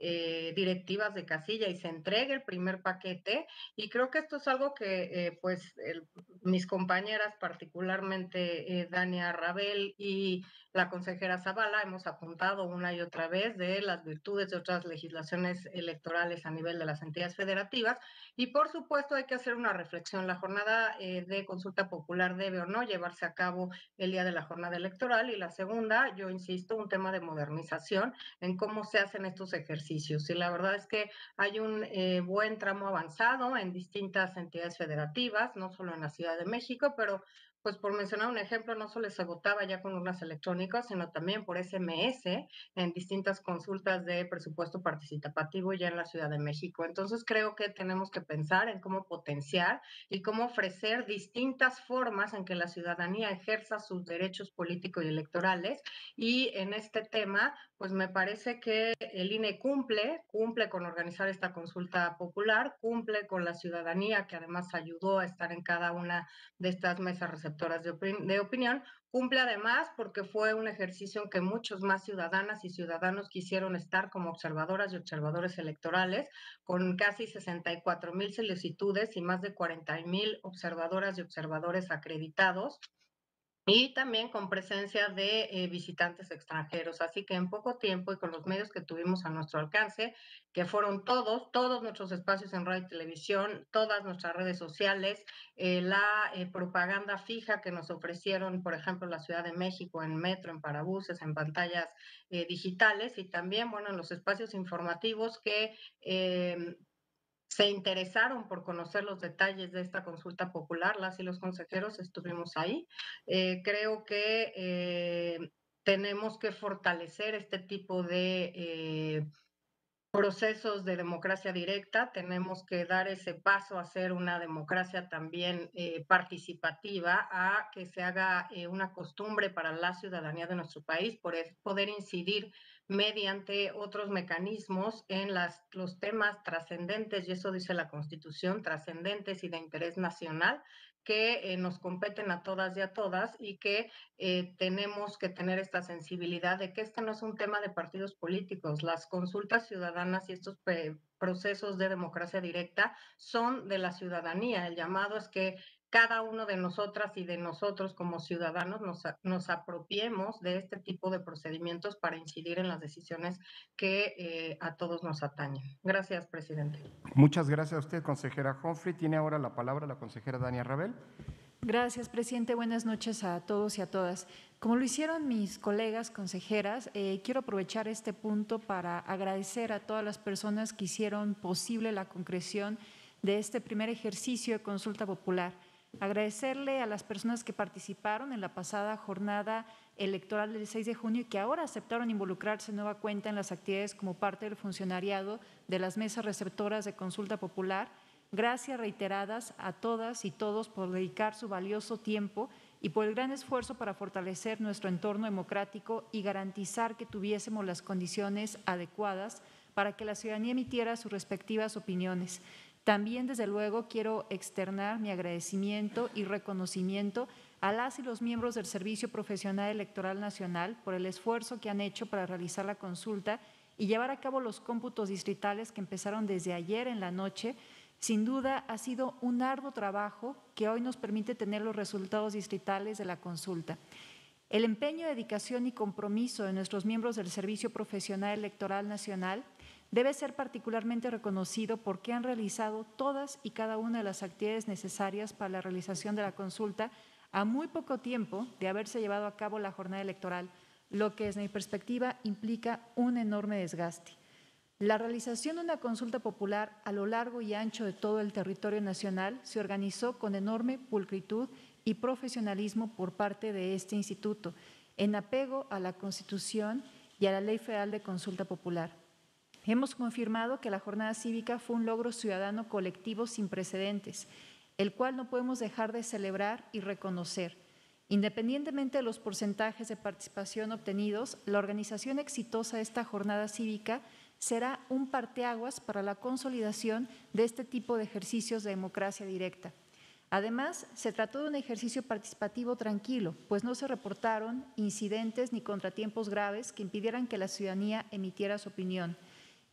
eh, directivas de casilla y se entregue el primer paquete. Y creo que esto es algo que eh, pues mis compañeras, particularmente eh, Dania Rabel y la consejera Zavala, hemos apuntado una y otra vez de las virtudes de otras legislaciones electorales a nivel de las entidades federativas. Y por supuesto hay que hacer una reflexión. La jornada de consulta popular debe o no llevarse a cabo el día de la jornada electoral. Y la segunda, yo insisto, un tema de modernización en cómo se hacen estos ejercicios y la verdad es que hay un eh, buen tramo avanzado en distintas entidades federativas, no solo en la Ciudad de México, pero pues por mencionar un ejemplo, no solo se votaba ya con urnas electrónicas, sino también por SMS en distintas consultas de presupuesto participativo ya en la Ciudad de México. Entonces creo que tenemos que pensar en cómo potenciar y cómo ofrecer distintas formas en que la ciudadanía ejerza sus derechos políticos y electorales. Y en este tema, pues me parece que el INE cumple, cumple con organizar esta consulta popular, cumple con la ciudadanía que además ayudó a estar en cada una de estas mesas receptivas de, de, opinión, cumple además porque fue un ejercicio en que muchos más ciudadanas y ciudadanos quisieron estar como observadoras y observadores electorales, con casi 64 mil solicitudes y más de 40 mil observadoras y observadores acreditados y también con presencia de eh, visitantes extranjeros. Así que en poco tiempo y con los medios que tuvimos a nuestro alcance, que fueron todos, todos nuestros espacios en radio y televisión, todas nuestras redes sociales, eh, la eh, propaganda fija que nos ofrecieron, por ejemplo, la Ciudad de México en metro, en parabuses, en pantallas digitales y también, bueno, en los espacios informativos que em, se interesaron por conocer los detalles de esta consulta popular, las y los consejeros estuvimos ahí. Eh, creo que eh, tenemos que fortalecer este tipo de eh, procesos de democracia directa, tenemos que dar ese paso a ser una democracia también participativa, a que se haga una costumbre para la ciudadanía de nuestro país por poder incidir mediante otros mecanismos en las, los temas trascendentes, y eso dice la Constitución, trascendentes y de interés nacional, que eh, nos competen a todas y a todas y que eh, tenemos que tener esta sensibilidad de que este no es un tema de partidos políticos. Las consultas ciudadanas y estos procesos de democracia directa son de la ciudadanía. El llamado es que cada uno de nosotras y de nosotros como ciudadanos nos, nos apropiemos de este tipo de procedimientos para incidir en las decisiones que eh, a todos nos atañen. Gracias, presidente. Muchas gracias a usted, consejera Humphrey. Tiene ahora la palabra la consejera Dania Rabel. Gracias, presidente. Buenas noches a todos y a todas. Como lo hicieron mis colegas consejeras, eh, quiero aprovechar este punto para agradecer a todas las personas que hicieron posible la concreción de este primer ejercicio de consulta popular. Agradecerle a las personas que participaron en la pasada jornada electoral del 6 de junio y que ahora aceptaron involucrarse en nueva cuenta en las actividades como parte del funcionariado de las mesas receptoras de consulta popular. Gracias reiteradas a todas y todos por dedicar su valioso tiempo y por el gran esfuerzo para fortalecer nuestro entorno democrático y garantizar que tuviésemos las condiciones adecuadas para que la ciudadanía emitiera sus respectivas opiniones. También, desde luego, quiero externar mi agradecimiento y reconocimiento a las y los miembros del Servicio Profesional Electoral Nacional por el esfuerzo que han hecho para realizar la consulta y llevar a cabo los cómputos distritales que empezaron desde ayer en la noche. Sin duda, ha sido un arduo trabajo que hoy nos permite tener los resultados distritales de la consulta. El empeño, dedicación y compromiso de nuestros miembros del Servicio Profesional Electoral Nacional debe ser particularmente reconocido porque han realizado todas y cada una de las actividades necesarias para la realización de la consulta a muy poco tiempo de haberse llevado a cabo la jornada electoral, lo que desde mi perspectiva implica un enorme desgaste. La realización de una consulta popular a lo largo y ancho de todo el territorio nacional se organizó con enorme pulcritud y profesionalismo por parte de este instituto, en apego a la Constitución y a la Ley Federal de Consulta Popular. Hemos confirmado que la jornada cívica fue un logro ciudadano colectivo sin precedentes, el cual no podemos dejar de celebrar y reconocer. Independientemente de los porcentajes de participación obtenidos, la organización exitosa de esta jornada cívica será un parteaguas para la consolidación de este tipo de ejercicios de democracia directa. Además, se trató de un ejercicio participativo tranquilo, pues no se reportaron incidentes ni contratiempos graves que impidieran que la ciudadanía emitiera su opinión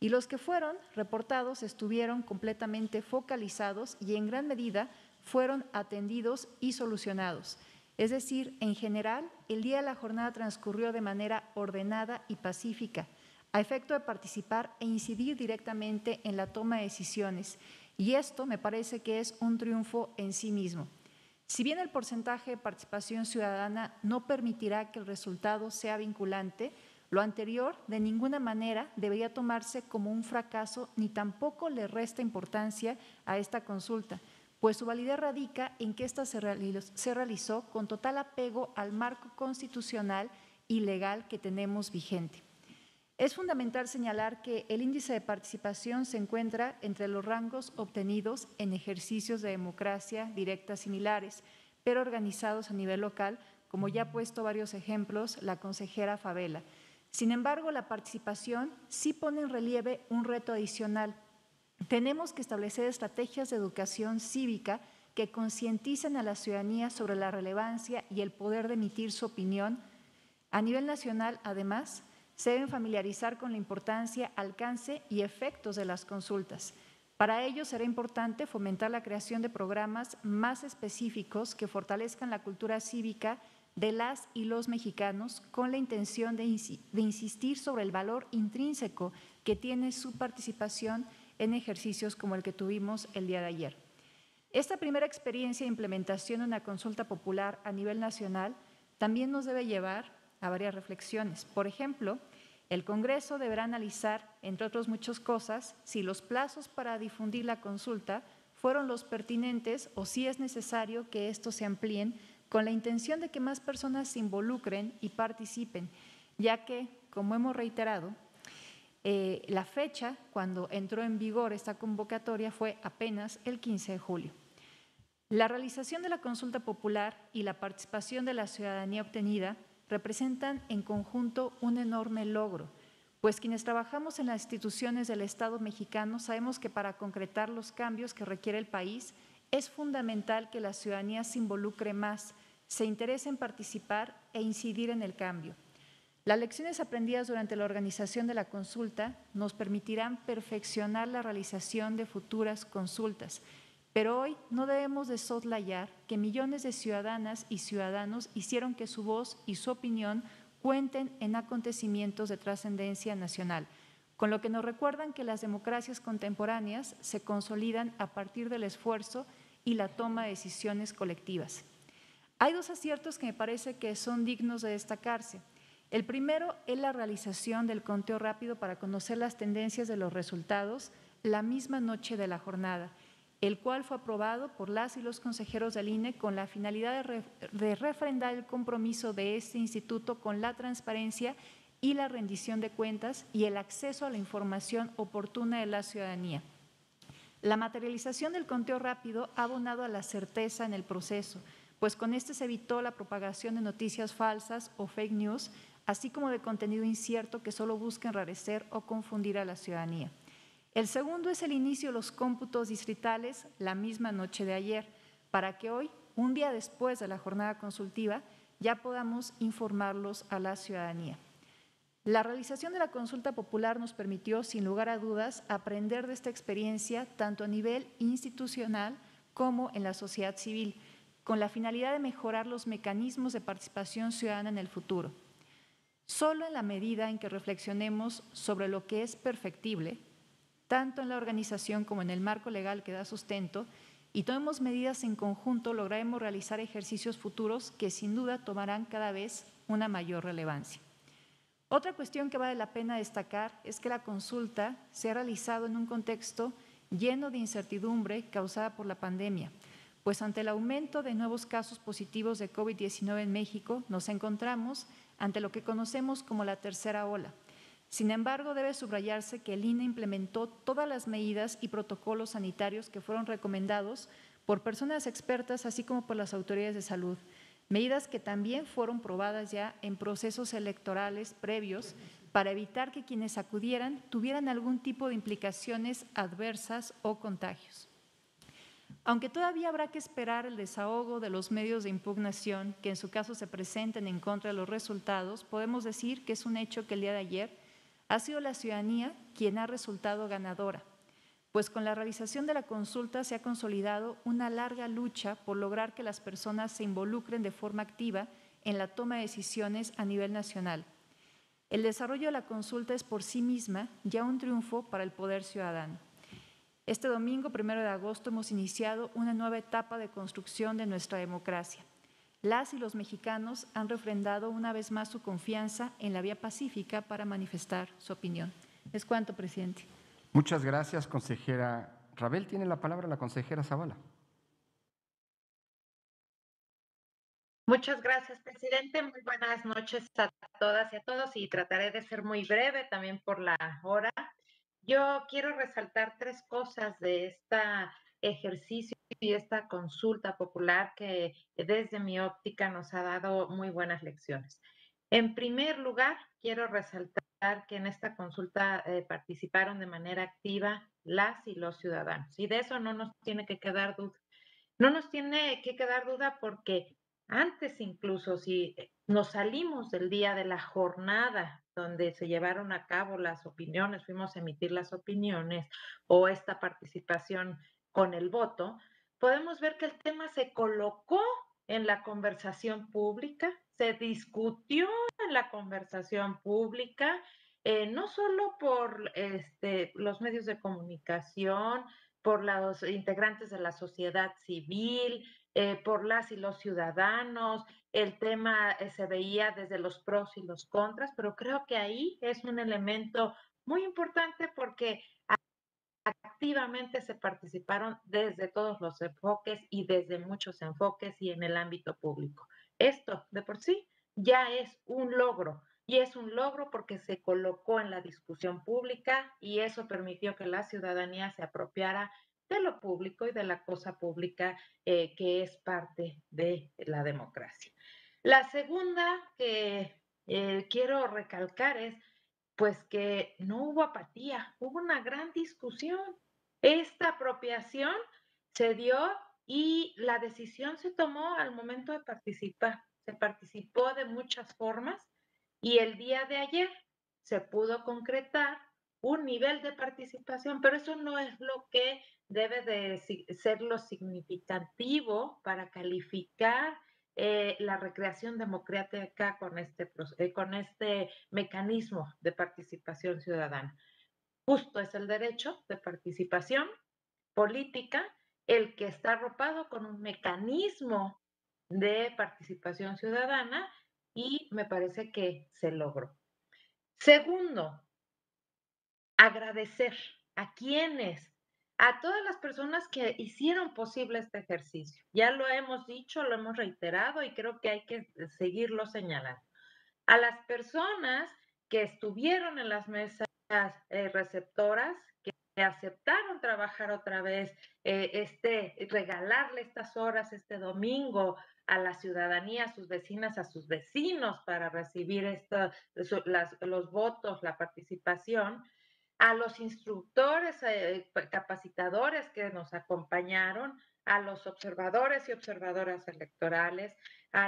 y los que fueron reportados estuvieron completamente focalizados y en gran medida fueron atendidos y solucionados. Es decir, en general, el día de la jornada transcurrió de manera ordenada y pacífica, a efecto de participar e incidir directamente en la toma de decisiones. Y esto me parece que es un triunfo en sí mismo. Si bien el porcentaje de participación ciudadana no permitirá que el resultado sea vinculante, lo anterior de ninguna manera debería tomarse como un fracaso ni tampoco le resta importancia a esta consulta, pues su validez radica en que ésta se realizó con total apego al marco constitucional y legal que tenemos vigente. Es fundamental señalar que el índice de participación se encuentra entre los rangos obtenidos en ejercicios de democracia directa similares, pero organizados a nivel local, como ya ha puesto varios ejemplos la consejera Favela sin embargo, la participación sí pone en relieve un reto adicional. Tenemos que establecer estrategias de educación cívica que concienticen a la ciudadanía sobre la relevancia y el poder de emitir su opinión. A nivel nacional, además, se deben familiarizar con la importancia, alcance y efectos de las consultas. Para ello será importante fomentar la creación de programas más específicos que fortalezcan la cultura cívica de las y los mexicanos con la intención de, insistir sobre el valor intrínseco que tiene su participación en ejercicios como el que tuvimos el día de ayer. Esta primera experiencia de implementación de una consulta popular a nivel nacional también nos debe llevar a varias reflexiones. Por ejemplo, el Congreso deberá analizar, entre otras muchas cosas, si los plazos para difundir la consulta fueron los pertinentes o si es necesario que estos se amplíen con la intención de que más personas se involucren y participen, ya que, como hemos reiterado, eh, la fecha cuando entró en vigor esta convocatoria fue apenas el 15 de julio. La realización de la consulta popular y la participación de la ciudadanía obtenida representan en conjunto un enorme logro, pues quienes trabajamos en las instituciones del Estado mexicano sabemos que para concretar los cambios que requiere el país es fundamental que la ciudadanía se involucre más, se interesa en participar e incidir en el cambio. Las lecciones aprendidas durante la organización de la consulta nos permitirán perfeccionar la realización de futuras consultas, pero hoy no debemos de soslayar que millones de ciudadanas y ciudadanos hicieron que su voz y su opinión cuenten en acontecimientos de trascendencia nacional, con lo que nos recuerdan que las democracias contemporáneas se consolidan a partir del esfuerzo y la toma de decisiones colectivas. Hay dos aciertos que me parece que son dignos de destacarse. El primero es la realización del conteo rápido para conocer las tendencias de los resultados la misma noche de la jornada, el cual fue aprobado por las y los consejeros del INE con la finalidad de, refrendar el compromiso de este instituto con la transparencia y la rendición de cuentas y el acceso a la información oportuna de la ciudadanía. La materialización del conteo rápido ha abonado a la certeza en el proceso pues con este se evitó la propagación de noticias falsas o fake news, así como de contenido incierto que solo busca enrarecer o confundir a la ciudadanía. El segundo es el inicio de los cómputos distritales la misma noche de ayer, para que hoy, un día después de la jornada consultiva, ya podamos informarlos a la ciudadanía. La realización de la consulta popular nos permitió, sin lugar a dudas, aprender de esta experiencia tanto a nivel institucional como en la sociedad civil con la finalidad de mejorar los mecanismos de participación ciudadana en el futuro. Solo en la medida en que reflexionemos sobre lo que es perfectible, tanto en la organización como en el marco legal que da sustento, y tomemos medidas en conjunto, lograremos realizar ejercicios futuros que sin duda tomarán cada vez una mayor relevancia. Otra cuestión que vale la pena destacar es que la consulta se ha realizado en un contexto lleno de incertidumbre causada por la pandemia, pues ante el aumento de nuevos casos positivos de COVID-19 en México, nos encontramos ante lo que conocemos como la tercera ola. Sin embargo, debe subrayarse que el INE implementó todas las medidas y protocolos sanitarios que fueron recomendados por personas expertas, así como por las autoridades de salud, medidas que también fueron probadas ya en procesos electorales previos para evitar que quienes acudieran tuvieran algún tipo de implicaciones adversas o contagios. Aunque todavía habrá que esperar el desahogo de los medios de impugnación que en su caso se presenten en contra de los resultados, podemos decir que es un hecho que el día de ayer ha sido la ciudadanía quien ha resultado ganadora, pues con la realización de la consulta se ha consolidado una larga lucha por lograr que las personas se involucren de forma activa en la toma de decisiones a nivel nacional. El desarrollo de la consulta es por sí misma ya un triunfo para el poder ciudadano. Este domingo, primero de agosto, hemos iniciado una nueva etapa de construcción de nuestra democracia. Las y los mexicanos han refrendado una vez más su confianza en la vía pacífica para manifestar su opinión. Es cuanto, presidente. Muchas gracias, consejera Rabel. Tiene la palabra la consejera Zavala. Muchas gracias, presidente. Muy buenas noches a todas y a todos y trataré de ser muy breve también por la hora. Yo quiero resaltar tres cosas de este ejercicio y esta consulta popular que eh, desde mi óptica nos ha dado muy buenas lecciones. En primer lugar, quiero resaltar que en esta consulta eh, participaron de manera activa las y los ciudadanos. Y de eso no nos tiene que quedar duda. No nos tiene que quedar duda porque antes incluso si eh, nos salimos del día de la jornada donde se llevaron a cabo las opiniones, fuimos a emitir las opiniones o esta participación con el voto, podemos ver que el tema se colocó en la conversación pública, se discutió en la conversación pública, eh, no solo por este, los medios de comunicación, por los integrantes de la sociedad civil, eh, por las y los ciudadanos, el tema eh, se veía desde los pros y los contras, pero creo que ahí es un elemento muy importante porque activamente se participaron desde todos los enfoques y desde muchos enfoques y en el ámbito público. Esto de por sí ya es un logro y es un logro porque se colocó en la discusión pública y eso permitió que la ciudadanía se apropiara de lo público y de la cosa pública eh, que es parte de la democracia. La segunda que eh, quiero recalcar es, pues que no hubo apatía, hubo una gran discusión. Esta apropiación se dio y la decisión se tomó al momento de participar. Se participó de muchas formas y el día de ayer se pudo concretar un nivel de participación, pero eso no es lo que debe de ser lo significativo para calificar eh, la recreación democrática con este, eh, con este mecanismo de participación ciudadana. Justo es el derecho de participación política el que está arropado con un mecanismo de participación ciudadana y me parece que se logró. Segundo, agradecer a quienes a todas las personas que hicieron posible este ejercicio. Ya lo hemos dicho, lo hemos reiterado y creo que hay que seguirlo señalando. A las personas que estuvieron en las mesas eh, receptoras, que aceptaron trabajar otra vez, eh, este, regalarle estas horas este domingo a la ciudadanía, a sus vecinas, a sus vecinos para recibir los votos, la participación a los instructores, eh, pues, capacitadores que nos acompañaron, a los observadores y observadoras electorales, a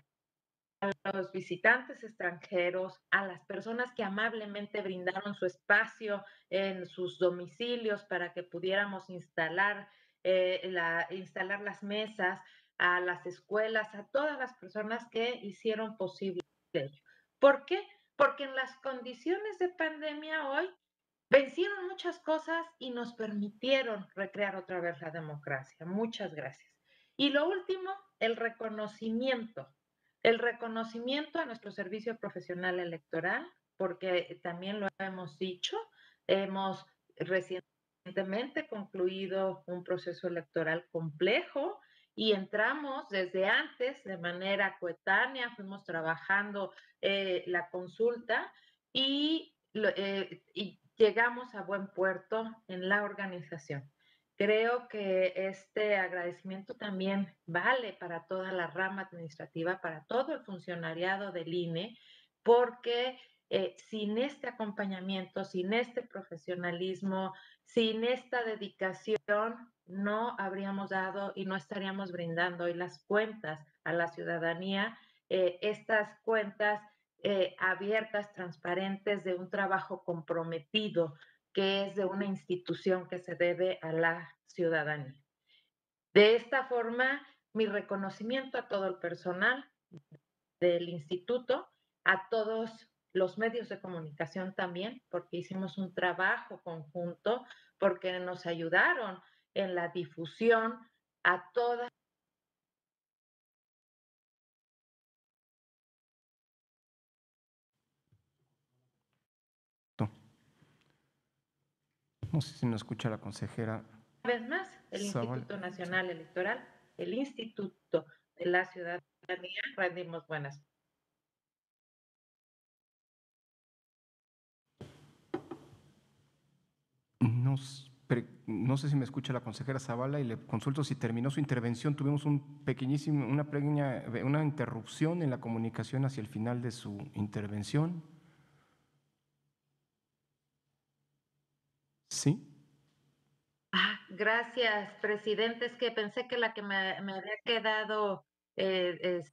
los visitantes extranjeros, a las personas que amablemente brindaron su espacio en sus domicilios para que pudiéramos instalar, eh, las mesas, a las escuelas, a todas las personas que hicieron posible ¿Por qué? Porque en las condiciones de pandemia hoy vencieron muchas cosas y nos permitieron recrear otra vez la democracia. Muchas gracias. Y lo último, el reconocimiento. El reconocimiento a nuestro servicio profesional electoral, porque también lo hemos dicho, hemos recientemente concluido un proceso electoral complejo y entramos desde antes de manera coetánea, fuimos trabajando eh, la consulta y, eh, y llegamos a buen puerto en la organización. Creo que este agradecimiento también vale para toda la rama administrativa, para todo el funcionariado del INE, porque eh, sin este acompañamiento, sin este profesionalismo, sin esta dedicación, no habríamos dado y no estaríamos brindando hoy las cuentas a la ciudadanía, eh, estas cuentas eh, abiertas, transparentes, de un trabajo comprometido, que es de una institución que se debe a la ciudadanía. De esta forma, mi reconocimiento a todo el personal del instituto, a todos los medios de comunicación también, porque hicimos un trabajo conjunto, porque nos ayudaron en la difusión a todas No sé si me escucha la consejera. Una vez más, el Instituto Nacional Electoral, el Instituto de la Ciudadanía, rendimos buenas. No, sé si me escucha la consejera Zavala y le consulto si terminó su intervención. Tuvimos un pequeñísimo, una pequeña una interrupción en la comunicación hacia el final de su intervención. ¿Sí? Ah, gracias, presidente. Es que pensé que la que me, había quedado eh,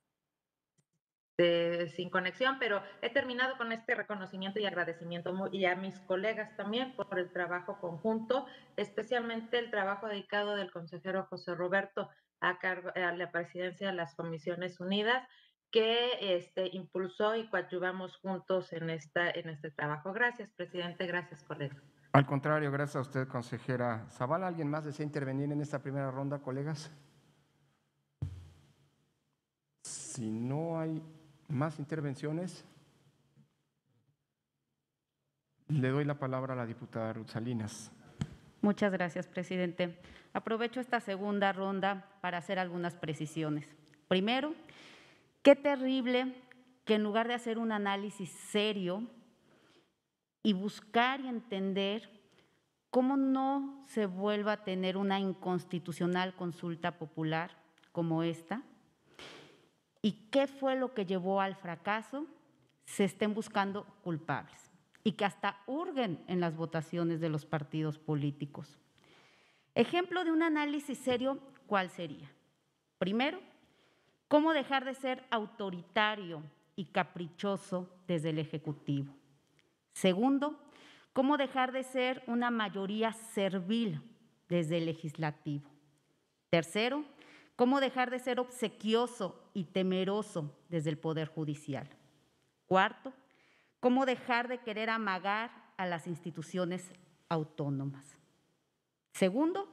sin conexión, pero he terminado con este reconocimiento y agradecimiento y a mis colegas también por el trabajo conjunto, especialmente el trabajo dedicado del consejero José Roberto a, cargo, la presidencia de las Comisiones Unidas que este, impulsó y coadyuvamos juntos en, esta, en este trabajo. Gracias, presidente. Gracias, colegas. Al contrario, gracias a usted, consejera Zavala. ¿Alguien más desea intervenir en esta primera ronda, colegas? Si no hay más intervenciones, le doy la palabra a la diputada Ruth Salinas. Muchas gracias, presidente. Aprovecho esta segunda ronda para hacer algunas precisiones. Primero, qué terrible que en lugar de hacer un análisis serio y buscar y entender cómo no se vuelva a tener una inconstitucional consulta popular como esta y qué fue lo que llevó al fracaso, se estén buscando culpables y que hasta hurguen en las votaciones de los partidos políticos. Ejemplo de un análisis serio, ¿cuál sería? Primero, cómo dejar de ser autoritario y caprichoso desde el Ejecutivo. Segundo, cómo dejar de ser una mayoría servil desde el legislativo. Tercero, cómo dejar de ser obsequioso y temeroso desde el Poder Judicial. Cuarto, cómo dejar de querer amagar a las instituciones autónomas. Segundo,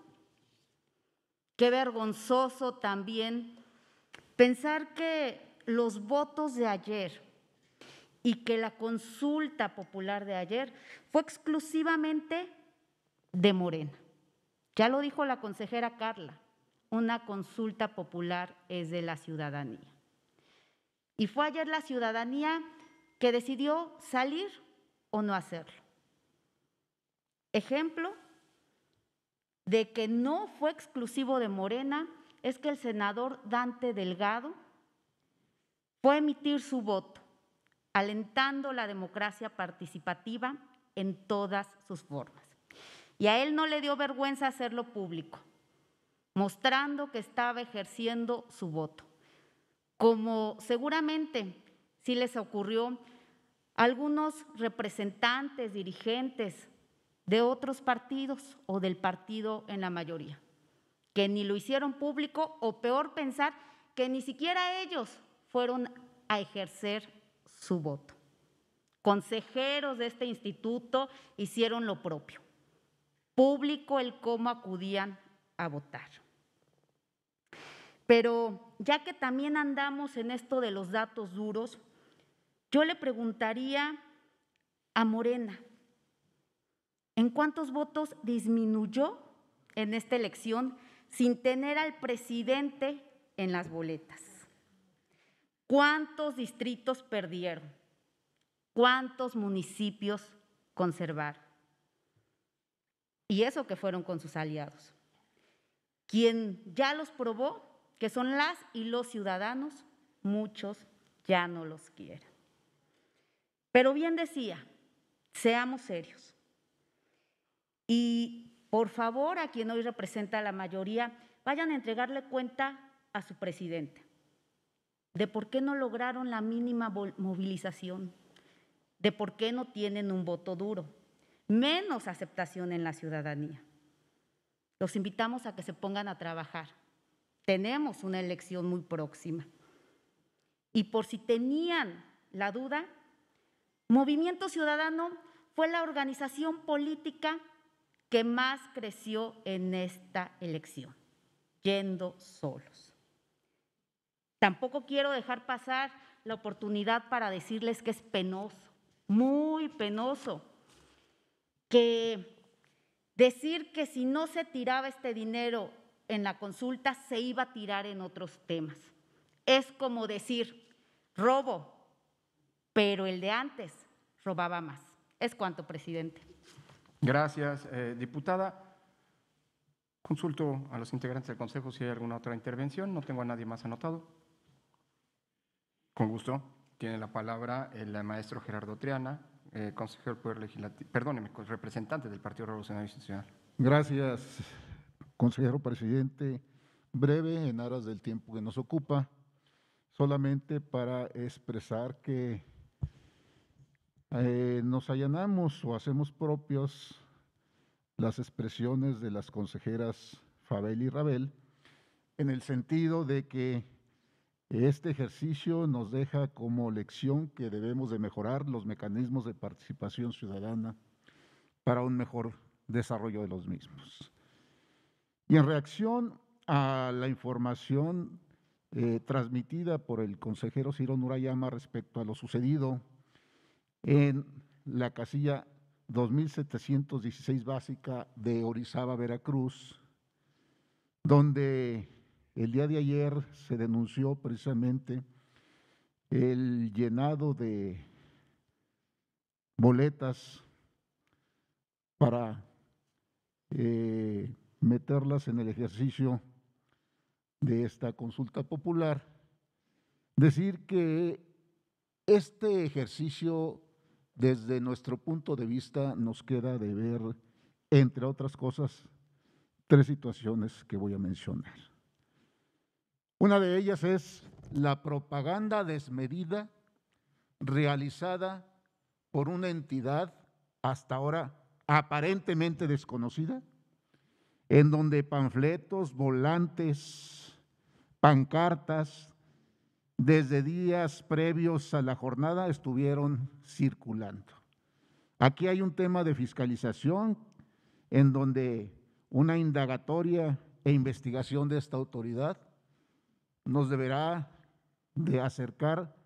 qué vergonzoso también pensar que los votos de ayer y que la consulta popular de ayer fue exclusivamente de Morena. Ya lo dijo la consejera Carla, una consulta popular es de la ciudadanía. Y fue ayer la ciudadanía que decidió salir o no hacerlo. Ejemplo de que no fue exclusivo de Morena es que el senador Dante Delgado fue a emitir su voto alentando la democracia participativa en todas sus formas. Y a él no le dio vergüenza hacerlo público, mostrando que estaba ejerciendo su voto, como seguramente sí les ocurrió a algunos representantes, dirigentes de otros partidos o del partido en la mayoría, que ni lo hicieron público o peor pensar que ni siquiera ellos fueron a ejercer su voto. Consejeros de este instituto hicieron lo propio. Público el cómo acudían a votar. Pero ya que también andamos en esto de los datos duros, yo le preguntaría a Morena, ¿en cuántos votos disminuyó en esta elección sin tener al presidente en las boletas? ¿Cuántos distritos perdieron? ¿Cuántos municipios conservaron? Y eso que fueron con sus aliados. Quien ya los probó, que son las y los ciudadanos, muchos ya no los quieren. Pero bien decía, seamos serios. Y por favor, a quien hoy representa la mayoría, vayan a entregarle cuenta a su presidente de por qué no lograron la mínima movilización, de por qué no tienen un voto duro, menos aceptación en la ciudadanía. Los invitamos a que se pongan a trabajar. Tenemos una elección muy próxima. Y por si tenían la duda, Movimiento Ciudadano fue la organización política que más creció en esta elección, yendo solos. Tampoco quiero dejar pasar la oportunidad para decirles que es penoso, muy penoso, que decir que si no se tiraba este dinero en la consulta, se iba a tirar en otros temas. Es como decir, robo, pero el de antes robaba más. Es cuanto, presidente. Gracias, eh, diputada. Consulto a los integrantes del Consejo si hay alguna otra intervención. No tengo a nadie más anotado. Con gusto. Tiene la palabra el maestro Gerardo Triana, eh, consejero del Poder Legislativo, perdóneme, representante del Partido Revolucionario Institucional. Gracias, consejero presidente. Breve, en aras del tiempo que nos ocupa, solamente para expresar que eh, nos allanamos o hacemos propios las expresiones de las consejeras Fabel y Rabel, en el sentido de que este ejercicio nos deja como lección que debemos de mejorar los mecanismos de participación ciudadana para un mejor desarrollo de los mismos. Y en reacción a la información eh, transmitida por el consejero Ciro Nurayama respecto a lo sucedido en la casilla 2716 básica de Orizaba, Veracruz, donde el día de ayer se denunció precisamente el llenado de boletas para eh, meterlas en el ejercicio de esta consulta popular, decir que este ejercicio desde nuestro punto de vista nos queda de ver, entre otras cosas, tres situaciones que voy a mencionar. Una de ellas es la propaganda desmedida realizada por una entidad hasta ahora aparentemente desconocida, en donde panfletos, volantes, pancartas, desde días previos a la jornada estuvieron circulando. Aquí hay un tema de fiscalización en donde una indagatoria e investigación de esta autoridad nos deberá de acercar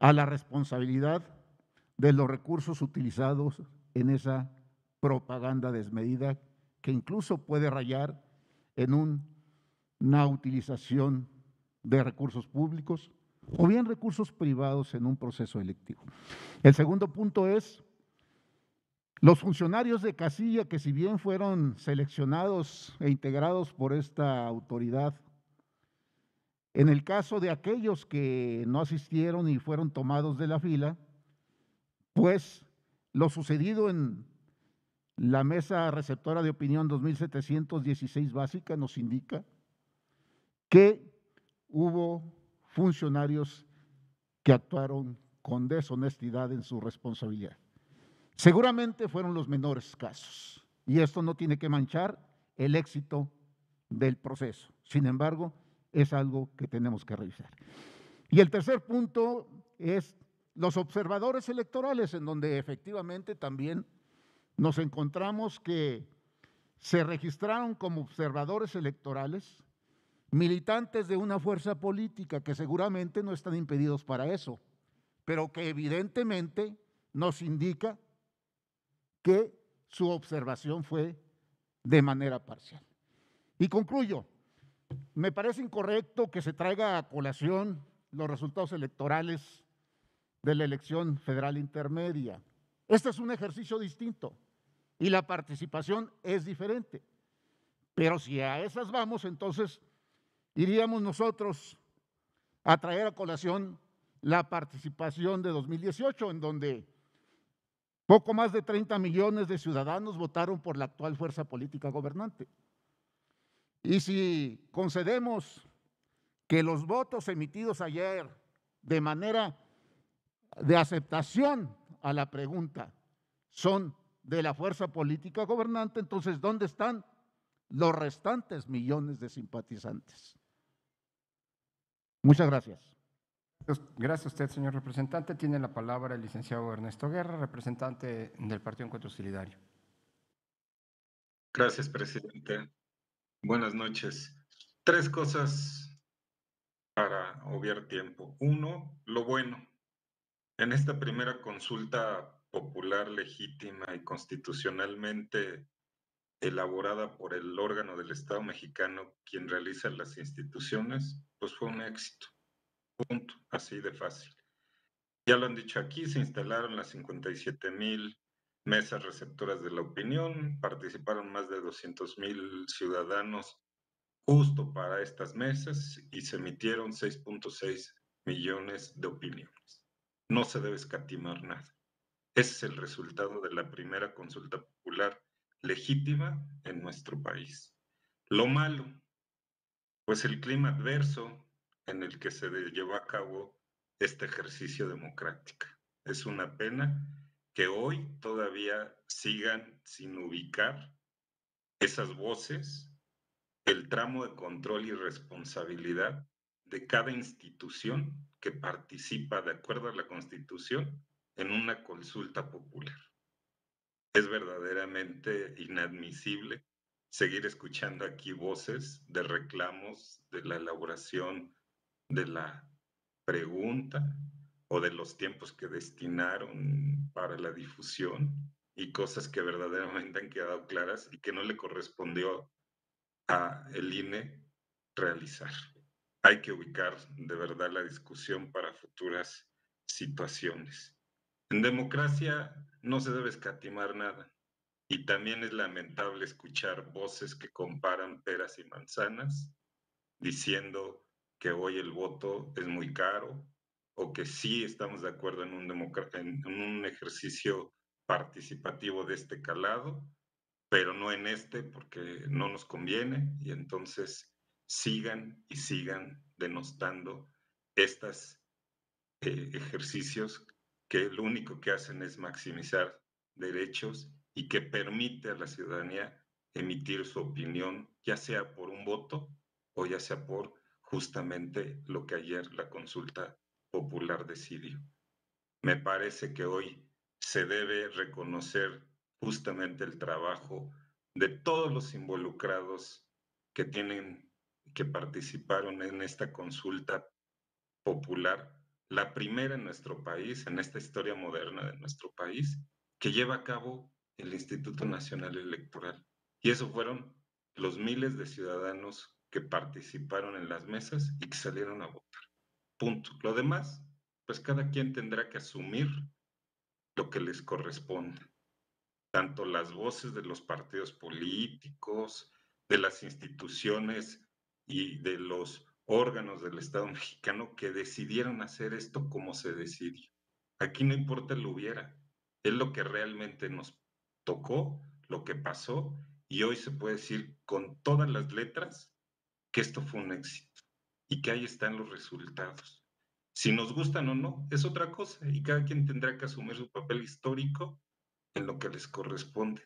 a la responsabilidad de los recursos utilizados en esa propaganda desmedida que incluso puede rayar en una utilización de recursos públicos o bien recursos privados en un proceso electivo. El segundo punto es los funcionarios de casilla que si bien fueron seleccionados e integrados por esta autoridad en el caso de aquellos que no asistieron y fueron tomados de la fila, pues lo sucedido en la mesa receptora de opinión 2716 básica nos indica que hubo funcionarios que actuaron con deshonestidad en su responsabilidad. Seguramente fueron los menores casos y esto no tiene que manchar el éxito del proceso. Sin embargo, es algo que tenemos que revisar. Y el tercer punto es los observadores electorales, en donde efectivamente también nos encontramos que se registraron como observadores electorales militantes de una fuerza política que seguramente no están impedidos para eso, pero que evidentemente nos indica que su observación fue de manera parcial. Y concluyo, me parece incorrecto que se traiga a colación los resultados electorales de la elección federal intermedia. Este es un ejercicio distinto y la participación es diferente. Pero si a esas vamos, entonces iríamos nosotros a traer a colación la participación de 2018, en donde poco más de 30 millones de ciudadanos votaron por la actual fuerza política gobernante. Y si concedemos que los votos emitidos ayer de manera de aceptación a la pregunta son de la fuerza política gobernante, entonces ¿dónde están los restantes millones de simpatizantes? Muchas gracias. Gracias a usted, señor representante. Tiene la palabra el licenciado Ernesto Guerra, representante del Partido Encuentro Solidario. Gracias, presidente. Buenas noches. Tres cosas para obviar tiempo. Uno, lo bueno. En esta primera consulta popular, legítima y constitucionalmente elaborada por el órgano del Estado mexicano, quien realiza las instituciones, pues fue un éxito. Punto. Así de fácil. Ya lo han dicho aquí, se instalaron las 57 mil mesas receptoras de la opinión, participaron más de mil ciudadanos justo para estas mesas y se emitieron 6.6 millones de opiniones. No se debe escatimar nada. Ese es el resultado de la primera consulta popular legítima en nuestro país. Lo malo, pues el clima adverso en el que se llevó a cabo este ejercicio democrático. Es una pena que hoy todavía sigan sin ubicar esas voces, el tramo de control y responsabilidad de cada institución que participa de acuerdo a la Constitución en una consulta popular. Es verdaderamente inadmisible seguir escuchando aquí voces de reclamos de la elaboración de la pregunta de los tiempos que destinaron para la difusión y cosas que verdaderamente han quedado claras y que no le correspondió a el INE realizar. Hay que ubicar de verdad la discusión para futuras situaciones. En democracia no se debe escatimar nada y también es lamentable escuchar voces que comparan peras y manzanas diciendo que hoy el voto es muy caro o que sí estamos de acuerdo en un, en un ejercicio participativo de este calado, pero no en este porque no nos conviene y entonces sigan y sigan denostando estos eh, ejercicios que lo único que hacen es maximizar derechos y que permite a la ciudadanía emitir su opinión, ya sea por un voto o ya sea por justamente lo que ayer la consulta Popular de Me parece que hoy se debe reconocer justamente el trabajo de todos los involucrados que tienen, que participaron en esta consulta popular, la primera en nuestro país, en esta historia moderna de nuestro país, que lleva a cabo el Instituto Nacional Electoral. Y eso fueron los miles de ciudadanos que participaron en las mesas y que salieron a votar. Punto. Lo demás, pues cada quien tendrá que asumir lo que les corresponde. Tanto las voces de los partidos políticos, de las instituciones y de los órganos del Estado [laughs] mexicano que decidieron hacer esto como se decidió. Aquí no importa lo hubiera, es lo que realmente nos tocó, lo que pasó, y hoy se puede decir con todas las letras que esto fue un éxito y que ahí están los resultados. Si nos gustan o no, es otra cosa y cada quien tendrá que asumir su papel histórico en lo que les corresponde.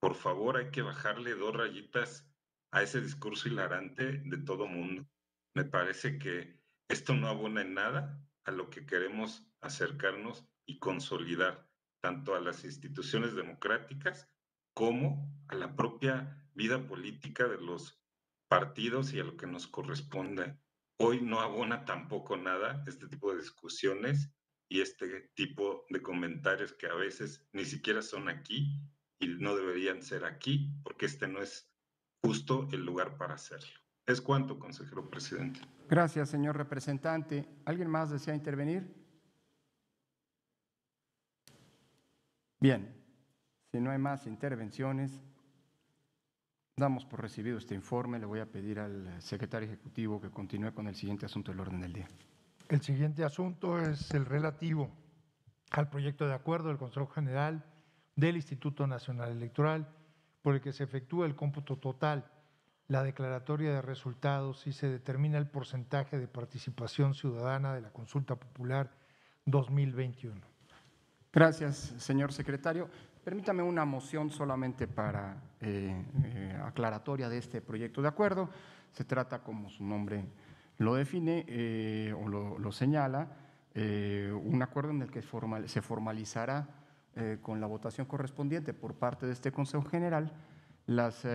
Por favor, hay que bajarle dos rayitas a ese discurso hilarante de todo mundo. Me parece que esto no abona en nada a lo que queremos acercarnos y consolidar, tanto a las instituciones democráticas como a la propia vida política de los partidos y a lo que nos corresponde hoy no abona tampoco nada este tipo de discusiones y este tipo de comentarios que a veces ni siquiera son aquí y no deberían ser aquí porque este no es justo el lugar para hacerlo. Es cuanto, consejero presidente. Gracias, señor representante. ¿Alguien más desea intervenir? Bien, si no hay más intervenciones, Damos por recibido este informe. Le voy a pedir al secretario ejecutivo que continúe con el siguiente asunto del orden del día. El siguiente asunto es el relativo al proyecto de acuerdo del Consejo General del Instituto Nacional Electoral por el que se efectúa el cómputo total, la declaratoria de resultados y se determina el porcentaje de participación ciudadana de la consulta popular 2021. Gracias, señor secretario. Permítame una moción solamente para eh, eh, aclaratoria de este proyecto de acuerdo. Se trata, como su nombre lo define eh, o lo, señala, un acuerdo en el que se formalizará con la votación correspondiente por parte de este Consejo General las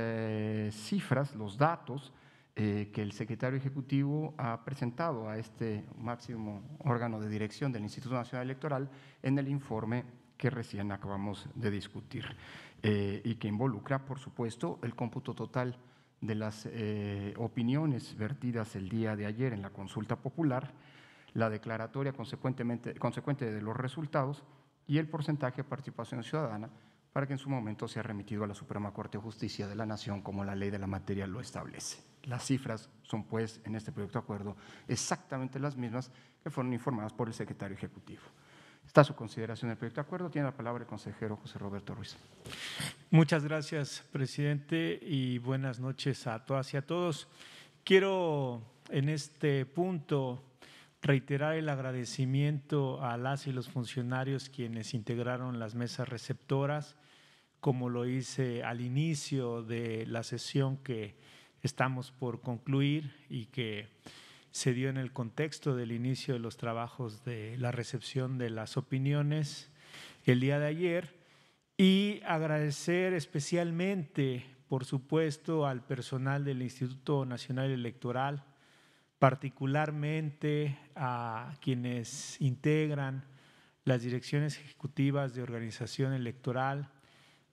cifras, los datos que el secretario ejecutivo ha presentado a este máximo órgano de dirección del Instituto Nacional Electoral en el informe que recién acabamos de discutir eh, y que involucra, por supuesto, el cómputo total de las eh, opiniones vertidas el día de ayer en la consulta popular, la declaratoria consecuentemente, consecuente de los resultados y el porcentaje de participación ciudadana para que en su momento sea remitido a la Suprema Corte de Justicia de la Nación como la ley de la materia lo establece. Las cifras son pues en este proyecto de acuerdo exactamente las mismas que fueron informadas por el secretario ejecutivo. Está a su consideración el proyecto de acuerdo. Tiene la palabra el consejero José Roberto Ruiz. Muchas gracias, presidente, y buenas noches a todas y a todos. Quiero en este punto reiterar el agradecimiento a las y los funcionarios quienes integraron las mesas receptoras, como lo hice al inicio de la sesión que estamos por concluir y que se dio en el contexto del inicio de los trabajos de la recepción de las opiniones el día de ayer y agradecer especialmente, por supuesto, al personal del Instituto Nacional Electoral, particularmente a quienes integran las direcciones ejecutivas de organización electoral,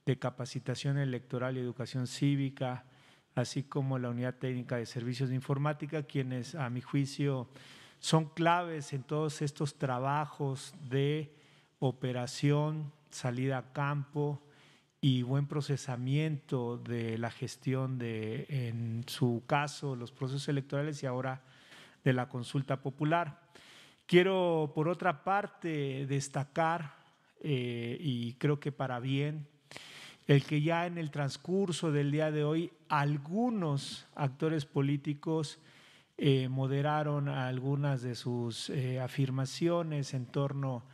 de capacitación electoral y educación cívica, así como la Unidad Técnica de Servicios de Informática, quienes a mi juicio son claves en todos estos trabajos de operación, salida a campo y buen procesamiento de la gestión de, en su caso, los procesos electorales y ahora de la consulta popular. Quiero, por otra parte, destacar, eh, y creo que para bien, el que ya en el transcurso del día de hoy algunos actores políticos eh, moderaron algunas de sus eh, afirmaciones en torno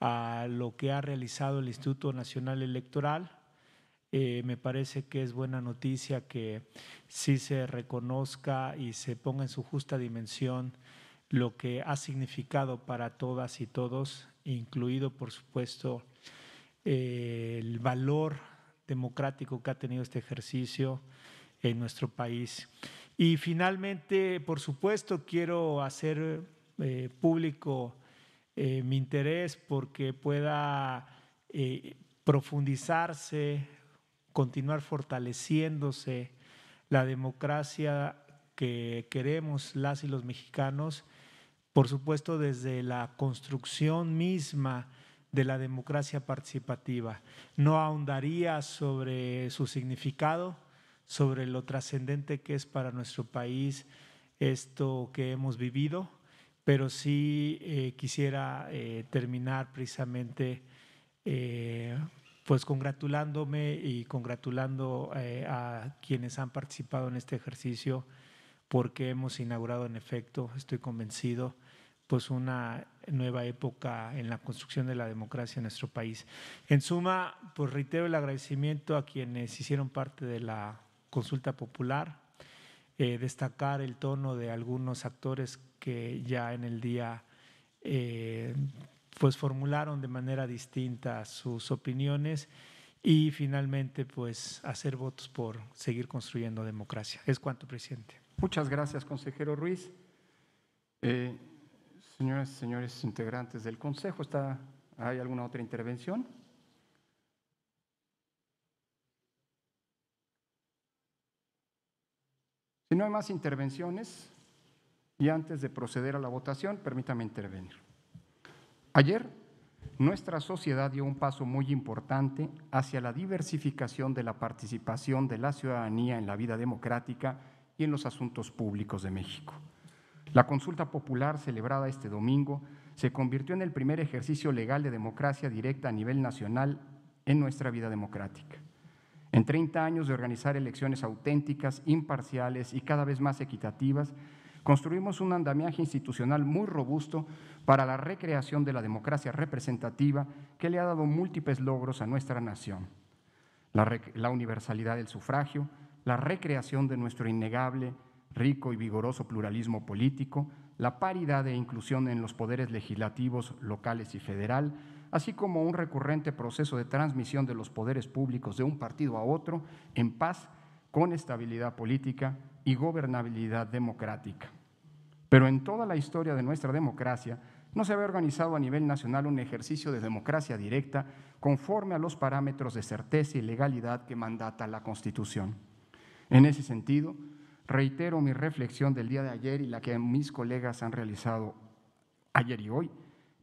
a lo que ha realizado el Instituto Nacional Electoral. Eh, me parece que es buena noticia que sí se reconozca y se ponga en su justa dimensión lo que ha significado para todas y todos, incluido, por supuesto, el valor democrático que ha tenido este ejercicio en nuestro país. Y finalmente, por supuesto, quiero hacer eh, público eh, mi interés porque pueda eh, profundizarse, continuar fortaleciéndose la democracia que queremos las y los mexicanos, por supuesto desde la construcción misma de la democracia participativa. No ahondaría sobre su significado, sobre lo trascendente que es para nuestro país esto que hemos vivido, pero sí eh, quisiera eh, terminar precisamente eh, pues congratulándome y congratulando a quienes han participado en este ejercicio porque hemos inaugurado en efecto, estoy convencido, pues una nueva época en la construcción de la democracia en nuestro país. En suma, pues reitero el agradecimiento a quienes hicieron parte de la consulta popular, eh, destacar el tono de algunos actores que ya en el día eh, pues formularon de manera distinta sus opiniones y finalmente pues hacer votos por seguir construyendo democracia. Es cuanto, presidente. Muchas gracias, consejero Ruiz. Eh, Señoras y señores integrantes del Consejo, ¿hay alguna otra intervención? Si no hay más intervenciones, y antes de proceder a la votación, permítame intervenir. Ayer, nuestra sociedad dio un paso muy importante hacia la diversificación de la participación de la ciudadanía en la vida democrática y en los asuntos públicos de México. La consulta popular celebrada este domingo se convirtió en el primer ejercicio legal de democracia directa a nivel nacional en nuestra vida democrática. En 30 años de organizar elecciones auténticas, imparciales y cada vez más equitativas, construimos un andamiaje institucional muy robusto para la recreación de la democracia representativa que le ha dado múltiples logros a nuestra nación. La, universalidad del sufragio, la recreación de nuestro innegable rico y vigoroso pluralismo político, la paridad e inclusión en los poderes legislativos locales y federal, así como un recurrente proceso de transmisión de los poderes públicos de un partido a otro en paz, con estabilidad política y gobernabilidad democrática. Pero en toda la historia de nuestra democracia no se había organizado a nivel nacional un ejercicio de democracia directa conforme a los parámetros de certeza y legalidad que mandata la Constitución. En ese sentido, reitero mi reflexión del día de ayer y la que mis colegas han realizado ayer y hoy,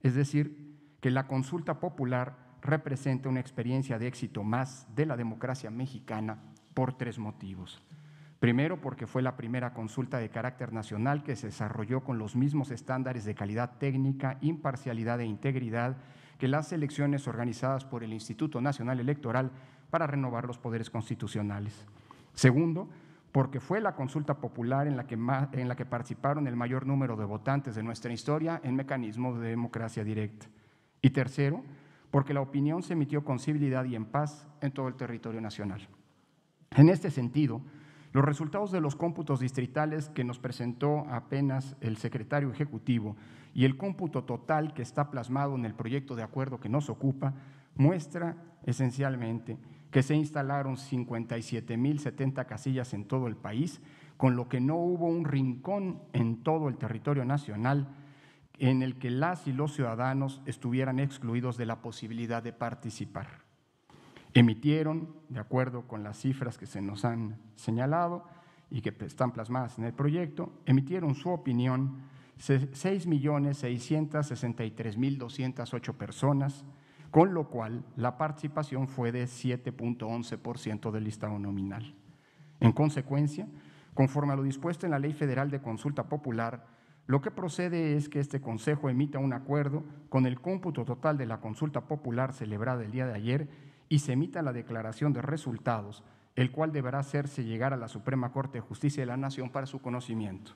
es decir, que la consulta popular representa una experiencia de éxito más de la democracia mexicana por tres motivos. Primero, porque fue la primera consulta de carácter nacional que se desarrolló con los mismos estándares de calidad técnica, imparcialidad e integridad que las elecciones organizadas por el Instituto Nacional Electoral para renovar los poderes constitucionales. Segundo, porque fue la consulta popular en la, que en la que participaron el mayor número de votantes de nuestra historia en mecanismos de democracia directa. Y tercero, porque la opinión se emitió con civilidad y en paz en todo el territorio nacional. En este sentido, los resultados de los cómputos distritales que nos presentó apenas el secretario ejecutivo y el cómputo total que está plasmado en el proyecto de acuerdo que nos ocupa muestra esencialmente que se instalaron 57.070 casillas en todo el país, con lo que no hubo un rincón en todo el territorio nacional en el que las y los ciudadanos estuvieran excluidos de la posibilidad de participar. Emitieron, de acuerdo con las cifras que se nos han señalado y que están plasmadas en el proyecto, emitieron su opinión 6.663.208 personas, con lo cual la participación fue de 7.11% del listado nominal. En consecuencia, conforme a lo dispuesto en la Ley Federal de Consulta Popular, lo que procede es que este Consejo emita un acuerdo con el cómputo total de la consulta popular celebrada el día de ayer y se emita la declaración de resultados, el cual deberá hacerse llegar a la Suprema Corte de Justicia de la Nación para su conocimiento.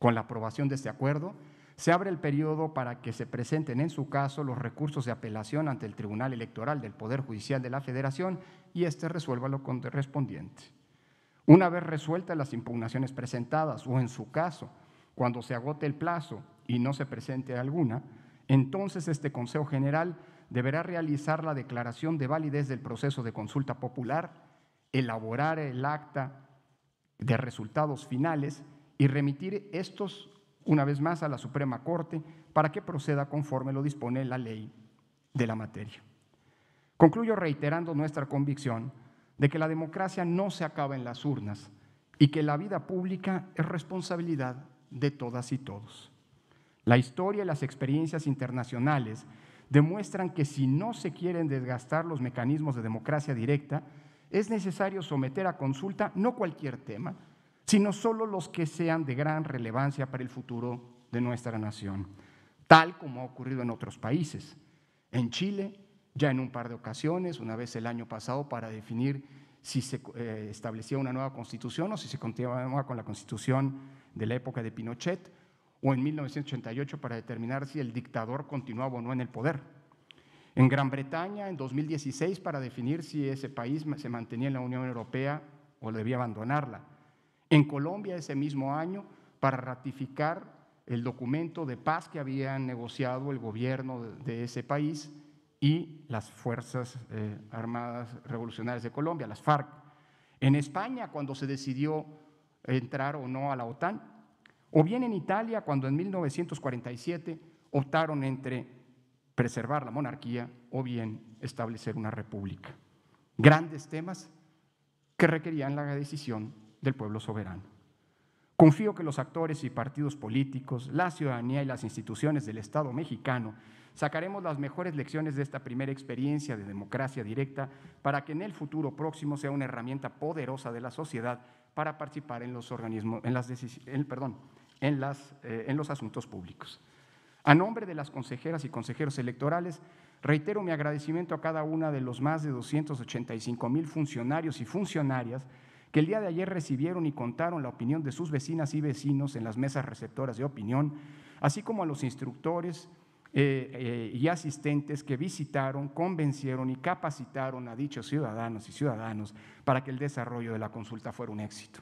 Con la aprobación de este acuerdo, se abre el periodo para que se presenten en su caso los recursos de apelación ante el Tribunal Electoral del Poder Judicial de la Federación y éste resuelva lo correspondiente. Una vez resueltas las impugnaciones presentadas o en su caso, cuando se agote el plazo y no se presente alguna, entonces este Consejo General deberá realizar la declaración de validez del proceso de consulta popular, elaborar el acta de resultados finales y remitir estos una vez más a la Suprema Corte para que proceda conforme lo dispone la ley de la materia. Concluyo reiterando nuestra convicción de que la democracia no se acaba en las urnas y que la vida pública es responsabilidad de todas y todos. La historia y las experiencias internacionales demuestran que si no se quieren desgastar los mecanismos de democracia directa, es necesario someter a consulta no cualquier tema, sino solo los que sean de gran relevancia para el futuro de nuestra nación, tal como ha ocurrido en otros países. En Chile, ya en un par de ocasiones, una vez el año pasado, para definir si se eh, establecía una nueva constitución o si se continuaba con la constitución de la época de Pinochet, o en 1988 para determinar si el dictador continuaba o no en el poder. En Gran Bretaña, en 2016, para definir si ese país se mantenía en la Unión Europea o debía abandonarla en Colombia ese mismo año para ratificar el documento de paz que habían negociado el gobierno de ese país y las Fuerzas eh, Armadas Revolucionarias de Colombia, las FARC. En España, cuando se decidió entrar o no a la OTAN, o bien en Italia, cuando en 1947 optaron entre preservar la monarquía o bien establecer una república. Grandes temas que requerían la decisión del pueblo soberano. Confío que los actores y partidos políticos, la ciudadanía y las instituciones del Estado mexicano sacaremos las mejores lecciones de esta primera experiencia de democracia directa para que en el futuro próximo sea una herramienta poderosa de la sociedad para participar en los organismos, en las, perdón, en, las, eh, en los asuntos públicos. A nombre de las consejeras y consejeros electorales, reitero mi agradecimiento a cada una de los más de 285 mil funcionarios y funcionarias que el día de ayer recibieron y contaron la opinión de sus vecinas y vecinos en las mesas receptoras de opinión, así como a los instructores eh, eh, y asistentes que visitaron, convencieron y capacitaron a dichos ciudadanos y ciudadanas para que el desarrollo de la consulta fuera un éxito.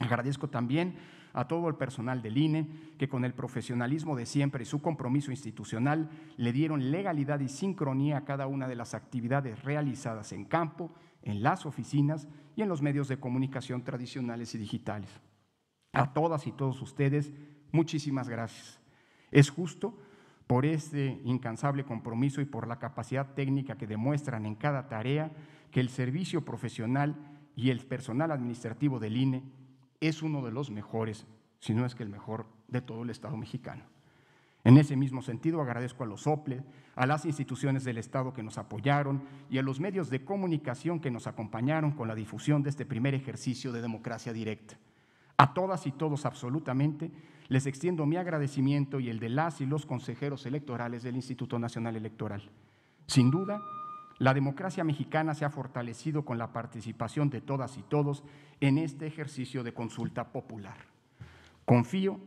Agradezco también a todo el personal del INE que con el profesionalismo de siempre y su compromiso institucional le dieron legalidad y sincronía a cada una de las actividades realizadas en campo, en las oficinas y en los medios de comunicación tradicionales y digitales. A ah. todas y todos ustedes, muchísimas gracias. Es justo por este incansable compromiso y por la capacidad técnica que demuestran en cada tarea que el servicio profesional y el personal administrativo del INE es uno de los mejores, si no es que el mejor de todo el Estado mexicano. En ese mismo sentido, agradezco a los OPLE, a las instituciones del Estado que nos apoyaron y a los medios de comunicación que nos acompañaron con la difusión de este primer ejercicio de democracia directa. A todas y todos absolutamente les extiendo mi agradecimiento y el de las y los consejeros electorales del Instituto Nacional Electoral. Sin duda, la democracia mexicana se ha fortalecido con la participación de todas y todos en este ejercicio de consulta popular. Confío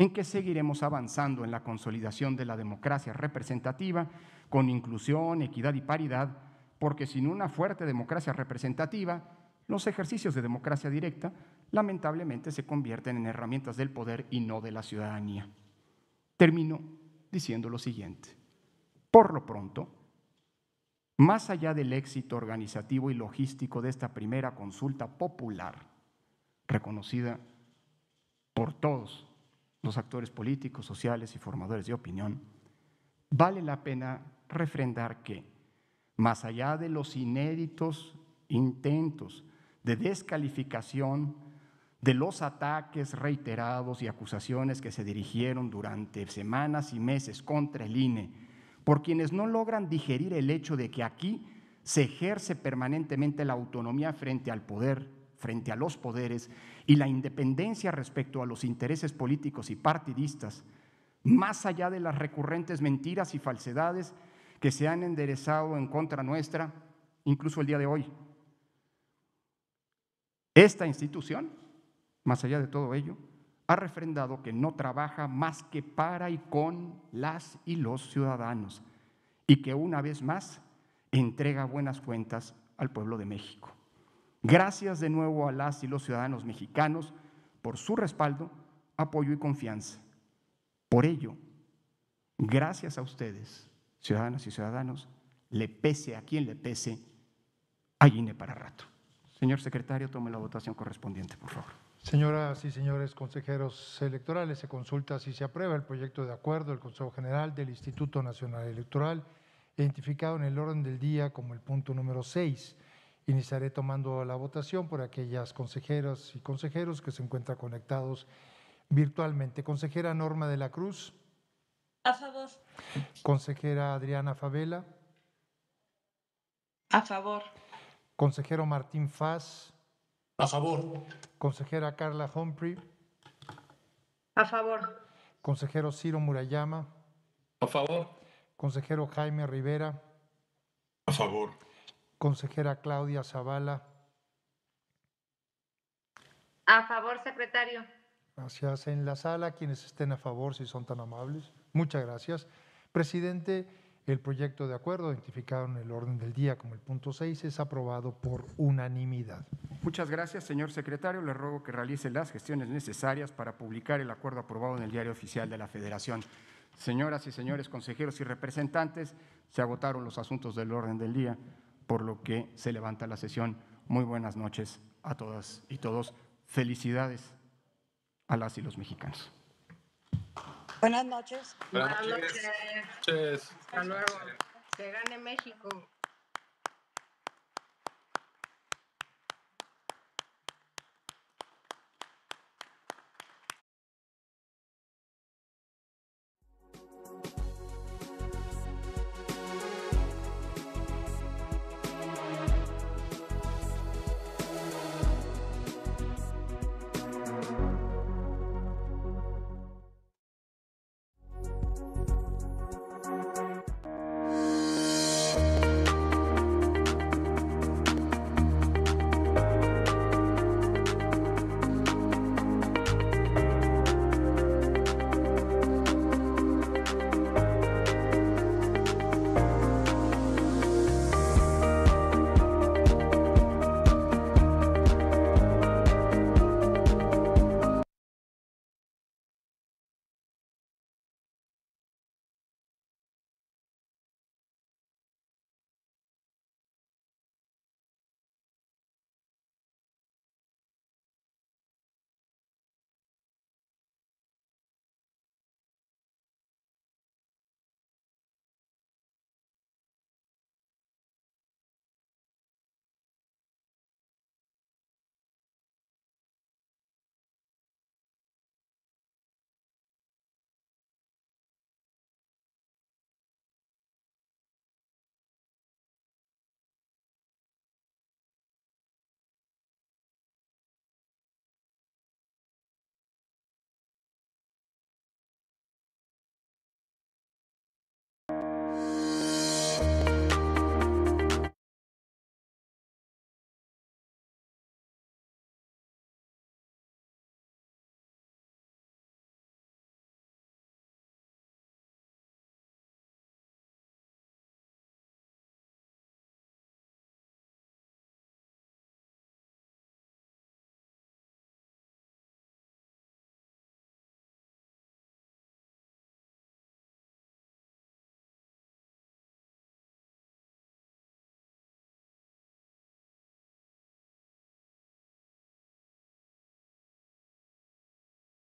en que seguiremos avanzando en la consolidación de la democracia representativa con inclusión, equidad y paridad, porque sin una fuerte democracia representativa, los ejercicios de democracia directa lamentablemente se convierten en herramientas del poder y no de la ciudadanía. Termino diciendo lo siguiente. Por lo pronto, más allá del éxito organizativo y logístico de esta primera consulta popular, reconocida por todos los actores políticos, sociales y formadores de opinión, vale la pena refrendar que, más allá de los inéditos intentos de descalificación, de los ataques reiterados y acusaciones que se dirigieron durante semanas y meses contra el INE, por quienes no logran digerir el hecho de que aquí se ejerce permanentemente la autonomía frente al poder frente a los poderes y la independencia respecto a los intereses políticos y partidistas, más allá de las recurrentes mentiras y falsedades que se han enderezado en contra nuestra, incluso el día de hoy. Esta institución, más allá de todo ello, ha refrendado que no trabaja más que para y con las y los ciudadanos y que una vez más entrega buenas cuentas al pueblo de México. Gracias de nuevo a las y los ciudadanos mexicanos por su respaldo, apoyo y confianza. Por ello, gracias a ustedes, ciudadanas y ciudadanos, le pese a quien le pese, hay INE para rato. Señor secretario, tome la votación correspondiente, por favor. Señoras y señores consejeros electorales, se consulta si se aprueba el proyecto de acuerdo del Consejo General del Instituto Nacional Electoral, identificado en el orden del día como el punto número 6 Iniciaré tomando la votación por aquellas consejeras y consejeros que se encuentran conectados virtualmente. Consejera Norma de la Cruz. A favor. Consejera Adriana Favela. A favor. Consejero Martín Faz. A favor. Consejera Carla Humphrey. A favor. Consejero Ciro Murayama. A favor. Consejero Jaime Rivera. A favor consejera Claudia Zavala. A favor, secretario. Gracias. En la sala, quienes estén a favor, si son tan amables. Muchas gracias. Presidente, el proyecto de acuerdo identificado en el orden del día como el punto 6 es aprobado por unanimidad. Muchas gracias, señor secretario. Le ruego que realice las gestiones necesarias para publicar el acuerdo aprobado en el Diario Oficial de la Federación. Señoras y señores consejeros y representantes, se agotaron los asuntos del orden del día por lo que se levanta la sesión. Muy buenas noches a todas y todos. Felicidades a las y los mexicanos. Buenas noches. Buenas noches. Buenas luego. gane México.